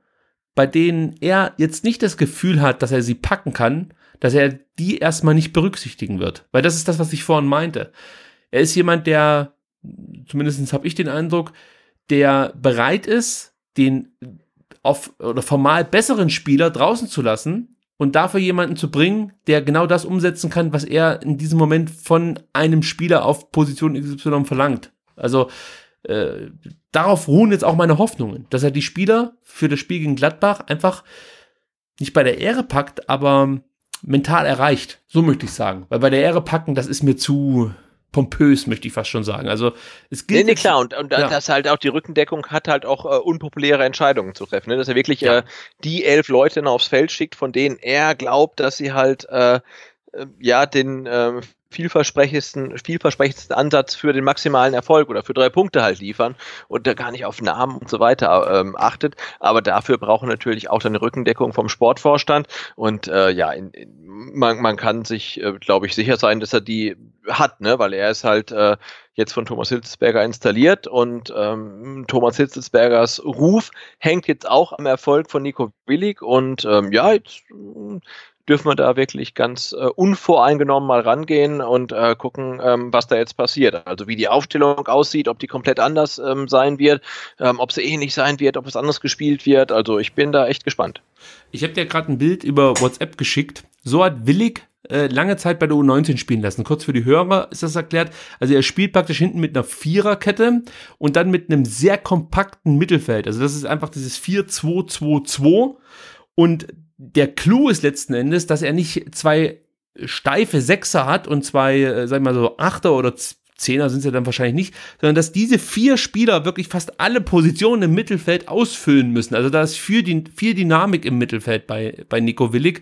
Speaker 1: bei denen er jetzt nicht das Gefühl hat, dass er sie packen kann, dass er die erstmal nicht berücksichtigen wird. Weil das ist das, was ich vorhin meinte. Er ist jemand, der, zumindest habe ich den Eindruck, der bereit ist, den auf, oder formal besseren Spieler draußen zu lassen und dafür jemanden zu bringen, der genau das umsetzen kann, was er in diesem Moment von einem Spieler auf Position XY verlangt. Also äh, darauf ruhen jetzt auch meine Hoffnungen, dass er die Spieler für das Spiel gegen Gladbach einfach nicht bei der Ehre packt, aber mental erreicht. So möchte ich sagen. Weil bei der Ehre packen, das ist mir zu, pompös, möchte ich fast schon sagen. Also es gilt. Nee, nee klar,
Speaker 2: und, und ja. das halt auch die Rückendeckung hat halt auch äh, unpopuläre Entscheidungen zu treffen. Ne? Dass er wirklich ja. äh, die elf Leute aufs Feld schickt, von denen er glaubt, dass sie halt äh, äh ja den ähm, vielversprechendsten, vielversprechendsten Ansatz für den maximalen Erfolg oder für drei Punkte halt liefern und da gar nicht auf Namen und so weiter ähm, achtet. Aber dafür brauchen natürlich auch dann eine Rückendeckung vom Sportvorstand. Und äh, ja, in, in, man, man kann sich, äh, glaube ich, sicher sein, dass er die hat, ne? weil er ist halt äh, jetzt von Thomas Hitzelsberger installiert und ähm, Thomas Hitzelsbergers Ruf hängt jetzt auch am Erfolg von Nico Willig und ähm, ja, jetzt dürfen wir da wirklich ganz äh, unvoreingenommen mal rangehen und äh, gucken, ähm, was da jetzt passiert. Also wie die Aufstellung aussieht, ob die komplett anders ähm, sein wird, ähm, ob sie ähnlich sein wird, ob es anders gespielt wird. Also ich bin da echt gespannt.
Speaker 1: Ich habe dir gerade ein Bild über WhatsApp geschickt. So hat Willig äh, lange Zeit bei der U19 spielen lassen. Kurz für die Hörer ist das erklärt. Also er spielt praktisch hinten mit einer Viererkette und dann mit einem sehr kompakten Mittelfeld. Also das ist einfach dieses 4-2-2-2 und der Clou ist letzten Endes, dass er nicht zwei steife Sechser hat und zwei, äh, sag ich mal so, Achter oder Zehner sind es ja dann wahrscheinlich nicht, sondern dass diese vier Spieler wirklich fast alle Positionen im Mittelfeld ausfüllen müssen. Also da ist viel, viel Dynamik im Mittelfeld bei, bei Nico Willig.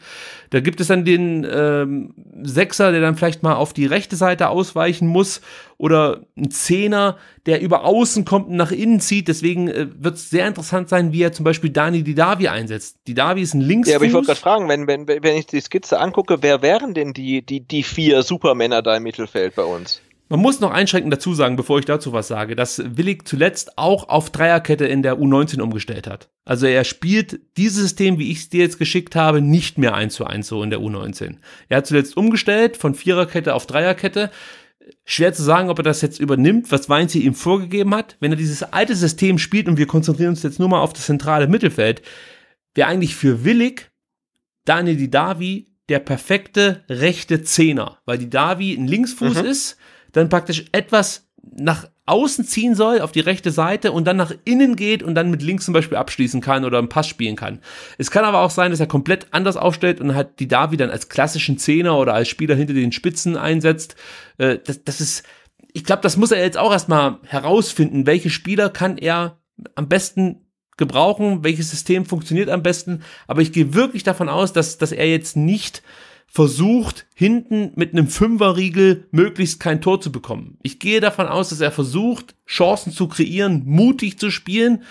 Speaker 1: Da gibt es dann den ähm, Sechser, der dann vielleicht mal auf die rechte Seite ausweichen muss oder ein Zehner, der über außen kommt und nach innen zieht. Deswegen äh, wird es sehr interessant sein, wie er zum Beispiel Dani Didavi einsetzt. Didavi ist ein Linksfuß. Ja, aber ich wollte gerade
Speaker 2: fragen, wenn, wenn, wenn ich die Skizze angucke, wer wären denn die, die, die vier Supermänner
Speaker 1: da im Mittelfeld bei uns? Man muss noch einschränkend dazu sagen, bevor ich dazu was sage, dass Willig zuletzt auch auf Dreierkette in der U19 umgestellt hat. Also er spielt dieses System, wie ich es dir jetzt geschickt habe, nicht mehr 1 zu 1 so in der U19. Er hat zuletzt umgestellt von Viererkette auf Dreierkette. Schwer zu sagen, ob er das jetzt übernimmt, was Weinzi ihm vorgegeben hat. Wenn er dieses alte System spielt und wir konzentrieren uns jetzt nur mal auf das zentrale Mittelfeld, wäre eigentlich für Willig Daniel Didavi der perfekte rechte Zehner, weil Didavi ein Linksfuß mhm. ist dann praktisch etwas nach außen ziehen soll, auf die rechte Seite und dann nach innen geht und dann mit links zum Beispiel abschließen kann oder einen Pass spielen kann. Es kann aber auch sein, dass er komplett anders aufstellt und hat die Davi dann als klassischen Zehner oder als Spieler hinter den Spitzen einsetzt. Äh, das, das ist, ich glaube, das muss er jetzt auch erstmal herausfinden, welche Spieler kann er am besten gebrauchen, welches System funktioniert am besten. Aber ich gehe wirklich davon aus, dass, dass er jetzt nicht versucht, hinten mit einem Fünferriegel möglichst kein Tor zu bekommen. Ich gehe davon aus, dass er versucht, Chancen zu kreieren, mutig zu spielen.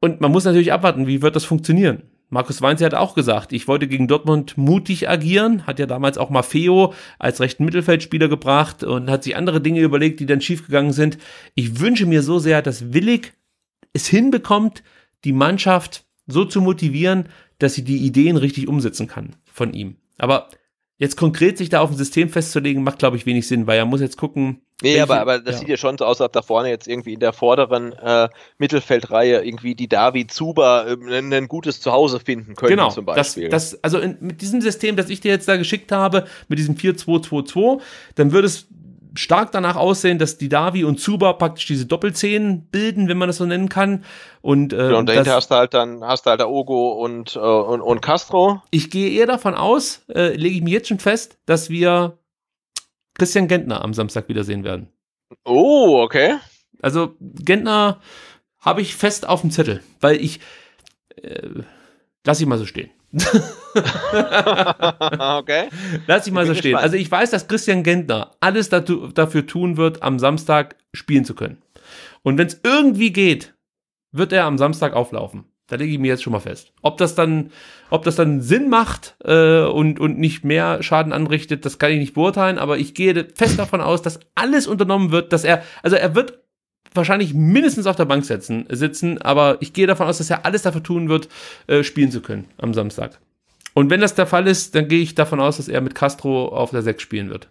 Speaker 1: Und man muss natürlich abwarten, wie wird das funktionieren. Markus Weinz hat auch gesagt, ich wollte gegen Dortmund mutig agieren, hat ja damals auch Maffeo als rechten Mittelfeldspieler gebracht und hat sich andere Dinge überlegt, die dann schiefgegangen sind. Ich wünsche mir so sehr, dass Willig es hinbekommt, die Mannschaft so zu motivieren, dass sie die Ideen richtig umsetzen kann von ihm. Aber jetzt konkret sich da auf ein System festzulegen, macht, glaube ich, wenig Sinn, weil er muss jetzt gucken. Nee, aber, aber das ja. sieht
Speaker 2: ja schon so aus, als ob da vorne jetzt irgendwie in der vorderen äh, Mittelfeldreihe irgendwie die David Zuber äh, ein gutes Zuhause finden können, genau, zum Beispiel. Das, das,
Speaker 1: also in, mit diesem System, das ich dir jetzt da geschickt habe, mit diesem 4-2-2-2, dann würde es stark danach aussehen, dass die Davi und Zuba praktisch diese Doppelzehen bilden, wenn man das so nennen kann. Und, äh, ja, genau, und dahinter hast du
Speaker 2: halt dann hast du halt Ogo und, äh, und,
Speaker 1: und Castro. Ich gehe eher davon aus, äh, lege ich mir jetzt schon fest, dass wir Christian Gentner am Samstag wiedersehen werden. Oh, okay. Also Gentner habe ich fest auf dem Zettel, weil ich äh, lasse ich mal so stehen. okay. Lass ich mal ich so stehen. Gespannt. Also ich weiß, dass Christian Gentner alles dazu, dafür tun wird, am Samstag spielen zu können. Und wenn es irgendwie geht, wird er am Samstag auflaufen. Da lege ich mir jetzt schon mal fest. Ob das dann, ob das dann Sinn macht äh, und, und nicht mehr Schaden anrichtet, das kann ich nicht beurteilen, aber ich gehe fest davon aus, dass alles unternommen wird, dass er, also er wird wahrscheinlich mindestens auf der Bank setzen, sitzen, aber ich gehe davon aus, dass er alles dafür tun wird, äh, spielen zu können am Samstag. Und wenn das der Fall ist, dann gehe ich davon aus, dass er mit Castro auf der 6 spielen wird.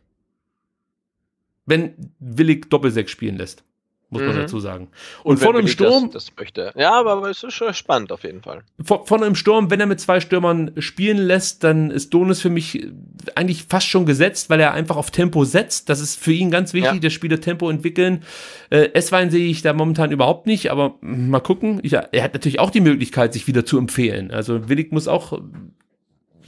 Speaker 1: Wenn Willig Doppel 6 spielen lässt muss mhm. man dazu sagen. Und, und von einem Sturm. Das, das,
Speaker 2: möchte. Ja, aber es ist schon spannend auf jeden Fall.
Speaker 1: Von, von, einem Sturm, wenn er mit zwei Stürmern spielen lässt, dann ist Donis für mich äh, eigentlich fast schon gesetzt, weil er einfach auf Tempo setzt. Das ist für ihn ganz wichtig, ja. der Spieler Tempo entwickeln. Äh, s sehe ich da momentan überhaupt nicht, aber mal gucken. Ich, er hat natürlich auch die Möglichkeit, sich wieder zu empfehlen. Also Willig muss auch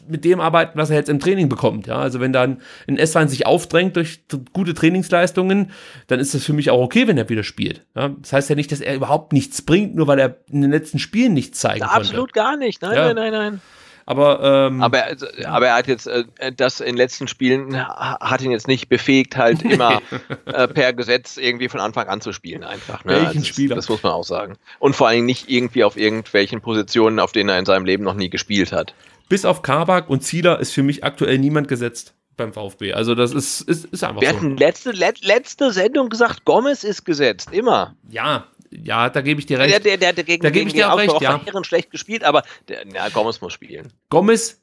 Speaker 1: mit dem arbeiten, was er jetzt im Training bekommt. Ja, also wenn dann ein S-Wein sich aufdrängt durch gute Trainingsleistungen, dann ist das für mich auch okay, wenn er wieder spielt. Ja, das heißt ja nicht, dass er überhaupt nichts bringt, nur weil er in den letzten Spielen nichts zeigen ja, konnte. Absolut gar nicht.
Speaker 2: Nein, ja. nein, nein, nein. Aber, ähm, aber, also, aber er hat jetzt äh, das in den letzten Spielen hat ihn jetzt nicht befähigt, halt immer äh, per Gesetz irgendwie von Anfang an zu spielen einfach. Ne? Welchen also das, Spieler? Das muss man auch sagen. Und vor allem nicht irgendwie auf irgendwelchen Positionen, auf denen er in seinem Leben noch nie gespielt
Speaker 1: hat bis auf Kabak und Zieler ist für mich aktuell niemand gesetzt beim VfB. Also das ist, ist, ist einfach Wir so. hatten
Speaker 2: letzte, let, letzte Sendung gesagt, Gomez ist gesetzt, immer. Ja,
Speaker 1: ja, da gebe ich dir recht. Der,
Speaker 2: der, der, der gegen, da gebe ich dir auch recht, auch ja. schlecht gespielt, aber der, ja, Gomez muss spielen.
Speaker 1: Gomez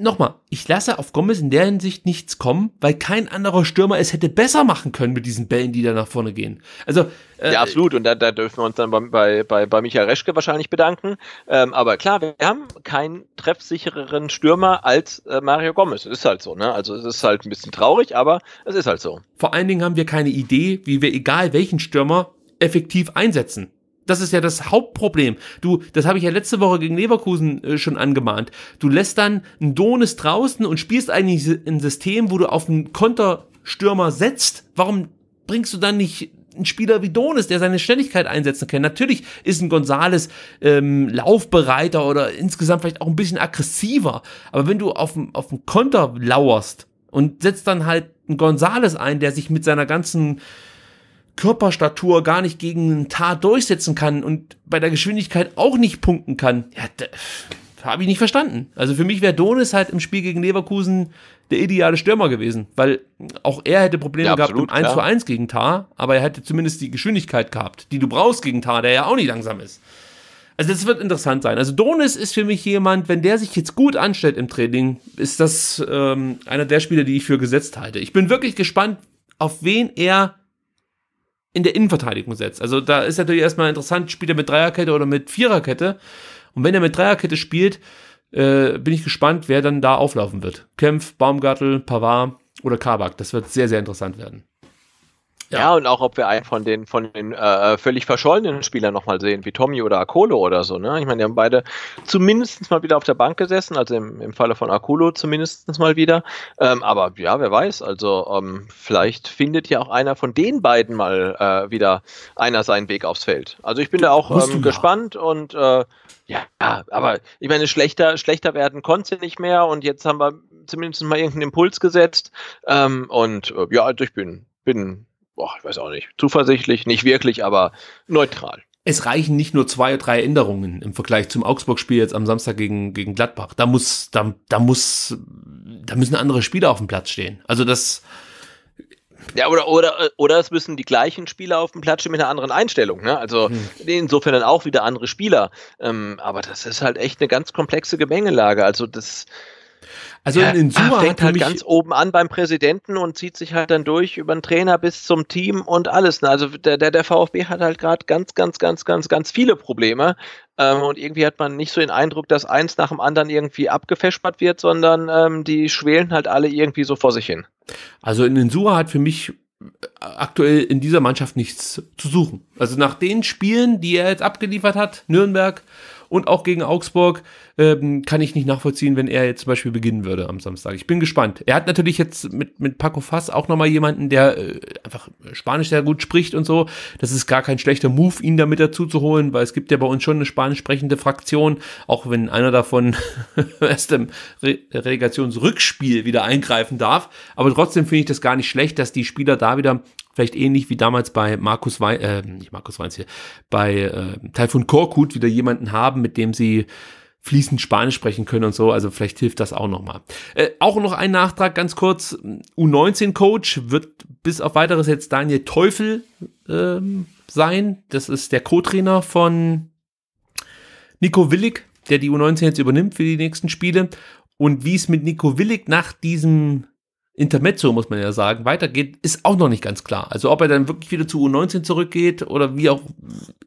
Speaker 1: nochmal, ich lasse auf Gomez in der Hinsicht nichts kommen, weil kein anderer Stürmer es hätte besser machen können mit diesen Bällen, die da nach vorne gehen. Also
Speaker 2: äh, ja, absolut. Und da, da dürfen wir uns dann bei, bei, bei Michael Reschke wahrscheinlich bedanken. Ähm, aber klar, wir haben keinen treffsichereren Stürmer als äh, Mario Gomez. Ist halt so. Ne? Also es ist halt ein bisschen traurig,
Speaker 1: aber es ist halt so. Vor allen Dingen haben wir keine Idee, wie wir egal welchen Stürmer effektiv einsetzen. Das ist ja das Hauptproblem. Du, das habe ich ja letzte Woche gegen Leverkusen äh, schon angemahnt. Du lässt dann einen Donis draußen und spielst eigentlich ein System, wo du auf einen Konterstürmer setzt. Warum bringst du dann nicht einen Spieler wie Donis, der seine Schnelligkeit einsetzen kann? Natürlich ist ein Gonzales ähm, laufbereiter oder insgesamt vielleicht auch ein bisschen aggressiver. Aber wenn du auf, auf Konter lauerst und setzt dann halt einen Gonzales ein, der sich mit seiner ganzen Körperstatur gar nicht gegen einen Tar durchsetzen kann und bei der Geschwindigkeit auch nicht punkten kann. Ja, habe ich nicht verstanden. Also für mich wäre Donis halt im Spiel gegen Leverkusen der ideale Stürmer gewesen, weil auch er hätte Probleme ja, gehabt absolut, im 1 zu 1 gegen Tar, aber er hätte zumindest die Geschwindigkeit gehabt, die du brauchst gegen Tar, der ja auch nicht langsam ist. Also das wird interessant sein. Also Donis ist für mich jemand, wenn der sich jetzt gut anstellt im Training, ist das ähm, einer der Spieler, die ich für gesetzt halte. Ich bin wirklich gespannt, auf wen er in der Innenverteidigung setzt. Also da ist natürlich erstmal interessant, spielt er mit Dreierkette oder mit Viererkette. Und wenn er mit Dreierkette spielt, äh, bin ich gespannt, wer dann da auflaufen wird. Kempf, Baumgartel, Pavard oder Kabak. Das wird sehr, sehr interessant werden.
Speaker 2: Ja. ja. und auch ob wir einen von den von den äh, völlig verschollenen Spielern nochmal sehen, wie Tommy oder Akolo oder so. Ne? Ich meine, die haben beide zumindest mal wieder auf der Bank gesessen, also im, im Falle von Akolo zumindest mal wieder. Ähm, aber ja, wer weiß, also ähm, vielleicht findet ja auch einer von den beiden mal äh, wieder einer seinen Weg aufs Feld. Also ich bin da auch ähm, gespannt und äh, ja, aber ich meine, schlechter, schlechter werden konnte nicht mehr und jetzt haben wir zumindest mal irgendeinen Impuls gesetzt. Ähm, und äh, ja, also ich bin, bin boah, ich weiß auch nicht,
Speaker 1: zuversichtlich, nicht wirklich, aber neutral. Es reichen nicht nur zwei, drei Änderungen im Vergleich zum Augsburg-Spiel jetzt am Samstag gegen, gegen Gladbach. Da muss, da, da muss, da müssen andere Spieler auf dem Platz stehen. Also das,
Speaker 2: ja, oder, oder, oder es müssen die gleichen Spieler auf dem Platz stehen mit einer anderen Einstellung. Ne? Also hm. insofern dann auch wieder andere Spieler. Ähm, aber das ist halt echt eine ganz komplexe Gemengelage. Also das, also ja, in Sua fängt halt ganz oben an beim Präsidenten und zieht sich halt dann durch über den Trainer bis zum Team und alles. Ne? Also der, der, der VfB hat halt gerade ganz, ganz, ganz, ganz, ganz viele Probleme. Ähm, und irgendwie hat man nicht so den Eindruck, dass eins nach dem anderen irgendwie abgefespert wird, sondern ähm, die schwelen halt alle irgendwie so vor sich hin.
Speaker 1: Also in Insua hat für mich äh, aktuell in dieser Mannschaft nichts zu suchen. Also nach den Spielen, die er jetzt abgeliefert hat, Nürnberg, und auch gegen Augsburg ähm, kann ich nicht nachvollziehen, wenn er jetzt zum Beispiel beginnen würde am Samstag. Ich bin gespannt. Er hat natürlich jetzt mit, mit Paco Fass auch nochmal jemanden, der äh, einfach Spanisch sehr gut spricht und so. Das ist gar kein schlechter Move, ihn damit dazu zu holen, weil es gibt ja bei uns schon eine spanisch sprechende Fraktion, auch wenn einer davon erst im Re Relegationsrückspiel wieder eingreifen darf. Aber trotzdem finde ich das gar nicht schlecht, dass die Spieler da wieder vielleicht ähnlich wie damals bei Markus Wein, äh, nicht Markus Weins hier, bei äh, Taifun Korkut wieder jemanden haben, mit dem sie fließend Spanisch sprechen können und so. Also vielleicht hilft das auch nochmal. Äh, auch noch ein Nachtrag ganz kurz. U19-Coach wird bis auf weiteres jetzt Daniel Teufel ähm, sein. Das ist der Co-Trainer von Nico Willig, der die U19 jetzt übernimmt für die nächsten Spiele. Und wie es mit Nico Willig nach diesem Intermezzo, muss man ja sagen, weitergeht, ist auch noch nicht ganz klar. Also ob er dann wirklich wieder zu U19 zurückgeht oder wie auch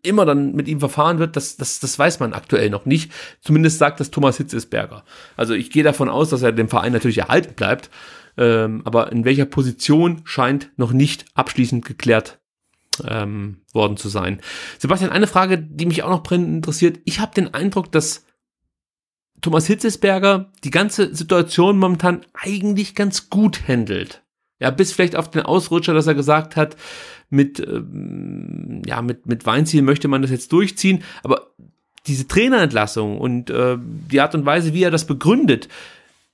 Speaker 1: immer dann mit ihm verfahren wird, das, das, das weiß man aktuell noch nicht. Zumindest sagt das Thomas Hitzesberger. Also ich gehe davon aus, dass er dem Verein natürlich erhalten bleibt. Ähm, aber in welcher Position scheint noch nicht abschließend geklärt ähm, worden zu sein. Sebastian, eine Frage, die mich auch noch brennend interessiert. Ich habe den Eindruck, dass Thomas Hitzesberger die ganze Situation momentan eigentlich ganz gut händelt. Ja, bis vielleicht auf den Ausrutscher, dass er gesagt hat, mit, ähm, ja, mit, mit Weinziel möchte man das jetzt durchziehen. Aber diese Trainerentlassung und äh, die Art und Weise, wie er das begründet,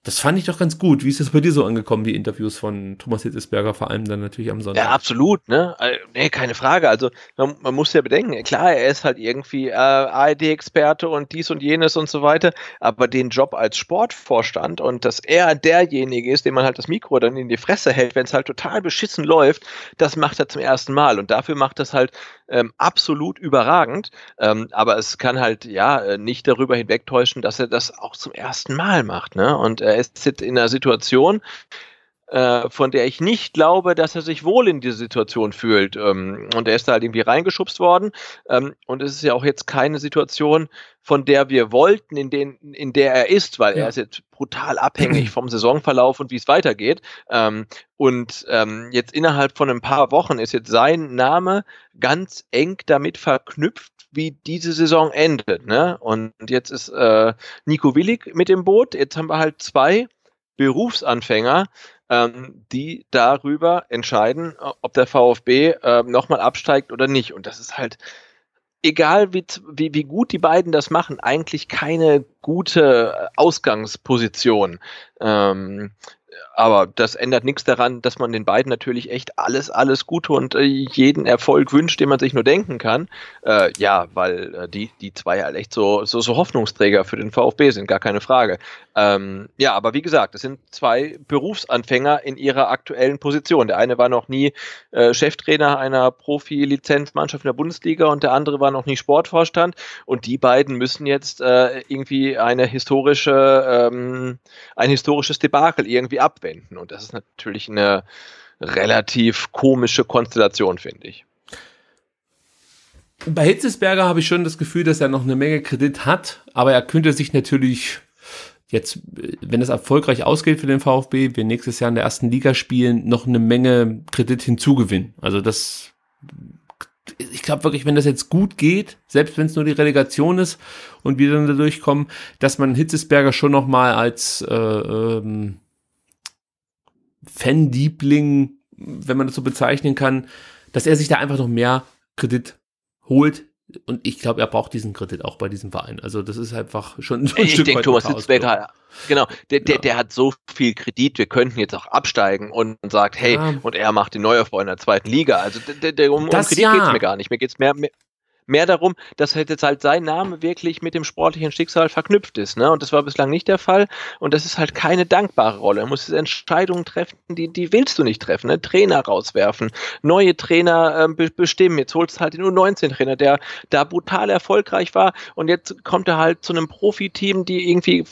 Speaker 1: das fand ich doch ganz gut. Wie ist das bei dir so angekommen, die Interviews von Thomas Hitzesberger, vor allem dann natürlich am Sonntag? Ja, absolut,
Speaker 2: ne? Nee, keine Frage. Also man, man muss ja bedenken, klar, er ist halt irgendwie äh, ARD-Experte und dies und jenes und so weiter, aber den Job als Sportvorstand und dass er derjenige ist, dem man halt das Mikro dann in die Fresse hält, wenn es halt total beschissen läuft, das macht er zum ersten Mal. Und dafür macht das halt ähm, absolut überragend. Ähm, aber es kann halt ja äh, nicht darüber hinwegtäuschen, dass er das auch zum ersten Mal macht. Ne? Und äh, ist jetzt in einer Situation, äh, von der ich nicht glaube, dass er sich wohl in diese Situation fühlt. Ähm, und er ist da halt irgendwie reingeschubst worden. Ähm, und es ist ja auch jetzt keine Situation, von der wir wollten, in, den, in der er ist, weil ja. er ist jetzt brutal abhängig vom Saisonverlauf und wie es weitergeht. Ähm, und jetzt innerhalb von ein paar Wochen ist jetzt sein Name ganz eng damit verknüpft, wie diese Saison endet. Ne? Und jetzt ist äh, Nico Willig mit dem Boot. Jetzt haben wir halt zwei Berufsanfänger, ähm, die darüber entscheiden, ob der VfB äh, nochmal absteigt oder nicht. Und das ist halt, egal wie, wie, wie gut die beiden das machen, eigentlich keine gute Ausgangsposition. Ähm, aber das ändert nichts daran, dass man den beiden natürlich echt alles, alles Gute und äh, jeden Erfolg wünscht, den man sich nur denken kann. Äh, ja, weil äh, die, die zwei halt echt so, so, so Hoffnungsträger für den VfB sind, gar keine Frage. Ähm, ja, aber wie gesagt, es sind zwei Berufsanfänger in ihrer aktuellen Position. Der eine war noch nie äh, Cheftrainer einer Profi-Lizenzmannschaft in der Bundesliga und der andere war noch nie Sportvorstand. Und die beiden müssen jetzt äh, irgendwie eine historische, ähm, ein historisches Debakel irgendwie ab abwenden. Und das ist natürlich eine relativ komische Konstellation, finde ich.
Speaker 1: Bei Hitzesberger habe ich schon das Gefühl, dass er noch eine Menge Kredit hat, aber er könnte sich natürlich jetzt, wenn es erfolgreich ausgeht für den VfB, wir nächstes Jahr in der ersten Liga spielen, noch eine Menge Kredit hinzugewinnen. Also das, ich glaube wirklich, wenn das jetzt gut geht, selbst wenn es nur die Relegation ist und wir dann dadurch kommen, dass man Hitzesberger schon nochmal als äh, ähm, Fanliebling, wenn man das so bezeichnen kann, dass er sich da einfach noch mehr Kredit holt. Und ich glaube, er braucht diesen Kredit auch bei diesem Verein. Also das ist einfach schon so ein ich Stück denke, Thomas Hitzberger,
Speaker 2: genau, der, der, ja. der, hat so viel Kredit, wir könnten jetzt auch absteigen und sagt, hey, ja. und er macht den Neuaufbau in der zweiten Liga. Also der, der um, um Kredit ja. geht es mir gar nicht. Mir geht es mehr, mehr, mehr darum, dass halt jetzt halt sein Name wirklich mit dem sportlichen Schicksal verknüpft ist. Ne? Und das war bislang nicht der Fall. Und das ist halt keine dankbare Rolle. Er muss jetzt Entscheidungen treffen, die, die willst du nicht treffen. Ne? Trainer rauswerfen, neue Trainer ähm, bestimmen. Jetzt holst du halt den U19-Trainer, der da brutal erfolgreich war. Und jetzt kommt er halt zu einem Profiteam, die irgendwie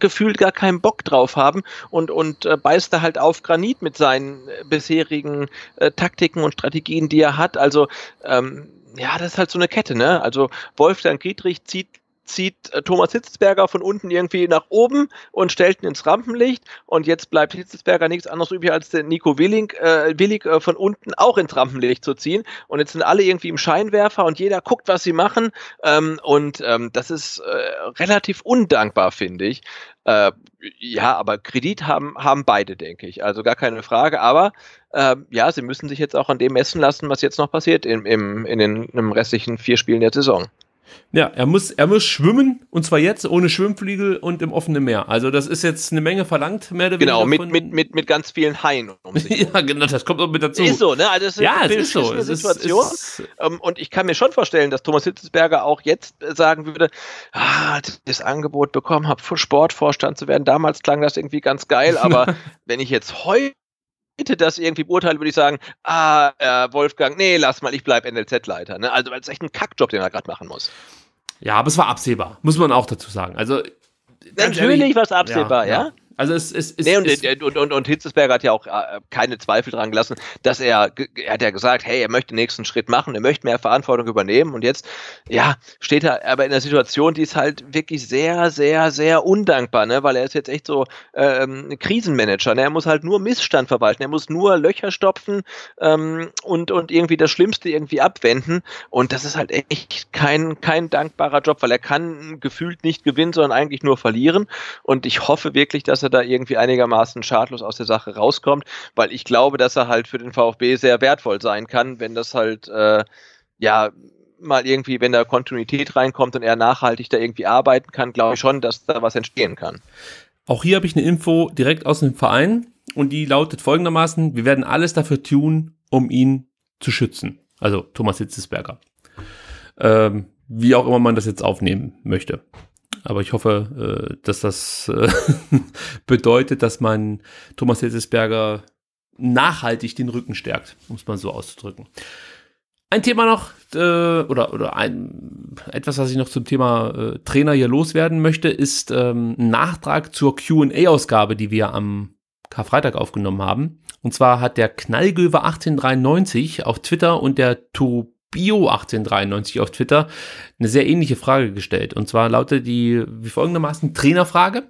Speaker 2: gefühlt gar keinen Bock drauf haben und, und äh, beißt da halt auf Granit mit seinen äh, bisherigen äh, Taktiken und Strategien, die er hat. Also ähm, ja, das ist halt so eine Kette, ne? Also Wolfgang Dietrich zieht zieht äh, Thomas Hitzelsberger von unten irgendwie nach oben und stellt ihn ins Rampenlicht. Und jetzt bleibt Hitzelsberger nichts anderes übrig, als den Nico Willing, äh, Willig äh, von unten auch ins Rampenlicht zu ziehen. Und jetzt sind alle irgendwie im Scheinwerfer und jeder guckt, was sie machen. Ähm, und ähm, das ist äh, relativ undankbar, finde ich. Äh, ja, aber Kredit haben, haben beide, denke ich. Also gar keine Frage. Aber ähm, ja, sie müssen sich jetzt auch an dem messen lassen, was jetzt noch passiert im, im, in den restlichen vier Spielen der Saison.
Speaker 1: Ja, er muss, er muss schwimmen und zwar jetzt ohne Schwimmflügel und im offenen Meer. Also das ist jetzt eine Menge verlangt, mehr oder genau, weniger. Genau, mit, mit, mit, mit ganz vielen Haien um sich. ja, genau, das kommt auch mit dazu. Ist so, ne? Also das ist ja, eine ist so. Situation. Ist, ist,
Speaker 2: ähm, und ich kann mir schon vorstellen, dass Thomas Hitzelsberger auch jetzt äh, sagen würde, ah, das Angebot bekommen habe, Sportvorstand zu werden, damals klang das irgendwie ganz geil, aber wenn ich jetzt heute hätte das irgendwie beurteilt, würde ich sagen, ah, äh, Wolfgang, nee, lass mal, ich bleibe NLZ-Leiter. Ne? Also, weil es echt ein Kackjob, den er gerade machen muss. Ja, aber es war absehbar, muss man auch dazu sagen. Also, Natürlich war es absehbar, ja, ja. ja. Also es ist. Nee, und, und, und, und, Hitzesberger hat ja auch äh, keine Zweifel dran gelassen, dass er, er hat ja gesagt, hey, er möchte den nächsten Schritt machen, er möchte mehr Verantwortung übernehmen und jetzt, ja, steht er aber in einer Situation, die ist halt wirklich sehr, sehr, sehr undankbar, ne? weil er ist jetzt echt so ähm, Krisenmanager. Ne? Er muss halt nur Missstand verwalten, er muss nur Löcher stopfen ähm, und, und irgendwie das Schlimmste irgendwie abwenden. Und das ist halt echt kein, kein dankbarer Job, weil er kann gefühlt nicht gewinnen, sondern eigentlich nur verlieren. Und ich hoffe wirklich, dass er er da irgendwie einigermaßen schadlos aus der Sache rauskommt, weil ich glaube, dass er halt für den VfB sehr wertvoll sein kann, wenn das halt, äh, ja, mal irgendwie, wenn da Kontinuität reinkommt und er nachhaltig da irgendwie arbeiten kann, glaube ich schon, dass da was entstehen
Speaker 1: kann. Auch hier habe ich eine Info direkt aus dem Verein und die lautet folgendermaßen, wir werden alles dafür tun, um ihn zu schützen. Also Thomas Hitzesberger. Ähm, wie auch immer man das jetzt aufnehmen möchte. Aber ich hoffe, äh, dass das äh, bedeutet, dass man Thomas Hitzesberger nachhaltig den Rücken stärkt, um es mal so auszudrücken. Ein Thema noch, äh, oder, oder ein, etwas, was ich noch zum Thema äh, Trainer hier loswerden möchte, ist ähm, ein Nachtrag zur QA-Ausgabe, die wir am Karfreitag aufgenommen haben. Und zwar hat der Knallgöwe 1893 auf Twitter und der Turu Bio1893 auf Twitter eine sehr ähnliche Frage gestellt. Und zwar lautet die wie folgendermaßen Trainerfrage.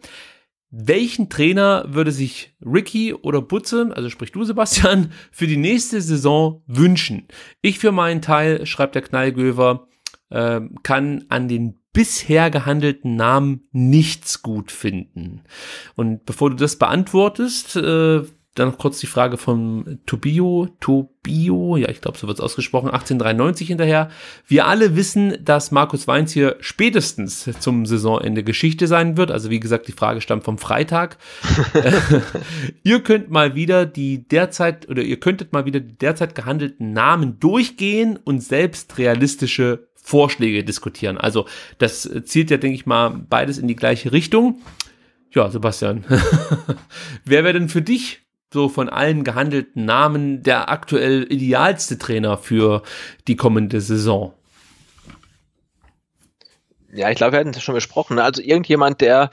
Speaker 1: Welchen Trainer würde sich Ricky oder Butze, also sprich du Sebastian, für die nächste Saison wünschen? Ich für meinen Teil, schreibt der Knallgöver, äh, kann an den bisher gehandelten Namen nichts gut finden. Und bevor du das beantwortest, äh, dann noch kurz die Frage vom Tobio, Tobio, ja, ich glaube, so wird es ausgesprochen, 1893 hinterher. Wir alle wissen, dass Markus Weinz hier spätestens zum Saisonende Geschichte sein wird. Also wie gesagt, die Frage stammt vom Freitag. ihr könnt mal wieder die derzeit oder ihr könntet mal wieder die derzeit gehandelten Namen durchgehen und selbst realistische Vorschläge diskutieren. Also das zielt ja, denke ich mal, beides in die gleiche Richtung. Ja, Sebastian, wer wäre denn für dich so von allen gehandelten Namen der aktuell idealste Trainer für die kommende Saison? Ja, ich glaube, wir hatten es schon besprochen. Ne? Also irgendjemand, der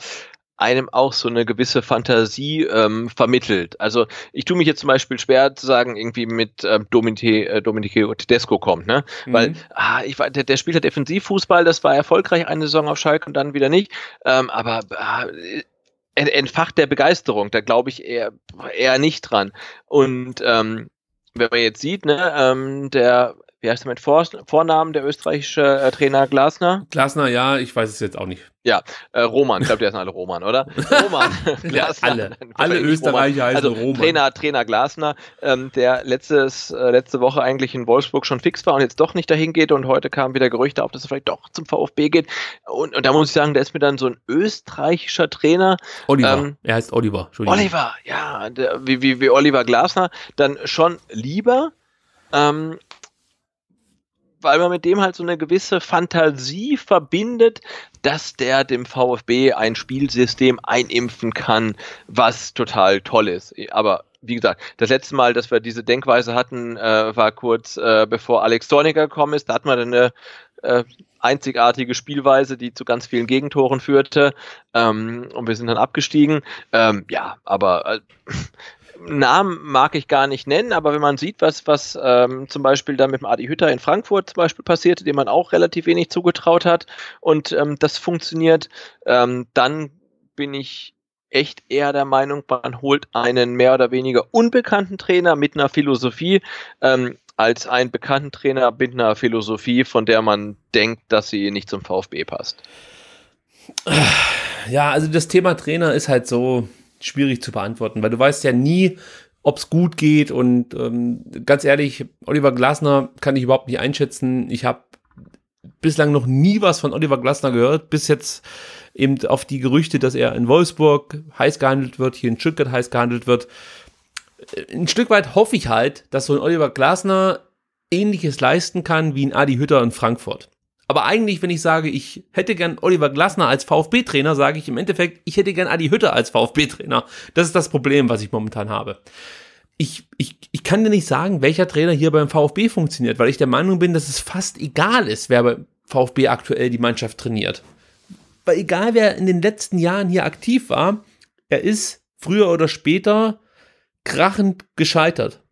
Speaker 2: einem auch so eine gewisse Fantasie ähm, vermittelt. Also ich tue mich jetzt zum Beispiel schwer zu sagen, irgendwie mit ähm, Dominique, äh, Dominique Tedesco kommt, ne? Mhm. Weil ah, ich war, der, der spielt ja Defensivfußball, das war erfolgreich eine Saison auf Schalke und dann wieder nicht. Ähm, aber ah, entfacht der Begeisterung. Da glaube ich eher, eher nicht dran. Und ähm, wenn man jetzt sieht, ne, ähm, der wie heißt er mit Vor Vornamen, der österreichische äh, Trainer Glasner? Glasner, ja, ich weiß es jetzt auch nicht. Ja, äh, Roman, ich glaube, die heißen alle Roman, oder? Roman, Glasner. alle alle Österreicher Roman. heißen also, Roman. Trainer, Trainer Glasner, ähm, der letztes, äh, letzte Woche eigentlich in Wolfsburg schon fix war und jetzt doch nicht dahin geht und heute kamen wieder Gerüchte auf, dass er vielleicht doch zum VfB geht. Und, und da muss ich sagen, der ist mir dann so ein österreichischer Trainer. Oliver, ähm, er heißt Oliver, Entschuldigung. Oliver, ja, der, wie, wie, wie Oliver Glasner, dann schon lieber. Ähm, weil man mit dem halt so eine gewisse Fantasie verbindet, dass der dem VfB ein Spielsystem einimpfen kann, was total toll ist. Aber wie gesagt, das letzte Mal, dass wir diese Denkweise hatten, äh, war kurz äh, bevor Alex Zorniger gekommen ist. Da hatten wir dann eine äh, einzigartige Spielweise, die zu ganz vielen Gegentoren führte. Ähm, und wir sind dann abgestiegen. Ähm, ja, aber äh, Namen mag ich gar nicht nennen, aber wenn man sieht, was, was ähm, zum Beispiel da mit dem Adi Hütter in Frankfurt zum Beispiel passierte, dem man auch relativ wenig zugetraut hat und ähm, das funktioniert, ähm, dann bin ich echt eher der Meinung, man holt einen mehr oder weniger unbekannten Trainer mit einer Philosophie ähm, als einen bekannten Trainer mit einer Philosophie, von der man denkt, dass sie nicht zum VfB passt.
Speaker 1: Ja, also das Thema Trainer ist halt so, schwierig zu beantworten, weil du weißt ja nie, ob es gut geht. Und ähm, ganz ehrlich, Oliver Glasner kann ich überhaupt nicht einschätzen. Ich habe bislang noch nie was von Oliver Glasner gehört, bis jetzt eben auf die Gerüchte, dass er in Wolfsburg heiß gehandelt wird, hier in Stuttgart heiß gehandelt wird. Äh, ein Stück weit hoffe ich halt, dass so ein Oliver Glasner ähnliches leisten kann wie ein Adi Hütter in Frankfurt. Aber eigentlich, wenn ich sage, ich hätte gern Oliver Glasner als VfB-Trainer, sage ich im Endeffekt, ich hätte gern Adi Hütter als VfB-Trainer. Das ist das Problem, was ich momentan habe. Ich, ich, ich kann dir nicht sagen, welcher Trainer hier beim VfB funktioniert, weil ich der Meinung bin, dass es fast egal ist, wer beim VfB aktuell die Mannschaft trainiert. Weil egal, wer in den letzten Jahren hier aktiv war, er ist früher oder später krachend gescheitert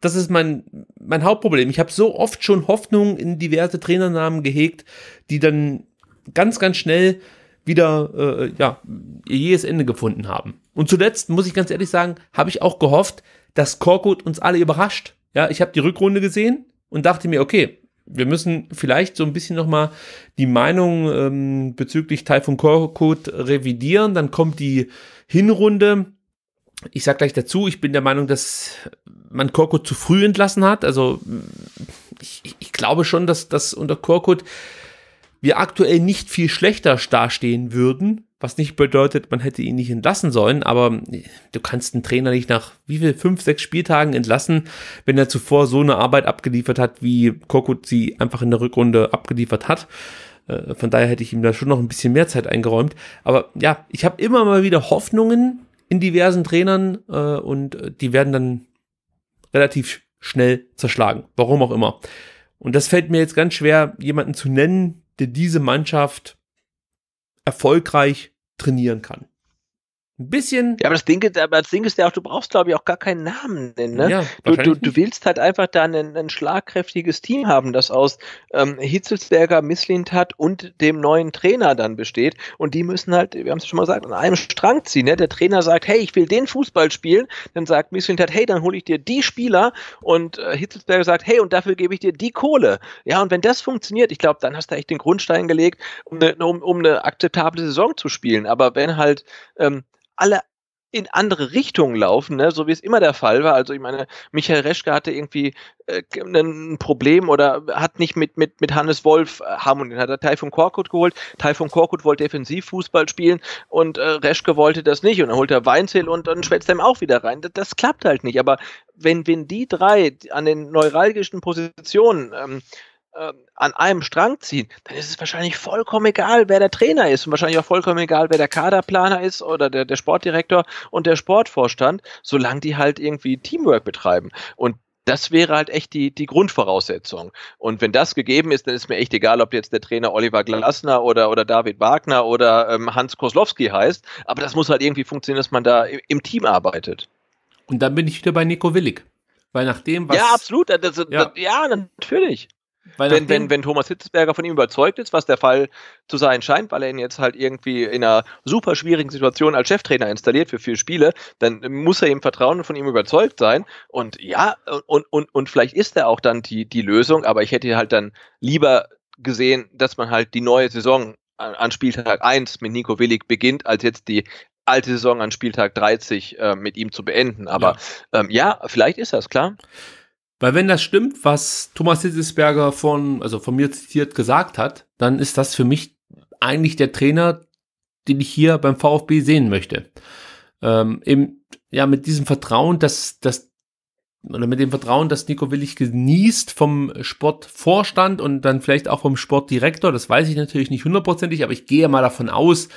Speaker 1: das ist mein, mein Hauptproblem. Ich habe so oft schon Hoffnung in diverse Trainernamen gehegt, die dann ganz, ganz schnell wieder äh, ja, ihr jedes Ende gefunden haben. Und zuletzt muss ich ganz ehrlich sagen, habe ich auch gehofft, dass Korkut uns alle überrascht. Ja, ich habe die Rückrunde gesehen und dachte mir, okay, wir müssen vielleicht so ein bisschen nochmal die Meinung ähm, bezüglich Taifun Korkut revidieren. Dann kommt die Hinrunde. Ich sage gleich dazu, ich bin der Meinung, dass man Korkut zu früh entlassen hat. Also ich, ich glaube schon, dass, dass unter Korkut wir aktuell nicht viel schlechter dastehen würden, was nicht bedeutet, man hätte ihn nicht entlassen sollen, aber du kannst einen Trainer nicht nach wie viel, fünf, sechs Spieltagen entlassen, wenn er zuvor so eine Arbeit abgeliefert hat, wie Korkut sie einfach in der Rückrunde abgeliefert hat. Äh, von daher hätte ich ihm da schon noch ein bisschen mehr Zeit eingeräumt. Aber ja, ich habe immer mal wieder Hoffnungen in diversen Trainern äh, und äh, die werden dann relativ schnell zerschlagen. Warum auch immer. Und das fällt mir jetzt ganz schwer, jemanden zu nennen, der diese Mannschaft erfolgreich trainieren kann.
Speaker 2: Ein bisschen. Ja, aber das Ding, ist, aber das Ding ist ja auch, du brauchst, glaube ich, auch gar keinen Namen nennen. Ja, du, du, du willst halt einfach da ein, ein schlagkräftiges Team haben, das aus ähm, Hitzelsberger, Misslintat und dem neuen Trainer dann besteht. Und die müssen halt, wir haben es schon mal gesagt, an einem Strang ziehen. Ne? Der Trainer sagt, hey, ich will den Fußball spielen. Dann sagt Misslintat, hey, dann hole ich dir die Spieler. Und äh, Hitzelsberger sagt, hey, und dafür gebe ich dir die Kohle. Ja, und wenn das funktioniert, ich glaube, dann hast du echt den Grundstein gelegt, um eine, um, um eine akzeptable Saison zu spielen. Aber wenn halt ähm, alle in andere Richtungen laufen, ne? so wie es immer der Fall war. Also ich meine, Michael Reschke hatte irgendwie äh, ein Problem oder hat nicht mit, mit, mit Hannes Wolf äh, harmoniert. Hat er von Korkut geholt. von Korkut wollte Defensivfußball spielen und äh, Reschke wollte das nicht. Und dann holt er Weinzel und dann schwätzt er ihm auch wieder rein. Das, das, klappt halt nicht. Aber wenn, wenn die drei an den neuralgischen Positionen ähm, ähm, an einem Strang ziehen, dann ist es wahrscheinlich vollkommen egal, wer der Trainer ist und wahrscheinlich auch vollkommen egal, wer der Kaderplaner ist oder der, der Sportdirektor und der Sportvorstand, solange die halt irgendwie Teamwork betreiben. Und das wäre halt echt die, die Grundvoraussetzung. Und wenn das gegeben ist, dann ist mir echt egal, ob jetzt der Trainer Oliver Glasner oder, oder David Wagner oder ähm, Hans Koslowski heißt. Aber das muss halt irgendwie funktionieren, dass man da im, im Team arbeitet.
Speaker 1: Und dann bin ich wieder bei Nico Willig.
Speaker 2: Weil nach was. Ja, absolut. Das, also, das, ja. Das, ja, natürlich. Wenn, wenn, wenn, Thomas Hitzberger von ihm überzeugt ist, was der Fall zu sein scheint, weil er ihn jetzt halt irgendwie in einer super schwierigen Situation als Cheftrainer installiert für vier Spiele, dann muss er ihm vertrauen und von ihm überzeugt sein. Und ja, und, und, und vielleicht ist er auch dann die, die Lösung, aber ich hätte halt dann lieber gesehen, dass man halt die neue Saison an Spieltag 1 mit Nico Willig beginnt, als jetzt die alte Saison an Spieltag 30 äh, mit ihm zu beenden. Aber ja, ähm, ja vielleicht ist das, klar.
Speaker 1: Weil wenn das stimmt, was Thomas Hitzelsberger von, also von mir zitiert gesagt hat, dann ist das für mich eigentlich der Trainer, den ich hier beim VfB sehen möchte. Ähm, eben, ja, mit diesem Vertrauen, dass, dass, oder mit dem Vertrauen, dass Nico Willig genießt vom Sportvorstand und dann vielleicht auch vom Sportdirektor, das weiß ich natürlich nicht hundertprozentig, aber ich gehe mal davon aus,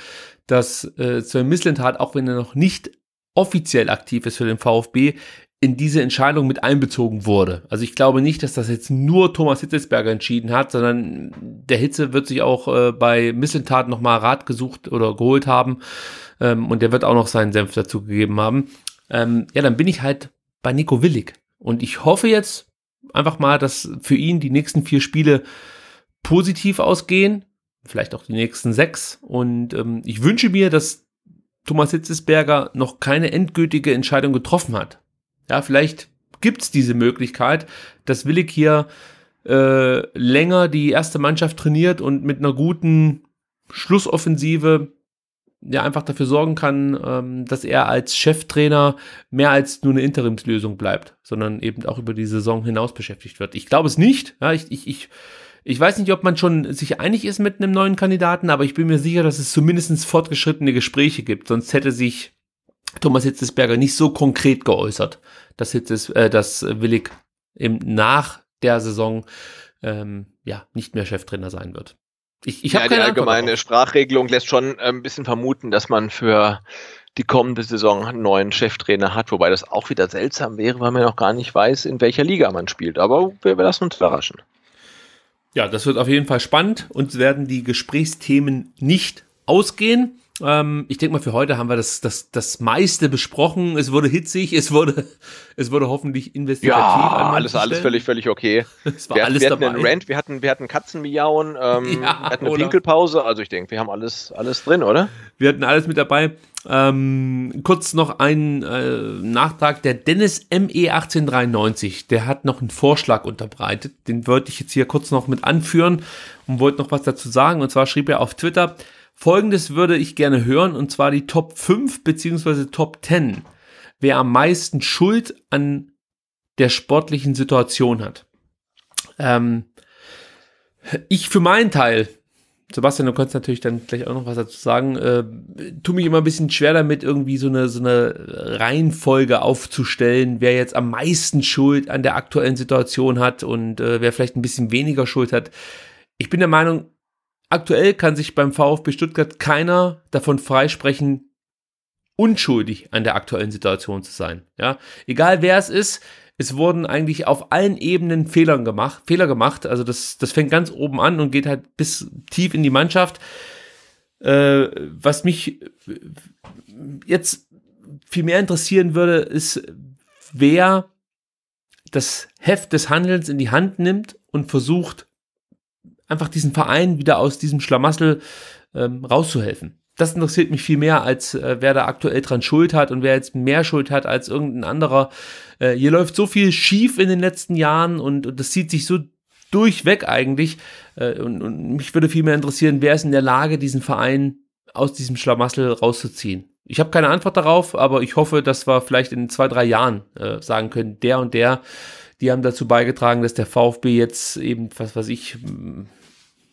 Speaker 1: dass äh, Sven Mislintat, auch wenn er noch nicht offiziell aktiv ist für den VfB, in diese Entscheidung mit einbezogen wurde. Also ich glaube nicht, dass das jetzt nur Thomas Hitzelsberger entschieden hat, sondern der Hitze wird sich auch äh, bei Missentat nochmal Rat gesucht oder geholt haben ähm, und der wird auch noch seinen Senf dazu gegeben haben. Ähm, ja, dann bin ich halt bei Nico Willig und ich hoffe jetzt einfach mal, dass für ihn die nächsten vier Spiele positiv ausgehen, vielleicht auch die nächsten sechs und ähm, ich wünsche mir, dass Thomas Hitzesberger noch keine endgültige Entscheidung getroffen hat ja, vielleicht gibt's diese Möglichkeit, dass Willig hier äh, länger die erste Mannschaft trainiert und mit einer guten Schlussoffensive ja einfach dafür sorgen kann, ähm, dass er als Cheftrainer mehr als nur eine Interimslösung bleibt, sondern eben auch über die Saison hinaus beschäftigt wird. Ich glaube es nicht. Ja, ich, ich, ich, ich weiß nicht, ob man schon sich einig ist mit einem neuen Kandidaten, aber ich bin mir sicher, dass es zumindest fortgeschrittene Gespräche gibt. Sonst hätte sich Thomas Hitzesberger nicht so konkret geäußert, dass, Hitzes, äh, dass Willig im, nach der Saison ähm, ja, nicht mehr Cheftrainer sein wird. Ich, ich ja, keine Die allgemeine
Speaker 2: Sprachregelung lässt schon äh, ein bisschen vermuten, dass man für die kommende Saison einen neuen Cheftrainer hat, wobei das auch wieder seltsam wäre, weil man noch gar nicht weiß, in welcher Liga man spielt. Aber wir lassen uns überraschen.
Speaker 1: Ja, das wird auf jeden Fall spannend. Uns werden die Gesprächsthemen nicht ausgehen. Ähm, ich denke mal, für heute haben wir das, das, das meiste besprochen. Es wurde hitzig, es wurde, es wurde hoffentlich investigativ. Ja, alles, Stellen. alles völlig, völlig okay. Es war wir, alles wir hatten dabei. einen Rant,
Speaker 2: wir hatten, wir hatten Katzenmiauen, ähm, ja, wir hatten eine oder?
Speaker 1: Pinkelpause. Also ich denke, wir haben alles, alles drin, oder? Wir hatten alles mit dabei. Ähm, kurz noch ein äh, Nachtrag. Der Dennis ME1893, der hat noch einen Vorschlag unterbreitet. Den wollte ich jetzt hier kurz noch mit anführen und wollte noch was dazu sagen. Und zwar schrieb er auf Twitter, Folgendes würde ich gerne hören, und zwar die Top 5 beziehungsweise Top 10, wer am meisten Schuld an der sportlichen Situation hat. Ähm, ich für meinen Teil, Sebastian, du kannst natürlich dann gleich auch noch was dazu sagen, äh, tue mich immer ein bisschen schwer damit, irgendwie so eine, so eine Reihenfolge aufzustellen, wer jetzt am meisten Schuld an der aktuellen Situation hat und äh, wer vielleicht ein bisschen weniger Schuld hat. Ich bin der Meinung, Aktuell kann sich beim VfB Stuttgart keiner davon freisprechen, unschuldig an der aktuellen Situation zu sein. Ja, egal wer es ist, es wurden eigentlich auf allen Ebenen Fehler gemacht, Fehler gemacht. Also das, das fängt ganz oben an und geht halt bis tief in die Mannschaft. Äh, was mich jetzt viel mehr interessieren würde, ist, wer das Heft des Handelns in die Hand nimmt und versucht, einfach diesen Verein wieder aus diesem Schlamassel ähm, rauszuhelfen. Das interessiert mich viel mehr, als äh, wer da aktuell dran Schuld hat und wer jetzt mehr Schuld hat als irgendein anderer. Äh, hier läuft so viel schief in den letzten Jahren und, und das zieht sich so durchweg eigentlich. Äh, und, und mich würde viel mehr interessieren, wer ist in der Lage, diesen Verein aus diesem Schlamassel rauszuziehen. Ich habe keine Antwort darauf, aber ich hoffe, dass wir vielleicht in zwei, drei Jahren äh, sagen können, der und der, die haben dazu beigetragen, dass der VfB jetzt eben, was weiß ich,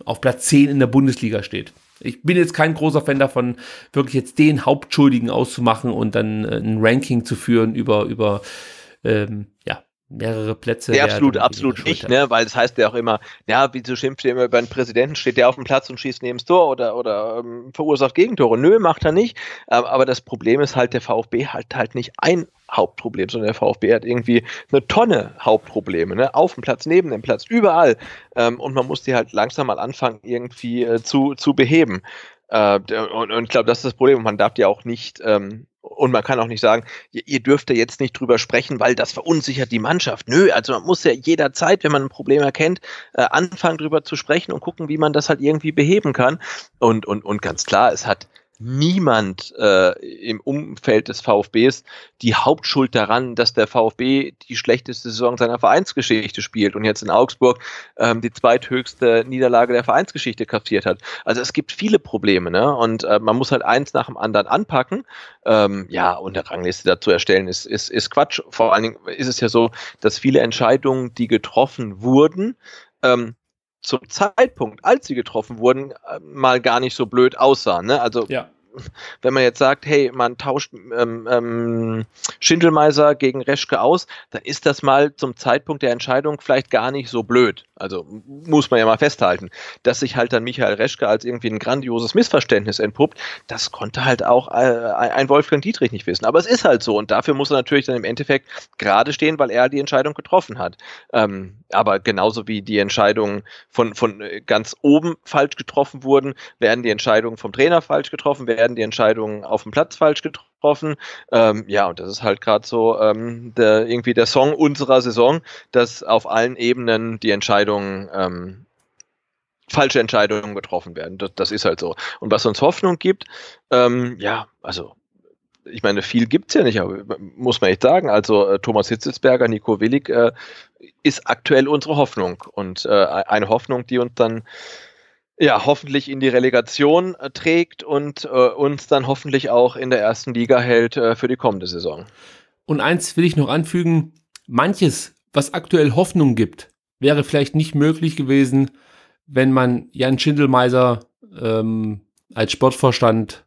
Speaker 1: auf Platz 10 in der Bundesliga steht. Ich bin jetzt kein großer Fan davon, wirklich jetzt den Hauptschuldigen auszumachen und dann äh, ein Ranking zu führen über, über ähm, ja, mehrere Plätze. Nee, absolut,
Speaker 2: absolut nicht, ne? weil das heißt ja auch immer, ja, wieso schimpft ihr immer über einen Präsidenten, steht der auf dem Platz und schießt neben das Tor oder, oder ähm, verursacht Gegentore. Nö, macht er nicht. Ähm, aber das Problem ist halt, der VfB hat halt nicht ein Hauptproblem, sondern der VfB hat irgendwie eine Tonne Hauptprobleme, ne? auf dem Platz, neben dem Platz, überall. Ähm, und man muss die halt langsam mal anfangen, irgendwie äh, zu, zu beheben. Äh, und, ich glaube, das ist das Problem. Und man darf die auch nicht, ähm, und man kann auch nicht sagen, ihr, ihr dürft da jetzt nicht drüber sprechen, weil das verunsichert die Mannschaft. Nö, also man muss ja jederzeit, wenn man ein Problem erkennt, äh, anfangen drüber zu sprechen und gucken, wie man das halt irgendwie beheben kann. Und, und, und ganz klar, es hat niemand äh, im Umfeld des VfBs die Hauptschuld daran, dass der VfB die schlechteste Saison seiner Vereinsgeschichte spielt und jetzt in Augsburg ähm, die zweithöchste Niederlage der Vereinsgeschichte kassiert hat. Also es gibt viele Probleme ne? und äh, man muss halt eins nach dem anderen anpacken. Ähm, ja, und eine Rangliste dazu erstellen ist, ist, ist Quatsch. Vor allen Dingen ist es ja so, dass viele Entscheidungen, die getroffen wurden, ähm, zum Zeitpunkt, als sie getroffen wurden, äh, mal gar nicht so blöd aussahen. Ne? Also ja wenn man jetzt sagt, hey, man tauscht ähm, ähm, Schindelmeiser gegen Reschke aus, dann ist das mal zum Zeitpunkt der Entscheidung vielleicht gar nicht so blöd. Also muss man ja mal festhalten, dass sich halt dann Michael Reschke als irgendwie ein grandioses Missverständnis entpuppt, das konnte halt auch äh, ein Wolfgang Dietrich nicht wissen. Aber es ist halt so und dafür muss er natürlich dann im Endeffekt gerade stehen, weil er die Entscheidung getroffen hat. Ähm, aber genauso wie die Entscheidungen von, von äh, ganz oben falsch getroffen wurden, werden die Entscheidungen vom Trainer falsch getroffen, werden werden die Entscheidungen auf dem Platz falsch getroffen. Ähm, ja, und das ist halt gerade so ähm, der, irgendwie der Song unserer Saison, dass auf allen Ebenen die Entscheidungen ähm, falsche Entscheidungen getroffen werden. Das, das, ist halt so. Und was uns Hoffnung gibt, ähm, ja, also ich meine, viel gibt es ja nicht, aber muss man echt sagen. Also äh, Thomas Hitzelsberger, Nico Willig äh, ist aktuell unsere Hoffnung und äh, e-, eine Hoffnung, die uns dann ja, hoffentlich in die Relegation äh, trägt und äh, uns dann hoffentlich auch in der ersten
Speaker 1: Liga hält äh, für die kommende Saison. Und eins will ich noch anfügen, manches, was aktuell Hoffnung gibt, wäre vielleicht nicht möglich gewesen, wenn man Jan Schindelmeiser ähm, als Sportvorstand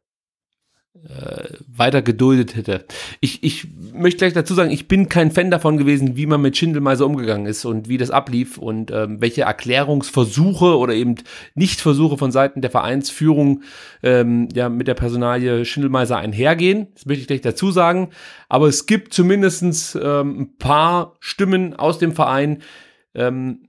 Speaker 1: äh, weiter geduldet hätte. Ich, ich möchte gleich dazu sagen, ich bin kein Fan davon gewesen, wie man mit Schindelmeiser umgegangen ist und wie das ablief und ähm, welche Erklärungsversuche oder eben Nichtversuche von Seiten der Vereinsführung ähm, ja, mit der Personalie Schindelmeiser einhergehen. Das möchte ich gleich dazu sagen. Aber es gibt zumindestens ähm, ein paar Stimmen aus dem Verein, ähm,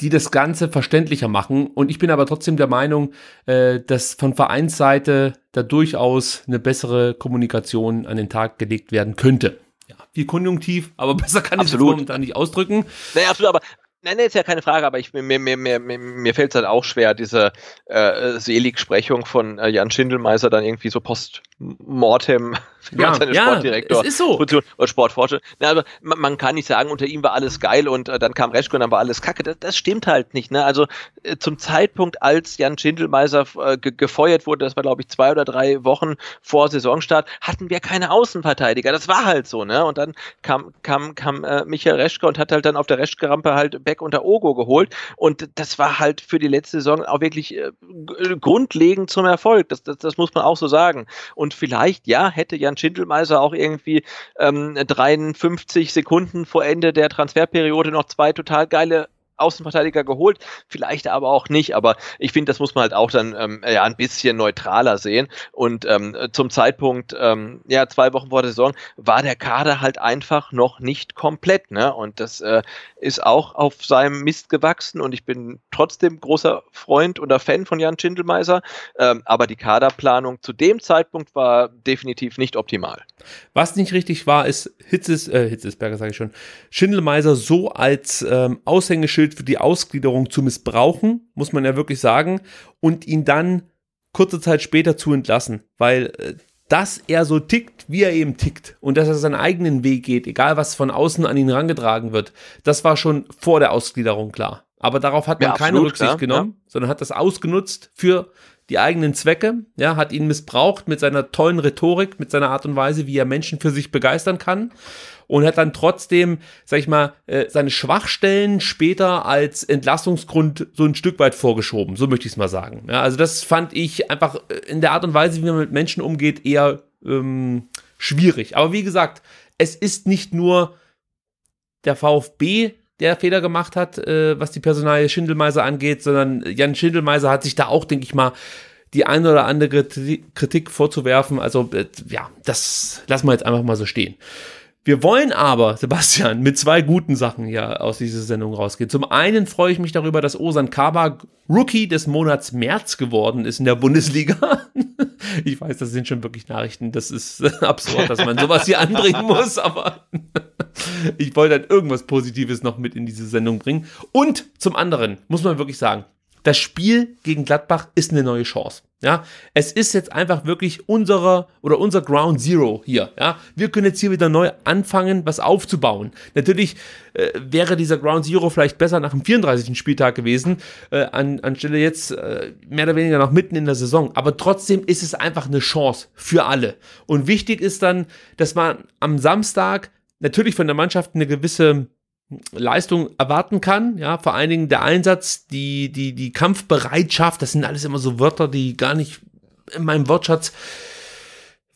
Speaker 1: die das Ganze verständlicher machen. Und ich bin aber trotzdem der Meinung, äh, dass von Vereinsseite da durchaus eine bessere Kommunikation an den Tag gelegt werden könnte. Ja, viel konjunktiv, aber besser kann absolut. ich es
Speaker 2: momentan nicht ausdrücken. Naja, absolut, aber Nein, nein, ist ja keine Frage, aber ich, mir, mir, mir, mir, mir fällt es halt auch schwer, diese äh, Seligsprechung von äh, Jan Schindelmeiser dann irgendwie so post-mortem ja, seine ja, Sportdirektor es ist so. oder Sportforscher. Na, aber man, man, kann nicht sagen, unter ihm war alles geil und äh, dann kam Reschke und dann war alles kacke. Das, das stimmt halt nicht. Ne? Also äh, zum Zeitpunkt, als Jan Schindelmeiser äh, ge gefeuert wurde, das war glaube ich zwei oder drei Wochen vor Saisonstart, hatten wir keine Außenverteidiger. Das war halt so. Ne? Und dann kam, kam, kam äh, Michael Reschke und hat halt dann auf der Reschke-Rampe halt Back Beck und Ogo geholt. Und das war halt für die letzte Saison auch wirklich äh, grundlegend zum Erfolg. Das, das, das, muss man auch so sagen. Und vielleicht, ja, hätte Jan Schindelmeiser auch irgendwie ähm, 53 Sekunden vor Ende der Transferperiode noch zwei total geile Außenverteidiger geholt, vielleicht aber auch nicht. Aber ich finde, das muss man halt auch dann ähm, ja, ein bisschen neutraler sehen. Und ähm, zum Zeitpunkt, ähm, ja, zwei Wochen vor der Saison, war der Kader halt einfach noch nicht komplett. Ne? Und das äh, ist auch auf seinem Mist gewachsen. Und ich bin trotzdem großer Freund oder Fan von Jan Schindelmeiser. Ähm, aber die Kaderplanung zu dem Zeitpunkt war definitiv
Speaker 1: nicht optimal. Was nicht richtig war, ist Hitzes, äh, Hitzesberger, sage ich schon, Schindelmeiser so als ähm, Aushängeschild Schild für die Ausgliederung zu missbrauchen, muss man ja wirklich sagen, und ihn dann kurze Zeit später zu entlassen, weil äh, dass er so tickt, wie er eben tickt und dass er seinen eigenen Weg geht, egal was von außen an ihn herangetragen wird, das war schon vor der Ausgliederung klar. Aber darauf hat man ja, keine absolut, Rücksicht ja, genommen, ja. sondern hat das ausgenutzt für die eigenen Zwecke, ja, hat ihn missbraucht mit seiner tollen Rhetorik, mit seiner Art und Weise, wie er Menschen für sich begeistern kann und hat dann trotzdem, sag ich mal, äh, seine Schwachstellen später als Entlastungsgrund so ein Stück weit vorgeschoben. So möchte ich es mal sagen. Ja, also das fand ich einfach äh, in der Art und Weise, wie man mit Menschen umgeht, eher ähm, schwierig. Aber wie gesagt, es ist nicht nur der VfB, der Fehler gemacht hat, äh, was die Personalie Schindelmeiser angeht, sondern Jan Schindelmeiser hat sich da auch, denke ich mal, die eine oder andere Kritik vorzuwerfen. Also äh, ja, das lassen wir jetzt einfach mal so stehen. Wir wollen aber, Sebastian, mit zwei guten Sachen hier aus dieser Sendung rausgehen. Zum einen freue ich mich darüber, dass Osan Kaba Rookie des Monats März geworden ist in der Bundesliga. Ich weiß, das sind schon wirklich Nachrichten. Das ist absurd, dass man sowas hier anbringen muss, aber ich wollte halt irgendwas Positives noch mit in diese Sendung bringen. Und zum anderen muss man wirklich sagen, das Spiel gegen Gladbach ist eine neue Chance. Ja, es ist jetzt einfach wirklich unsere oder unser Ground Zero hier. Ja, wir können jetzt hier wieder neu anfangen, was aufzubauen. Natürlich äh, wäre dieser Ground Zero vielleicht besser nach dem 34. Spieltag gewesen, äh, an, anstelle jetzt äh, mehr oder weniger noch mitten in der Saison. Aber trotzdem ist es einfach eine Chance für alle. Und wichtig ist dann, dass man am Samstag natürlich von der Mannschaft eine gewisse Leistung erwarten kann. Ja, vor allen Dingen der Einsatz, die, die, die Kampfbereitschaft, das sind alles immer so Wörter, die gar nicht in meinem Wortschatz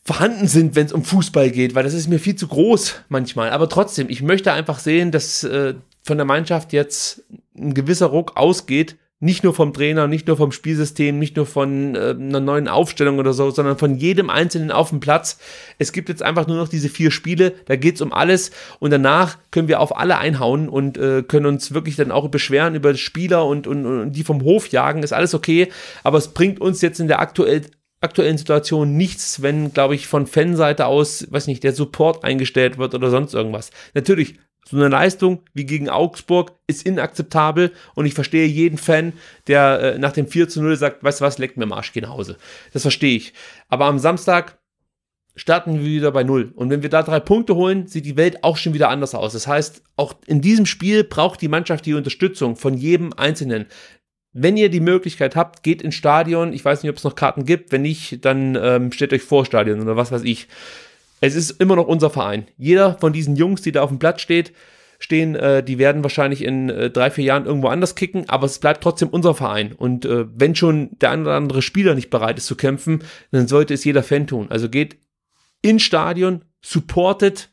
Speaker 1: vorhanden sind, wenn es um Fußball geht, weil das ist mir viel zu groß manchmal. Aber trotzdem, ich möchte einfach sehen, dass äh, von der Mannschaft jetzt ein gewisser Ruck ausgeht, nicht nur vom Trainer, nicht nur vom Spielsystem, nicht nur von äh, einer neuen Aufstellung oder so, sondern von jedem Einzelnen auf dem Platz. Es gibt jetzt einfach nur noch diese vier Spiele, da geht's um alles und danach können wir auf alle einhauen und äh, können uns wirklich dann auch beschweren über Spieler und, und, und die vom Hof jagen, ist alles okay, aber es bringt uns jetzt in der aktuell, aktuellen Situation nichts, wenn, glaube ich, von Fanseite aus, weiß nicht, der Support eingestellt wird oder sonst irgendwas. Natürlich so eine Leistung wie gegen Augsburg ist inakzeptabel und ich verstehe jeden Fan, der äh, nach dem 4 zu 0 sagt, weißt du was, leckt mir am Arsch, geh nach Hause. Das verstehe ich. Aber am Samstag starten wir wieder bei 0. Und wenn wir da drei Punkte holen, sieht die Welt auch schon wieder anders aus. Das heißt, auch in diesem Spiel braucht die Mannschaft die Unterstützung von jedem Einzelnen. Wenn ihr die Möglichkeit habt, geht ins Stadion. Ich weiß nicht, ob es noch Karten gibt. Wenn nicht, dann ähm, stellt euch vor Stadion oder was weiß ich es ist immer noch unser Verein. Jeder von diesen Jungs, die da auf dem Platz steht, stehen, äh, die werden wahrscheinlich in äh, drei, vier Jahren irgendwo anders kicken, aber es bleibt trotzdem unser Verein. Und äh, wenn schon der ein oder andere Spieler nicht bereit ist zu kämpfen, dann sollte es jeder Fan tun. Also geht ins Stadion, supportet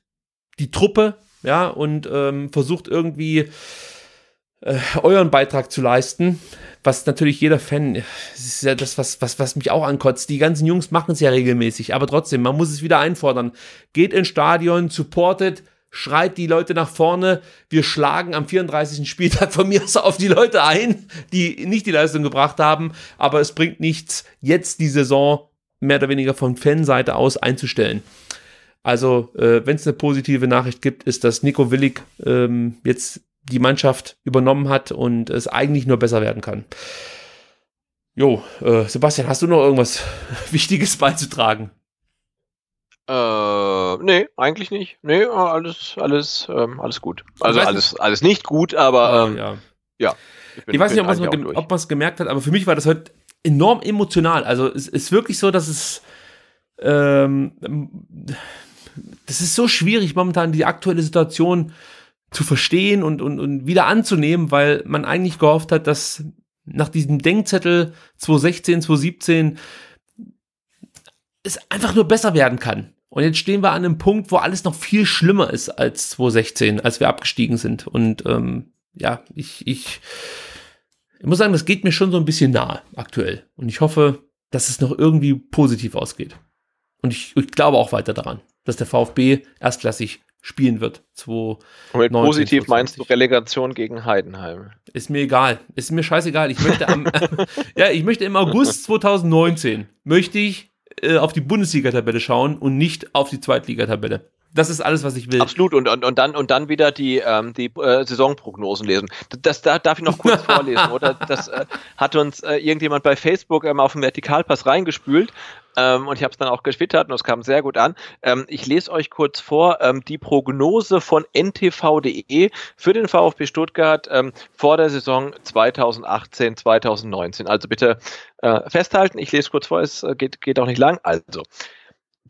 Speaker 1: die Truppe, ja, und ähm, versucht irgendwie äh, euren Beitrag zu leisten. Was natürlich jeder Fan, das äh, ist ja das, was, was, was mich auch ankotzt. Die ganzen Jungs machen es ja regelmäßig, aber trotzdem, man muss es wieder einfordern. Geht ins Stadion, supportet, schreit die Leute nach vorne. Wir schlagen am 34. Spieltag von mir aus auf die Leute ein, die nicht die Leistung gebracht haben. Aber es bringt nichts, jetzt die Saison mehr oder weniger von Fanseite aus einzustellen. Also, äh, wenn es eine positive Nachricht gibt, ist, dass Nico Willig ähm, jetzt die Mannschaft übernommen hat und es eigentlich nur besser werden kann. Jo, äh, Sebastian, hast du noch irgendwas Wichtiges beizutragen?
Speaker 2: Äh, nee, eigentlich nicht. Nee, äh, alles, alles, ähm, alles gut. Also alles,
Speaker 1: nicht. alles nicht gut, aber ah, ähm, ja. ja. Ich, bin, ich weiß nicht, ob man es gemerkt hat, aber für mich war das heute enorm emotional. Also es ist wirklich so, dass es ähm, das ist so schwierig momentan, die aktuelle Situation äh, zu verstehen und, und, und wieder anzunehmen, weil man eigentlich gehofft hat, dass nach diesem Denkzettel 2016, 2017 es einfach nur besser werden kann. Und jetzt stehen wir an einem Punkt, wo alles noch viel schlimmer ist als 2016, als wir abgestiegen sind. Und ähm, ja, ich, ich, ich muss sagen, das geht mir schon so ein bisschen nahe aktuell. Und ich hoffe, dass es noch irgendwie positiv ausgeht. Und ich, ich glaube auch weiter daran, dass der VfB erstklassig spielen wird. Und positiv 2020. meinst du Relegation gegen Heidenheim? Ist mir egal. Ist mir scheißegal. Ich möchte am, ja, ich möchte im August 2019 möchte ich äh, auf die Bundesliga-Tabelle schauen und nicht auf die Zweitligatabelle das ist alles, was ich will. Absolut. Und, und, und, dann, und dann wieder die, ähm, die
Speaker 2: äh, Saisonprognosen lesen. Das, das darf ich noch kurz vorlesen, oder? Das äh, hat uns äh, irgendjemand bei Facebook ähm, auf dem Vertikalpass reingespült. Ähm, und ich habe es dann auch geschwittert und es kam sehr gut an. Ähm, ich lese euch kurz vor ähm, die Prognose von ntv.de für den VfB Stuttgart ähm, vor der Saison 2018, 2019. Also bitte äh, festhalten. Ich lese kurz vor, es äh, geht, geht auch nicht lang. Also.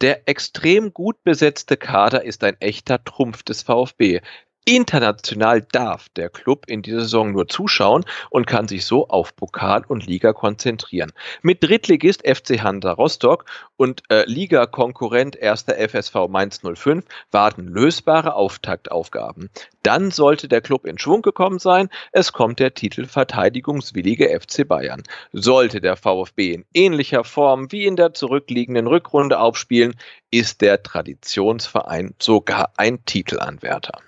Speaker 2: Der extrem gut besetzte Kader ist ein echter Trumpf des VfB. International darf der Club in dieser Saison nur zuschauen und kann sich so auf Pokal und Liga konzentrieren. Mit Drittligist FC Hansa Rostock und äh, Liga-Konkurrent 1. FSV Mainz 05 warten lösbare Auftaktaufgaben. Dann sollte der Club in Schwung gekommen sein. Es kommt der titelverteidigungswillige FC Bayern. Sollte der VfB in ähnlicher Form wie in der zurückliegenden Rückrunde aufspielen, ist der Traditionsverein sogar ein Titelanwärter.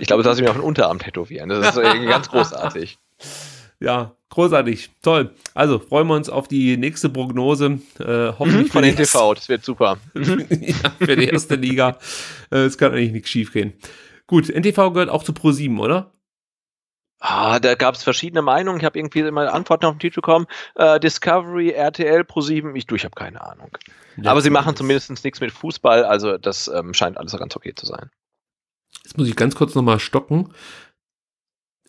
Speaker 1: Ich glaube, das lasse ich mir auf den Unterarm tätowieren. Das ist ganz großartig. Ja, großartig. Toll. Also freuen wir uns auf die nächste Prognose. Äh, hoffentlich mhm, von den TV. Das wird super. ja, für die erste Liga. Äh, es kann eigentlich nichts schief gehen. Gut, NTV gehört auch zu Pro7, oder? Ah, da gab es verschiedene Meinungen. Ich habe
Speaker 2: irgendwie immer Antworten auf den Titel bekommen. Äh, Discovery, RTL, Pro7, ich du, ich habe keine Ahnung. Ja, Aber sie machen zumindest nichts mit Fußball, also das ähm, scheint alles ganz okay zu sein.
Speaker 1: Jetzt muss ich ganz kurz nochmal stocken.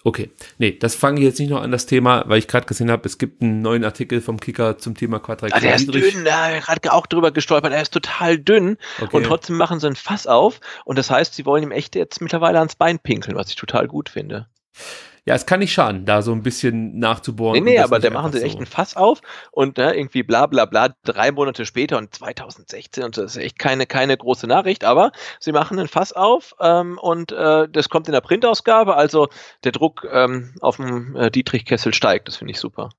Speaker 1: Okay, nee, das fange ich jetzt nicht noch an das Thema, weil ich gerade gesehen habe, es gibt einen neuen Artikel vom Kicker zum Thema Quadrat. Ja, ah, der ist dünn,
Speaker 2: da habe ich gerade auch drüber gestolpert, er ist total dünn okay. und trotzdem machen sie ein Fass auf und das heißt, sie wollen ihm echt jetzt mittlerweile ans Bein pinkeln, was ich total gut finde ja, es kann nicht schaden, da so ein bisschen nachzubohren. Nee, nee, aber da machen sie so. echt ein Fass auf und ne, irgendwie bla bla bla, drei Monate später und 2016 und das ist echt keine, keine große Nachricht, aber sie machen ein Fass auf ähm, und äh, das kommt in der Printausgabe, also der Druck ähm, auf dem äh, Dietrich-Kessel steigt,
Speaker 1: das finde ich super.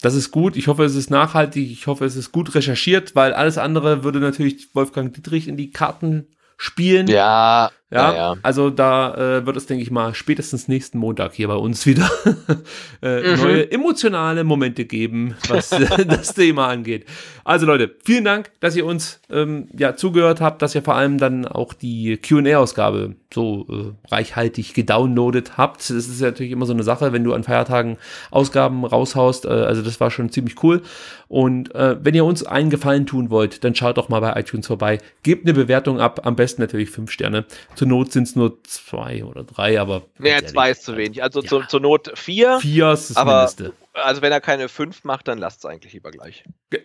Speaker 1: Das ist gut. Ich hoffe, es ist nachhaltig. Ich hoffe, es ist gut recherchiert, weil alles andere würde natürlich Wolfgang Dietrich in die Karten spielen. Ja. Ja, ja. also da äh, wird es, denke ich mal, spätestens nächsten Montag hier bei uns wieder äh, mhm. neue emotionale Momente geben, was das Thema angeht. Also Leute, vielen Dank, dass ihr uns ähm, ja zugehört habt, dass ihr vor allem dann auch die QA-Ausgabe so äh, reichhaltig gedownloadet habt. Das ist ja natürlich immer so eine Sache, wenn du an Feiertagen Ausgaben raushaust. Äh, also das war schon ziemlich cool. Und äh, wenn ihr uns einen Gefallen tun wollt, dann schaut doch mal bei iTunes vorbei. Gebt eine Bewertung ab, am besten natürlich fünf Sterne. Zur Not sind es nur zwei oder drei, aber.
Speaker 2: Ja, zwei ist zu äh, wenig. Also ja. zur, zur Not vier. Vier ist das aber Mindeste also wenn er keine 5 macht, dann lasst es eigentlich lieber gleich.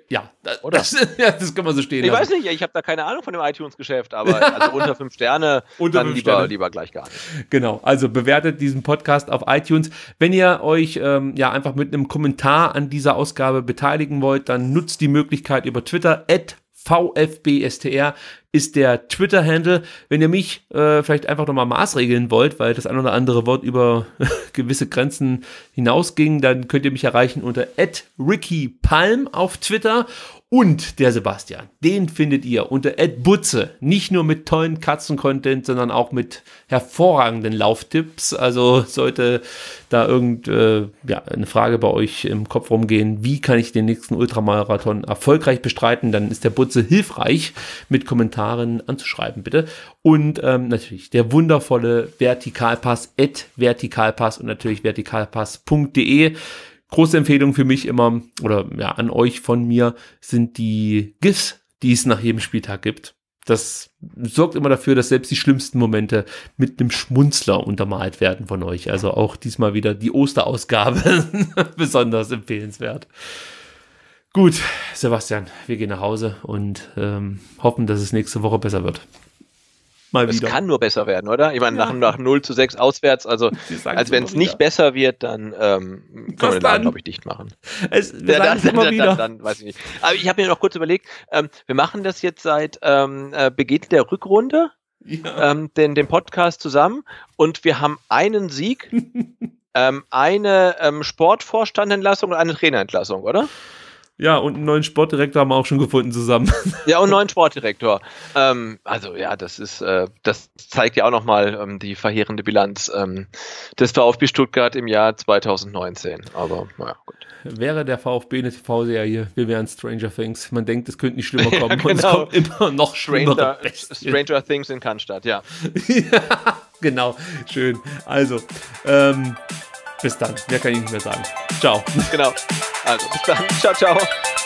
Speaker 2: Ja, das, Oder? Das, ja, das kann man so stehen. Ich lassen. weiß nicht, ich habe da keine Ahnung von dem iTunes-Geschäft, aber also unter 5 Sterne unter dann fünf lieber, Sterne. lieber gleich gar
Speaker 1: nicht. Genau, also bewertet diesen Podcast auf iTunes. Wenn ihr euch ähm, ja einfach mit einem Kommentar an dieser Ausgabe beteiligen wollt, dann nutzt die Möglichkeit über Twitter at VfBSTR ist der Twitter-Handle. Wenn ihr mich äh, vielleicht einfach nochmal maßregeln wollt, weil das ein oder andere Wort über gewisse Grenzen hinausging, dann könnt ihr mich erreichen unter @rickypalm auf Twitter und der Sebastian, den findet ihr unter Ed Butze. Nicht nur mit tollen Katzen-Content, sondern auch mit hervorragenden Lauftipps. Also sollte da irgendeine äh, ja, Frage bei euch im Kopf rumgehen, wie kann ich den nächsten Ultramarathon erfolgreich bestreiten, dann ist der Butze hilfreich, mit Kommentaren anzuschreiben, bitte. Und ähm, natürlich der wundervolle Vertikalpass, Ed Vertikalpass und natürlich vertikalpass.de große Empfehlung für mich immer oder ja, an euch von mir sind die GIFs, die es nach jedem Spieltag gibt. Das sorgt immer dafür, dass selbst die schlimmsten Momente mit einem Schmunzler untermalt werden von euch. Also auch diesmal wieder die Osterausgabe besonders empfehlenswert. Gut, Sebastian, wir gehen nach Hause und ähm, hoffen, dass es nächste Woche besser wird.
Speaker 2: Mal das wieder. kann nur besser werden, oder? Ich meine, ja. nach, nach 0 zu 6 auswärts, also, als wenn es nicht besser wird, dann ähm, können wir den Laden, glaube ich, dicht machen. Es, wir ja, dann, dann, immer dann, Dann, dann, weiß ich nicht. Aber ich habe mir noch kurz überlegt, ähm, wir machen das jetzt seit ähm, äh, Beginn der Rückrunde, ja. ähm, den, den Podcast zusammen und wir haben einen Sieg, ähm, eine ähm, Sportvorstandentlassung und eine Trainerentlassung, oder?
Speaker 1: Ja, und einen neuen Sportdirektor haben wir auch schon gefunden
Speaker 2: zusammen. Ja, und einen neuen Sportdirektor. Ähm, also ja, das ist, äh, das zeigt ja auch nochmal ähm, die verheerende Bilanz ähm, des VfB Stuttgart im Jahr 2019.
Speaker 1: Aber naja, gut. Wäre der VfB eine TV-Serie, wir wären Stranger Things. Man denkt, es könnte nicht schlimmer kommen. ja, genau. Und es genau. kommt immer noch Stranger, Stranger
Speaker 2: Things in Cannstatt, ja. ja,
Speaker 1: genau. Schön. Also, ähm, bis dann. Mehr kann ich nicht mehr sagen. Ciao. Genau. Also ah, tá. Tchau, tchau,